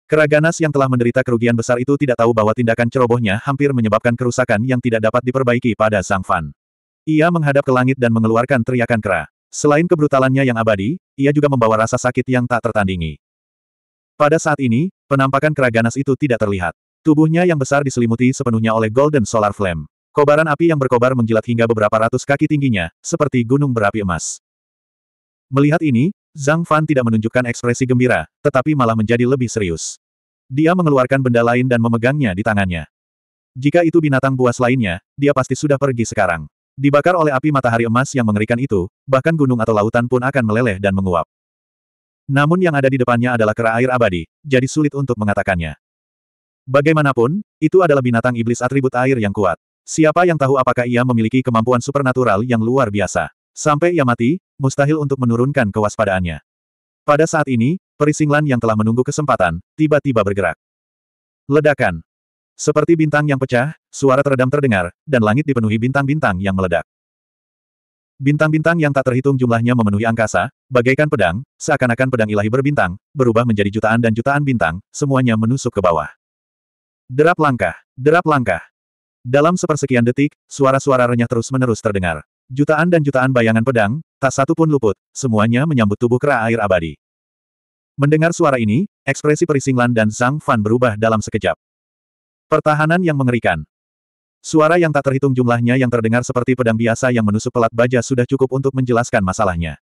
Keraganas yang telah menderita kerugian besar itu tidak tahu bahwa tindakan cerobohnya hampir menyebabkan kerusakan yang tidak dapat diperbaiki pada Sang Fan. Ia menghadap ke langit dan mengeluarkan teriakan kera. Selain kebrutalannya yang abadi, ia juga membawa rasa sakit yang tak tertandingi. Pada saat ini, penampakan kera ganas itu tidak terlihat. Tubuhnya yang besar diselimuti sepenuhnya oleh Golden Solar Flame. Kobaran api yang berkobar menjilat hingga beberapa ratus kaki tingginya, seperti gunung berapi emas. Melihat ini, Zhang Fan tidak menunjukkan ekspresi gembira, tetapi malah menjadi lebih serius. Dia mengeluarkan benda lain dan memegangnya di tangannya. Jika itu binatang buas lainnya, dia pasti sudah pergi sekarang. Dibakar oleh api matahari emas yang mengerikan itu, bahkan gunung atau lautan pun akan meleleh dan menguap. Namun yang ada di depannya adalah kera air abadi, jadi sulit untuk mengatakannya. Bagaimanapun, itu adalah binatang iblis atribut air yang kuat. Siapa yang tahu apakah ia memiliki kemampuan supernatural yang luar biasa. Sampai ia mati, mustahil untuk menurunkan kewaspadaannya. Pada saat ini, perisinglan yang telah menunggu kesempatan, tiba-tiba bergerak. Ledakan. Seperti bintang yang pecah, suara teredam terdengar, dan langit dipenuhi bintang-bintang yang meledak. Bintang-bintang yang tak terhitung jumlahnya memenuhi angkasa, bagaikan pedang, seakan-akan pedang ilahi berbintang, berubah menjadi jutaan dan jutaan bintang, semuanya menusuk ke bawah. Derap langkah, derap langkah. Dalam sepersekian detik, suara-suara renyah terus-menerus terdengar. Jutaan dan jutaan bayangan pedang, tak satu pun luput, semuanya menyambut tubuh kera air abadi. Mendengar suara ini, ekspresi Perisinglan dan Zhang Fan berubah dalam sekejap. Pertahanan yang mengerikan. Suara yang tak terhitung jumlahnya yang terdengar seperti pedang biasa yang menusuk pelat baja sudah cukup untuk menjelaskan masalahnya.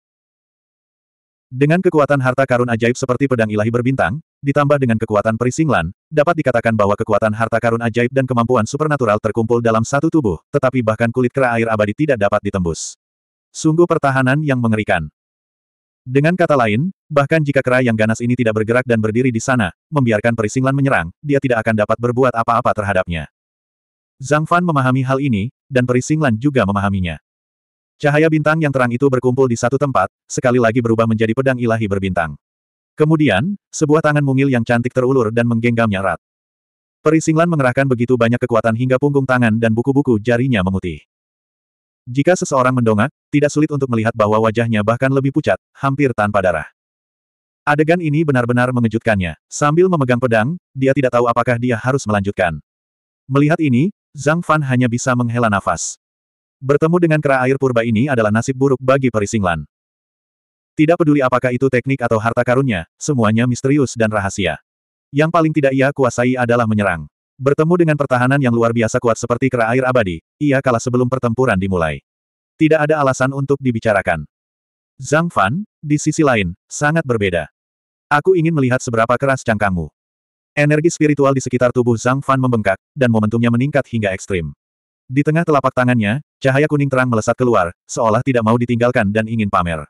Dengan kekuatan harta karun ajaib seperti pedang ilahi berbintang, ditambah dengan kekuatan perisinglan, dapat dikatakan bahwa kekuatan harta karun ajaib dan kemampuan supernatural terkumpul dalam satu tubuh, tetapi bahkan kulit kera air abadi tidak dapat ditembus. Sungguh pertahanan yang mengerikan. Dengan kata lain, bahkan jika kera yang ganas ini tidak bergerak dan berdiri di sana, membiarkan perisinglan menyerang, dia tidak akan dapat berbuat apa-apa terhadapnya. Zhang Fan memahami hal ini, dan perisinglan juga memahaminya. Cahaya bintang yang terang itu berkumpul di satu tempat, sekali lagi berubah menjadi pedang ilahi berbintang. Kemudian, sebuah tangan mungil yang cantik terulur dan menggenggamnya erat. Perisinglan mengerahkan begitu banyak kekuatan hingga punggung tangan dan buku-buku jarinya memutih. Jika seseorang mendongak, tidak sulit untuk melihat bahwa wajahnya bahkan lebih pucat, hampir tanpa darah. Adegan ini benar-benar mengejutkannya. Sambil memegang pedang, dia tidak tahu apakah dia harus melanjutkan. Melihat ini, Zhang Fan hanya bisa menghela nafas. Bertemu dengan kera air purba ini adalah nasib buruk bagi Perisinglan. Tidak peduli apakah itu teknik atau harta karunnya, semuanya misterius dan rahasia. Yang paling tidak ia kuasai adalah menyerang. Bertemu dengan pertahanan yang luar biasa kuat seperti kera air abadi, ia kalah sebelum pertempuran dimulai. Tidak ada alasan untuk dibicarakan. Zhang Fan, di sisi lain, sangat berbeda. Aku ingin melihat seberapa keras cangkangmu. Energi spiritual di sekitar tubuh Zhang Fan membengkak, dan momentumnya meningkat hingga ekstrim. Di tengah telapak tangannya, cahaya kuning terang melesat keluar, seolah tidak mau ditinggalkan dan ingin pamer.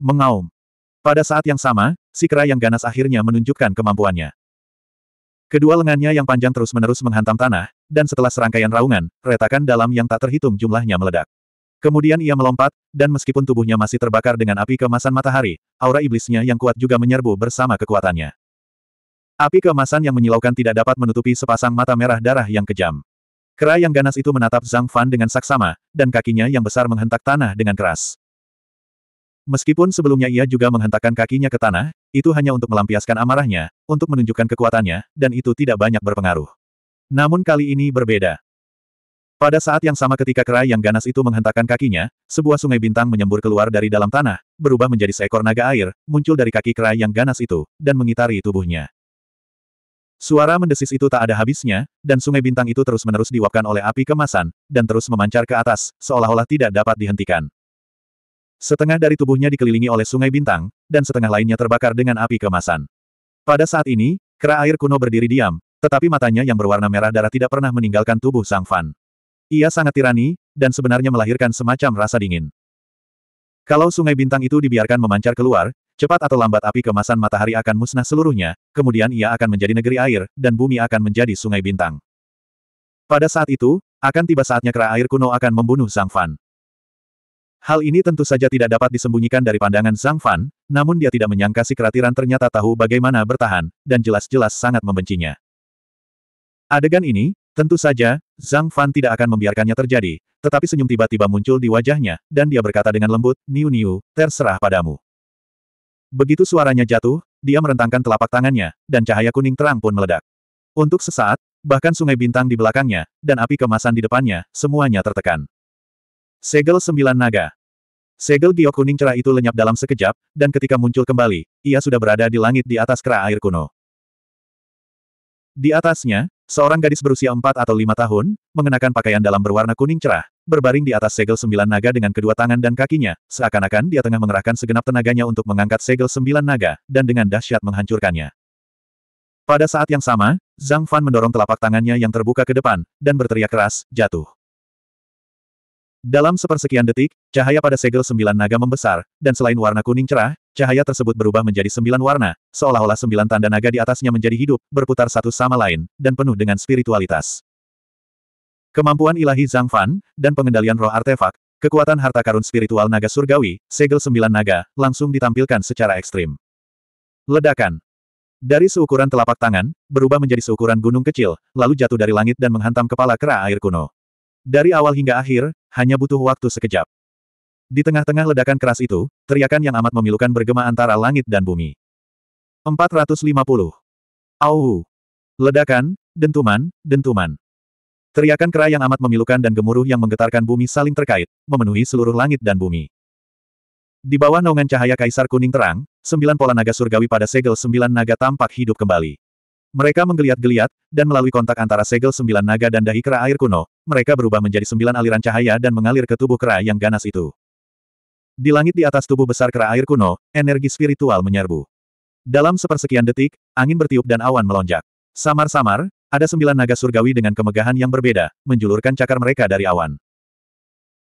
Mengaum. Pada saat yang sama, si kera yang ganas akhirnya menunjukkan kemampuannya. Kedua lengannya yang panjang terus-menerus menghantam tanah, dan setelah serangkaian raungan, retakan dalam yang tak terhitung jumlahnya meledak. Kemudian ia melompat, dan meskipun tubuhnya masih terbakar dengan api kemasan matahari, aura iblisnya yang kuat juga menyerbu bersama kekuatannya. Api kemasan yang menyilaukan tidak dapat menutupi sepasang mata merah darah yang kejam. Kera yang ganas itu menatap Zhang Fan dengan saksama, dan kakinya yang besar menghentak tanah dengan keras. Meskipun sebelumnya ia juga menghentakkan kakinya ke tanah, itu hanya untuk melampiaskan amarahnya, untuk menunjukkan kekuatannya, dan itu tidak banyak berpengaruh. Namun kali ini berbeda. Pada saat yang sama ketika kera yang ganas itu menghentakkan kakinya, sebuah sungai bintang menyembur keluar dari dalam tanah, berubah menjadi seekor naga air, muncul dari kaki kera yang ganas itu, dan mengitari tubuhnya. Suara mendesis itu tak ada habisnya, dan sungai bintang itu terus-menerus diwapkan oleh api kemasan, dan terus memancar ke atas, seolah-olah tidak dapat dihentikan. Setengah dari tubuhnya dikelilingi oleh sungai bintang, dan setengah lainnya terbakar dengan api kemasan. Pada saat ini, kera air kuno berdiri diam, tetapi matanya yang berwarna merah darah tidak pernah meninggalkan tubuh Sang Fan. Ia sangat tirani, dan sebenarnya melahirkan semacam rasa dingin. Kalau sungai bintang itu dibiarkan memancar keluar, cepat atau lambat api kemasan matahari akan musnah seluruhnya, kemudian ia akan menjadi negeri air, dan bumi akan menjadi sungai bintang. Pada saat itu, akan tiba saatnya kera air kuno akan membunuh Sang Fan. Hal ini tentu saja tidak dapat disembunyikan dari pandangan Zhang Fan, namun dia tidak menyangka si keratiran ternyata tahu bagaimana bertahan, dan jelas-jelas sangat membencinya. Adegan ini, tentu saja, Zhang Fan tidak akan membiarkannya terjadi, tetapi senyum tiba-tiba muncul di wajahnya, dan dia berkata dengan lembut, Niu Niu, terserah padamu. Begitu suaranya jatuh, dia merentangkan telapak tangannya, dan cahaya kuning terang pun meledak. Untuk sesaat, bahkan sungai bintang di belakangnya, dan api kemasan di depannya, semuanya tertekan. Segel sembilan naga. Segel giok kuning cerah itu lenyap dalam sekejap, dan ketika muncul kembali, ia sudah berada di langit di atas kera air kuno. Di atasnya, seorang gadis berusia empat atau lima tahun, mengenakan pakaian dalam berwarna kuning cerah, berbaring di atas segel sembilan naga dengan kedua tangan dan kakinya, seakan-akan dia tengah mengerahkan segenap tenaganya untuk mengangkat segel sembilan naga, dan dengan dahsyat menghancurkannya. Pada saat yang sama, Zhang Fan mendorong telapak tangannya yang terbuka ke depan, dan berteriak keras, jatuh. Dalam sepersekian detik, cahaya pada segel sembilan naga membesar, dan selain warna kuning cerah, cahaya tersebut berubah menjadi sembilan warna, seolah-olah sembilan tanda naga di atasnya menjadi hidup, berputar satu sama lain, dan penuh dengan spiritualitas. Kemampuan ilahi Zhang Fan, dan pengendalian roh artefak, kekuatan harta karun spiritual naga surgawi, segel sembilan naga, langsung ditampilkan secara ekstrim. Ledakan. Dari seukuran telapak tangan, berubah menjadi seukuran gunung kecil, lalu jatuh dari langit dan menghantam kepala kera air kuno. Dari awal hingga akhir, hanya butuh waktu sekejap. Di tengah-tengah ledakan keras itu, teriakan yang amat memilukan bergema antara langit dan bumi. 450. Au! Ledakan, dentuman, dentuman. Teriakan kera yang amat memilukan dan gemuruh yang menggetarkan bumi saling terkait, memenuhi seluruh langit dan bumi. Di bawah naungan cahaya kaisar kuning terang, sembilan pola naga surgawi pada segel sembilan naga tampak hidup kembali. Mereka menggeliat-geliat, dan melalui kontak antara segel sembilan naga dan dahi kera air kuno, mereka berubah menjadi sembilan aliran cahaya dan mengalir ke tubuh kera yang ganas itu. Di langit di atas tubuh besar kera air kuno, energi spiritual menyerbu. Dalam sepersekian detik, angin bertiup dan awan melonjak. Samar-samar, ada sembilan naga surgawi dengan kemegahan yang berbeda, menjulurkan cakar mereka dari awan.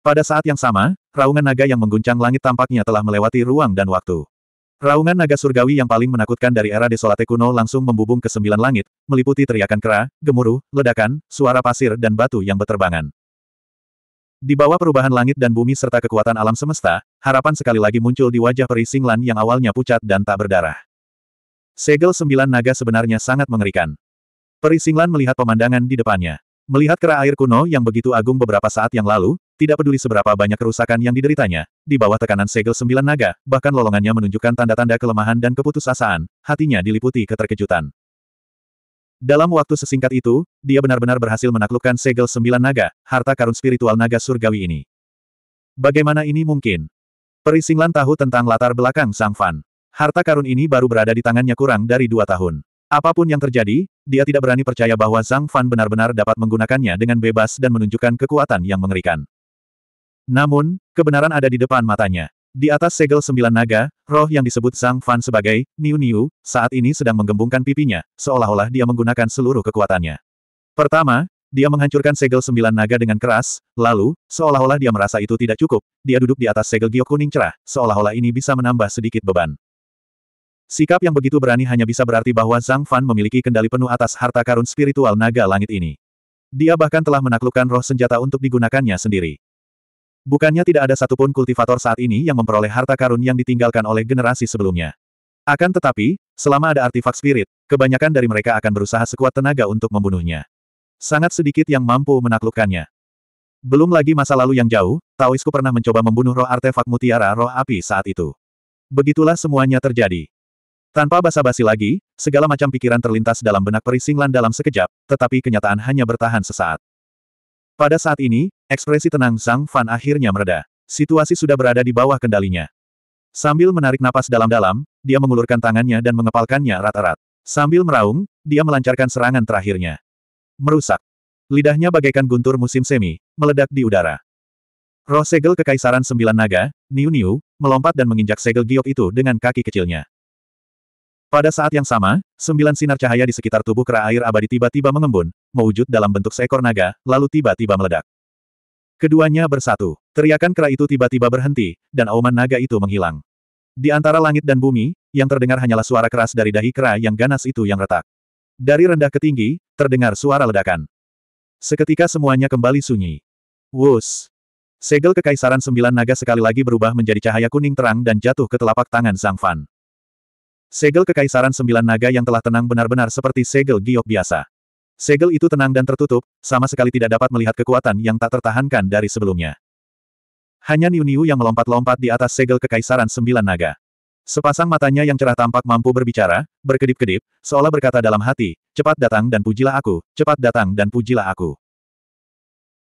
Pada saat yang sama, raungan naga yang mengguncang langit tampaknya telah melewati ruang dan waktu. Raungan naga surgawi yang paling menakutkan dari era desolate kuno langsung membubung ke sembilan langit, meliputi teriakan kera, gemuruh, ledakan, suara pasir dan batu yang berterbangan. Di bawah perubahan langit dan bumi serta kekuatan alam semesta, harapan sekali lagi muncul di wajah peri Singlan yang awalnya pucat dan tak berdarah. Segel sembilan naga sebenarnya sangat mengerikan. Peri Singlan melihat pemandangan di depannya. Melihat kera air kuno yang begitu agung beberapa saat yang lalu, tidak peduli seberapa banyak kerusakan yang dideritanya, di bawah tekanan segel sembilan naga, bahkan lolongannya menunjukkan tanda-tanda kelemahan dan keputusasaan, hatinya diliputi keterkejutan. Dalam waktu sesingkat itu, dia benar-benar berhasil menaklukkan segel sembilan naga, harta karun spiritual naga surgawi ini. Bagaimana ini mungkin? Perisinglan tahu tentang latar belakang Sang Fan. Harta karun ini baru berada di tangannya kurang dari dua tahun. Apapun yang terjadi, dia tidak berani percaya bahwa Zhang Fan benar-benar dapat menggunakannya dengan bebas dan menunjukkan kekuatan yang mengerikan. Namun, kebenaran ada di depan matanya. Di atas segel sembilan naga, roh yang disebut Zhang Fan sebagai Niu Niu, saat ini sedang menggembungkan pipinya, seolah-olah dia menggunakan seluruh kekuatannya. Pertama, dia menghancurkan segel sembilan naga dengan keras, lalu, seolah-olah dia merasa itu tidak cukup, dia duduk di atas segel giok kuning cerah, seolah-olah ini bisa menambah sedikit beban. Sikap yang begitu berani hanya bisa berarti bahwa Zhang Fan memiliki kendali penuh atas harta karun spiritual naga langit ini. Dia bahkan telah menaklukkan roh senjata untuk digunakannya sendiri. Bukannya tidak ada satupun kultivator saat ini yang memperoleh harta karun yang ditinggalkan oleh generasi sebelumnya. Akan tetapi, selama ada artefak spirit, kebanyakan dari mereka akan berusaha sekuat tenaga untuk membunuhnya. Sangat sedikit yang mampu menaklukkannya. Belum lagi masa lalu yang jauh, Taoisku pernah mencoba membunuh roh artefak mutiara roh api saat itu. Begitulah semuanya terjadi. Tanpa basa-basi lagi, segala macam pikiran terlintas dalam benak perisinglan dalam sekejap, tetapi kenyataan hanya bertahan sesaat. Pada saat ini, ekspresi tenang Sang Fan akhirnya mereda. Situasi sudah berada di bawah kendalinya. Sambil menarik napas dalam-dalam, dia mengulurkan tangannya dan mengepalkannya erat-erat. Sambil meraung, dia melancarkan serangan terakhirnya. Merusak. Lidahnya bagaikan guntur musim semi, meledak di udara. Roh segel kekaisaran sembilan naga, Niu Niu, melompat dan menginjak segel giok itu dengan kaki kecilnya. Pada saat yang sama, sembilan sinar cahaya di sekitar tubuh kera air abadi tiba-tiba mengembun, mewujud dalam bentuk seekor naga, lalu tiba-tiba meledak. Keduanya bersatu. Teriakan kera itu tiba-tiba berhenti, dan auman naga itu menghilang. Di antara langit dan bumi, yang terdengar hanyalah suara keras dari dahi kera yang ganas itu yang retak. Dari rendah ke tinggi, terdengar suara ledakan. Seketika semuanya kembali sunyi. Wus! Segel kekaisaran sembilan naga sekali lagi berubah menjadi cahaya kuning terang dan jatuh ke telapak tangan sang Fan. Segel Kekaisaran Sembilan Naga yang telah tenang benar-benar seperti segel giok biasa. Segel itu tenang dan tertutup, sama sekali tidak dapat melihat kekuatan yang tak tertahankan dari sebelumnya. Hanya Niu-Niu yang melompat-lompat di atas segel Kekaisaran Sembilan Naga. Sepasang matanya yang cerah tampak mampu berbicara, berkedip-kedip, seolah berkata dalam hati, cepat datang dan pujilah aku, cepat datang dan pujilah aku.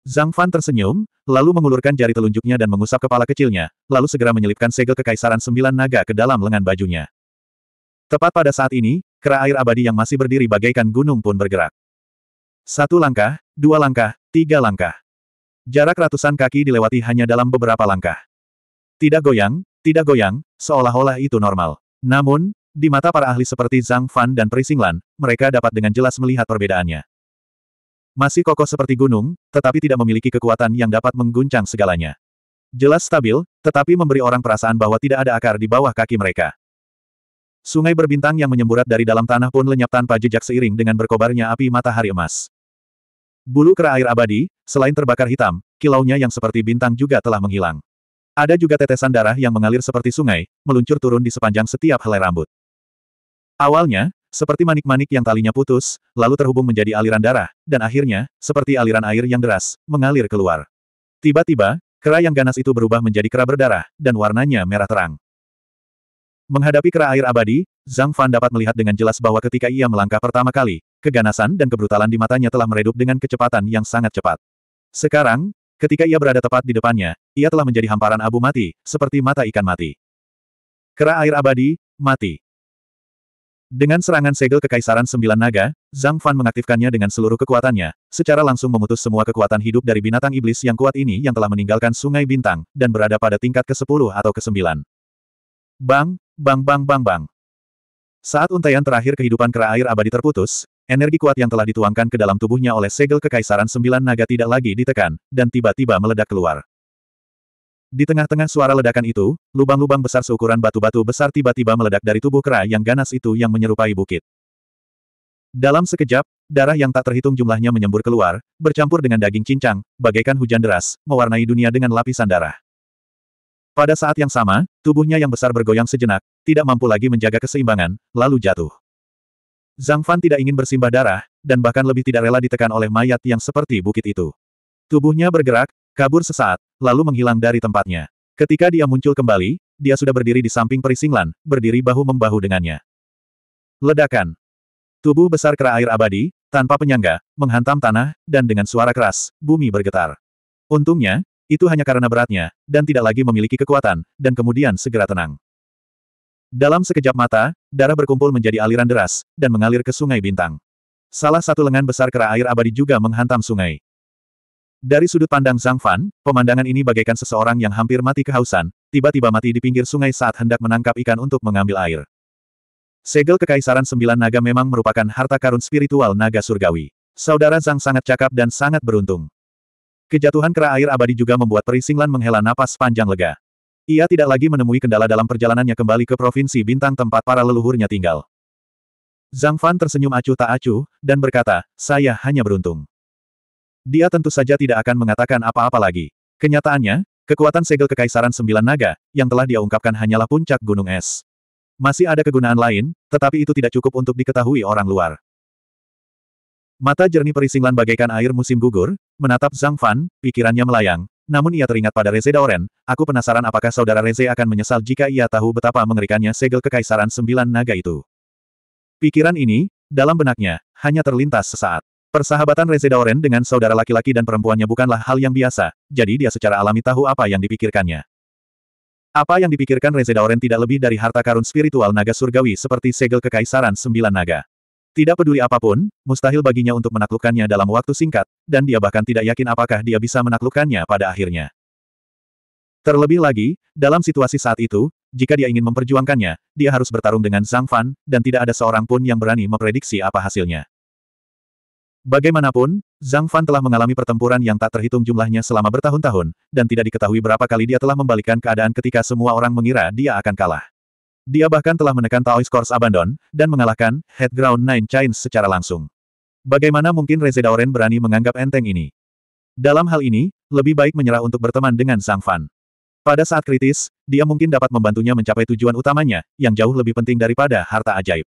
Zhang Fan tersenyum, lalu mengulurkan jari telunjuknya dan mengusap kepala kecilnya, lalu segera menyelipkan segel kekaisaran sembilan naga ke dalam lengan bajunya. Tepat pada saat ini, kera air abadi yang masih berdiri bagaikan gunung pun bergerak. Satu langkah, dua langkah, tiga langkah. Jarak ratusan kaki dilewati hanya dalam beberapa langkah. Tidak goyang, tidak goyang, seolah-olah itu normal. Namun, di mata para ahli seperti Zhang Fan dan Prisinglan, mereka dapat dengan jelas melihat perbedaannya. Masih kokoh seperti gunung, tetapi tidak memiliki kekuatan yang dapat mengguncang segalanya. Jelas stabil, tetapi memberi orang perasaan bahwa tidak ada akar di bawah kaki mereka. Sungai berbintang yang menyemburat dari dalam tanah pun lenyap tanpa jejak seiring dengan berkobarnya api matahari emas. Bulu kera air abadi, selain terbakar hitam, kilaunya yang seperti bintang juga telah menghilang. Ada juga tetesan darah yang mengalir seperti sungai, meluncur turun di sepanjang setiap helai rambut. Awalnya, seperti manik-manik yang talinya putus, lalu terhubung menjadi aliran darah, dan akhirnya, seperti aliran air yang deras, mengalir keluar. Tiba-tiba, kera yang ganas itu berubah menjadi kera berdarah, dan warnanya merah terang. Menghadapi kera air abadi, Zhang Fan dapat melihat dengan jelas bahwa ketika ia melangkah pertama kali, keganasan dan kebrutalan di matanya telah meredup dengan kecepatan yang sangat cepat. Sekarang, ketika ia berada tepat di depannya, ia telah menjadi hamparan abu mati, seperti mata ikan mati. Kera air abadi, mati. Dengan serangan segel kekaisaran sembilan naga, Zhang Fan mengaktifkannya dengan seluruh kekuatannya, secara langsung memutus semua kekuatan hidup dari binatang iblis yang kuat ini yang telah meninggalkan sungai bintang, dan berada pada tingkat ke-10 atau ke-9. Bang, Bang bang bang bang. Saat untaian terakhir kehidupan kera air abadi terputus, energi kuat yang telah dituangkan ke dalam tubuhnya oleh segel kekaisaran sembilan naga tidak lagi ditekan, dan tiba-tiba meledak keluar. Di tengah-tengah suara ledakan itu, lubang-lubang besar seukuran batu-batu besar tiba-tiba meledak dari tubuh kera yang ganas itu yang menyerupai bukit. Dalam sekejap, darah yang tak terhitung jumlahnya menyembur keluar, bercampur dengan daging cincang, bagaikan hujan deras, mewarnai dunia dengan lapisan darah. Pada saat yang sama, tubuhnya yang besar bergoyang sejenak, tidak mampu lagi menjaga keseimbangan, lalu jatuh. Zhang Fan tidak ingin bersimbah darah, dan bahkan lebih tidak rela ditekan oleh mayat yang seperti bukit itu. Tubuhnya bergerak, kabur sesaat, lalu menghilang dari tempatnya. Ketika dia muncul kembali, dia sudah berdiri di samping perisinglan, berdiri bahu-membahu dengannya. Ledakan. Tubuh besar kera air abadi, tanpa penyangga, menghantam tanah, dan dengan suara keras, bumi bergetar. Untungnya, itu hanya karena beratnya, dan tidak lagi memiliki kekuatan, dan kemudian segera tenang. Dalam sekejap mata, darah berkumpul menjadi aliran deras, dan mengalir ke sungai bintang. Salah satu lengan besar kera air abadi juga menghantam sungai. Dari sudut pandang Zhang Fan, pemandangan ini bagaikan seseorang yang hampir mati kehausan, tiba-tiba mati di pinggir sungai saat hendak menangkap ikan untuk mengambil air. Segel Kekaisaran Sembilan Naga memang merupakan harta karun spiritual naga surgawi. Saudara Zhang sangat cakap dan sangat beruntung. Kejatuhan kera air abadi juga membuat Peri Singlan menghela napas panjang lega. Ia tidak lagi menemui kendala dalam perjalanannya kembali ke provinsi bintang tempat para leluhurnya tinggal. Zhang Fan tersenyum acuh tak acuh, dan berkata, saya hanya beruntung. Dia tentu saja tidak akan mengatakan apa-apa lagi. Kenyataannya, kekuatan segel kekaisaran sembilan naga, yang telah dia ungkapkan hanyalah puncak gunung es. Masih ada kegunaan lain, tetapi itu tidak cukup untuk diketahui orang luar. Mata jernih Perisinglan bagaikan air musim gugur, menatap Zhang Fan, pikirannya melayang, namun ia teringat pada Reze Daoren, aku penasaran apakah saudara Reze akan menyesal jika ia tahu betapa mengerikannya segel kekaisaran sembilan naga itu. Pikiran ini, dalam benaknya, hanya terlintas sesaat. Persahabatan Reze Daoren dengan saudara laki-laki dan perempuannya bukanlah hal yang biasa, jadi dia secara alami tahu apa yang dipikirkannya. Apa yang dipikirkan Reze Daoren tidak lebih dari harta karun spiritual naga surgawi seperti segel kekaisaran sembilan naga. Tidak peduli apapun, mustahil baginya untuk menaklukkannya dalam waktu singkat, dan dia bahkan tidak yakin apakah dia bisa menaklukkannya pada akhirnya. Terlebih lagi, dalam situasi saat itu, jika dia ingin memperjuangkannya, dia harus bertarung dengan Zhang Fan, dan tidak ada seorang pun yang berani memprediksi apa hasilnya. Bagaimanapun, Zhang Fan telah mengalami pertempuran yang tak terhitung jumlahnya selama bertahun-tahun, dan tidak diketahui berapa kali dia telah membalikkan keadaan ketika semua orang mengira dia akan kalah. Dia bahkan telah menekan Taoist Course Abandon, dan mengalahkan Headground Nine Chains secara langsung. Bagaimana mungkin Reze Daoren berani menganggap enteng ini? Dalam hal ini, lebih baik menyerah untuk berteman dengan Sang Fan. Pada saat kritis, dia mungkin dapat membantunya mencapai tujuan utamanya, yang jauh lebih penting daripada harta ajaib.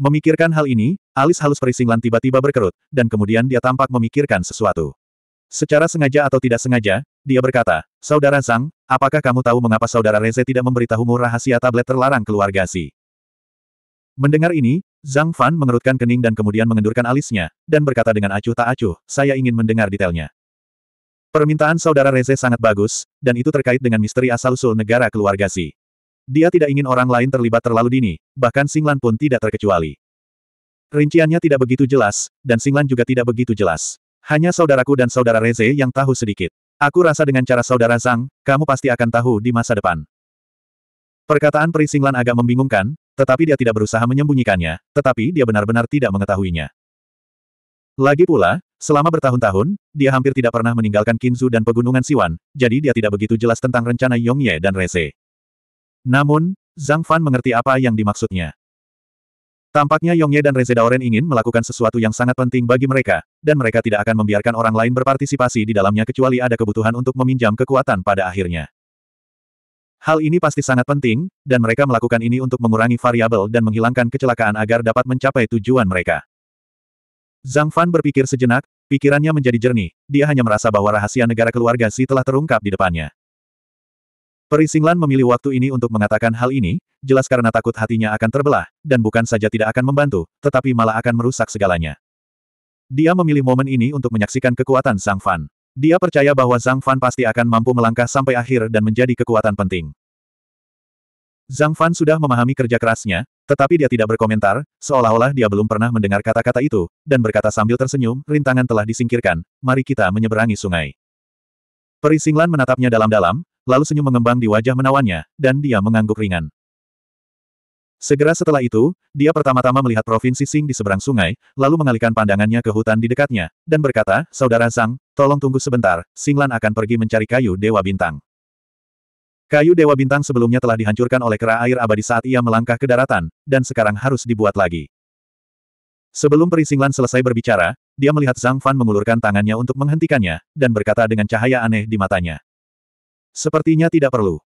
Memikirkan hal ini, alis halus perisinglan tiba-tiba berkerut, dan kemudian dia tampak memikirkan sesuatu. Secara sengaja atau tidak sengaja, dia berkata, Saudara Zhang, apakah kamu tahu mengapa Saudara Reze tidak memberitahumu rahasia tablet terlarang keluarga Si? Mendengar ini, Zhang Fan mengerutkan kening dan kemudian mengendurkan alisnya, dan berkata dengan acuh tak acuh, saya ingin mendengar detailnya. Permintaan saudara Reze sangat bagus, dan itu terkait dengan misteri asal-usul negara keluarga Si. Dia tidak ingin orang lain terlibat terlalu dini, bahkan Singlan pun tidak terkecuali. Rinciannya tidak begitu jelas, dan Singlan juga tidak begitu jelas. Hanya saudaraku dan saudara Reze yang tahu sedikit. Aku rasa dengan cara saudara Zhang, kamu pasti akan tahu di masa depan. Perkataan Perisinglan agak membingungkan, tetapi dia tidak berusaha menyembunyikannya, tetapi dia benar-benar tidak mengetahuinya. Lagi pula, selama bertahun-tahun, dia hampir tidak pernah meninggalkan Kinzu dan Pegunungan Siwan, jadi dia tidak begitu jelas tentang rencana Yongye dan Reze. Namun, Zhang Fan mengerti apa yang dimaksudnya. Tampaknya Yongye dan Reze Daoren ingin melakukan sesuatu yang sangat penting bagi mereka, dan mereka tidak akan membiarkan orang lain berpartisipasi di dalamnya kecuali ada kebutuhan untuk meminjam kekuatan pada akhirnya. Hal ini pasti sangat penting, dan mereka melakukan ini untuk mengurangi variabel dan menghilangkan kecelakaan agar dapat mencapai tujuan mereka. Zhang Fan berpikir sejenak, pikirannya menjadi jernih, dia hanya merasa bahwa rahasia negara keluarga Si telah terungkap di depannya. Perisinglan memilih waktu ini untuk mengatakan hal ini, jelas karena takut hatinya akan terbelah, dan bukan saja tidak akan membantu, tetapi malah akan merusak segalanya. Dia memilih momen ini untuk menyaksikan kekuatan Zhang Fan. Dia percaya bahwa Zhang Fan pasti akan mampu melangkah sampai akhir dan menjadi kekuatan penting. Zhang Fan sudah memahami kerja kerasnya, tetapi dia tidak berkomentar, seolah-olah dia belum pernah mendengar kata-kata itu, dan berkata sambil tersenyum, rintangan telah disingkirkan, mari kita menyeberangi sungai. Perisinglan menatapnya dalam-dalam, lalu senyum mengembang di wajah menawannya, dan dia mengangguk ringan. Segera setelah itu, dia pertama-tama melihat provinsi Sing di seberang sungai, lalu mengalihkan pandangannya ke hutan di dekatnya, dan berkata, Saudara Zhang, tolong tunggu sebentar, Singlan akan pergi mencari kayu Dewa Bintang. Kayu Dewa Bintang sebelumnya telah dihancurkan oleh kera air abadi saat ia melangkah ke daratan, dan sekarang harus dibuat lagi. Sebelum peri Singlan selesai berbicara, dia melihat Zhang Fan mengulurkan tangannya untuk menghentikannya, dan berkata dengan cahaya aneh di matanya. Sepertinya tidak perlu.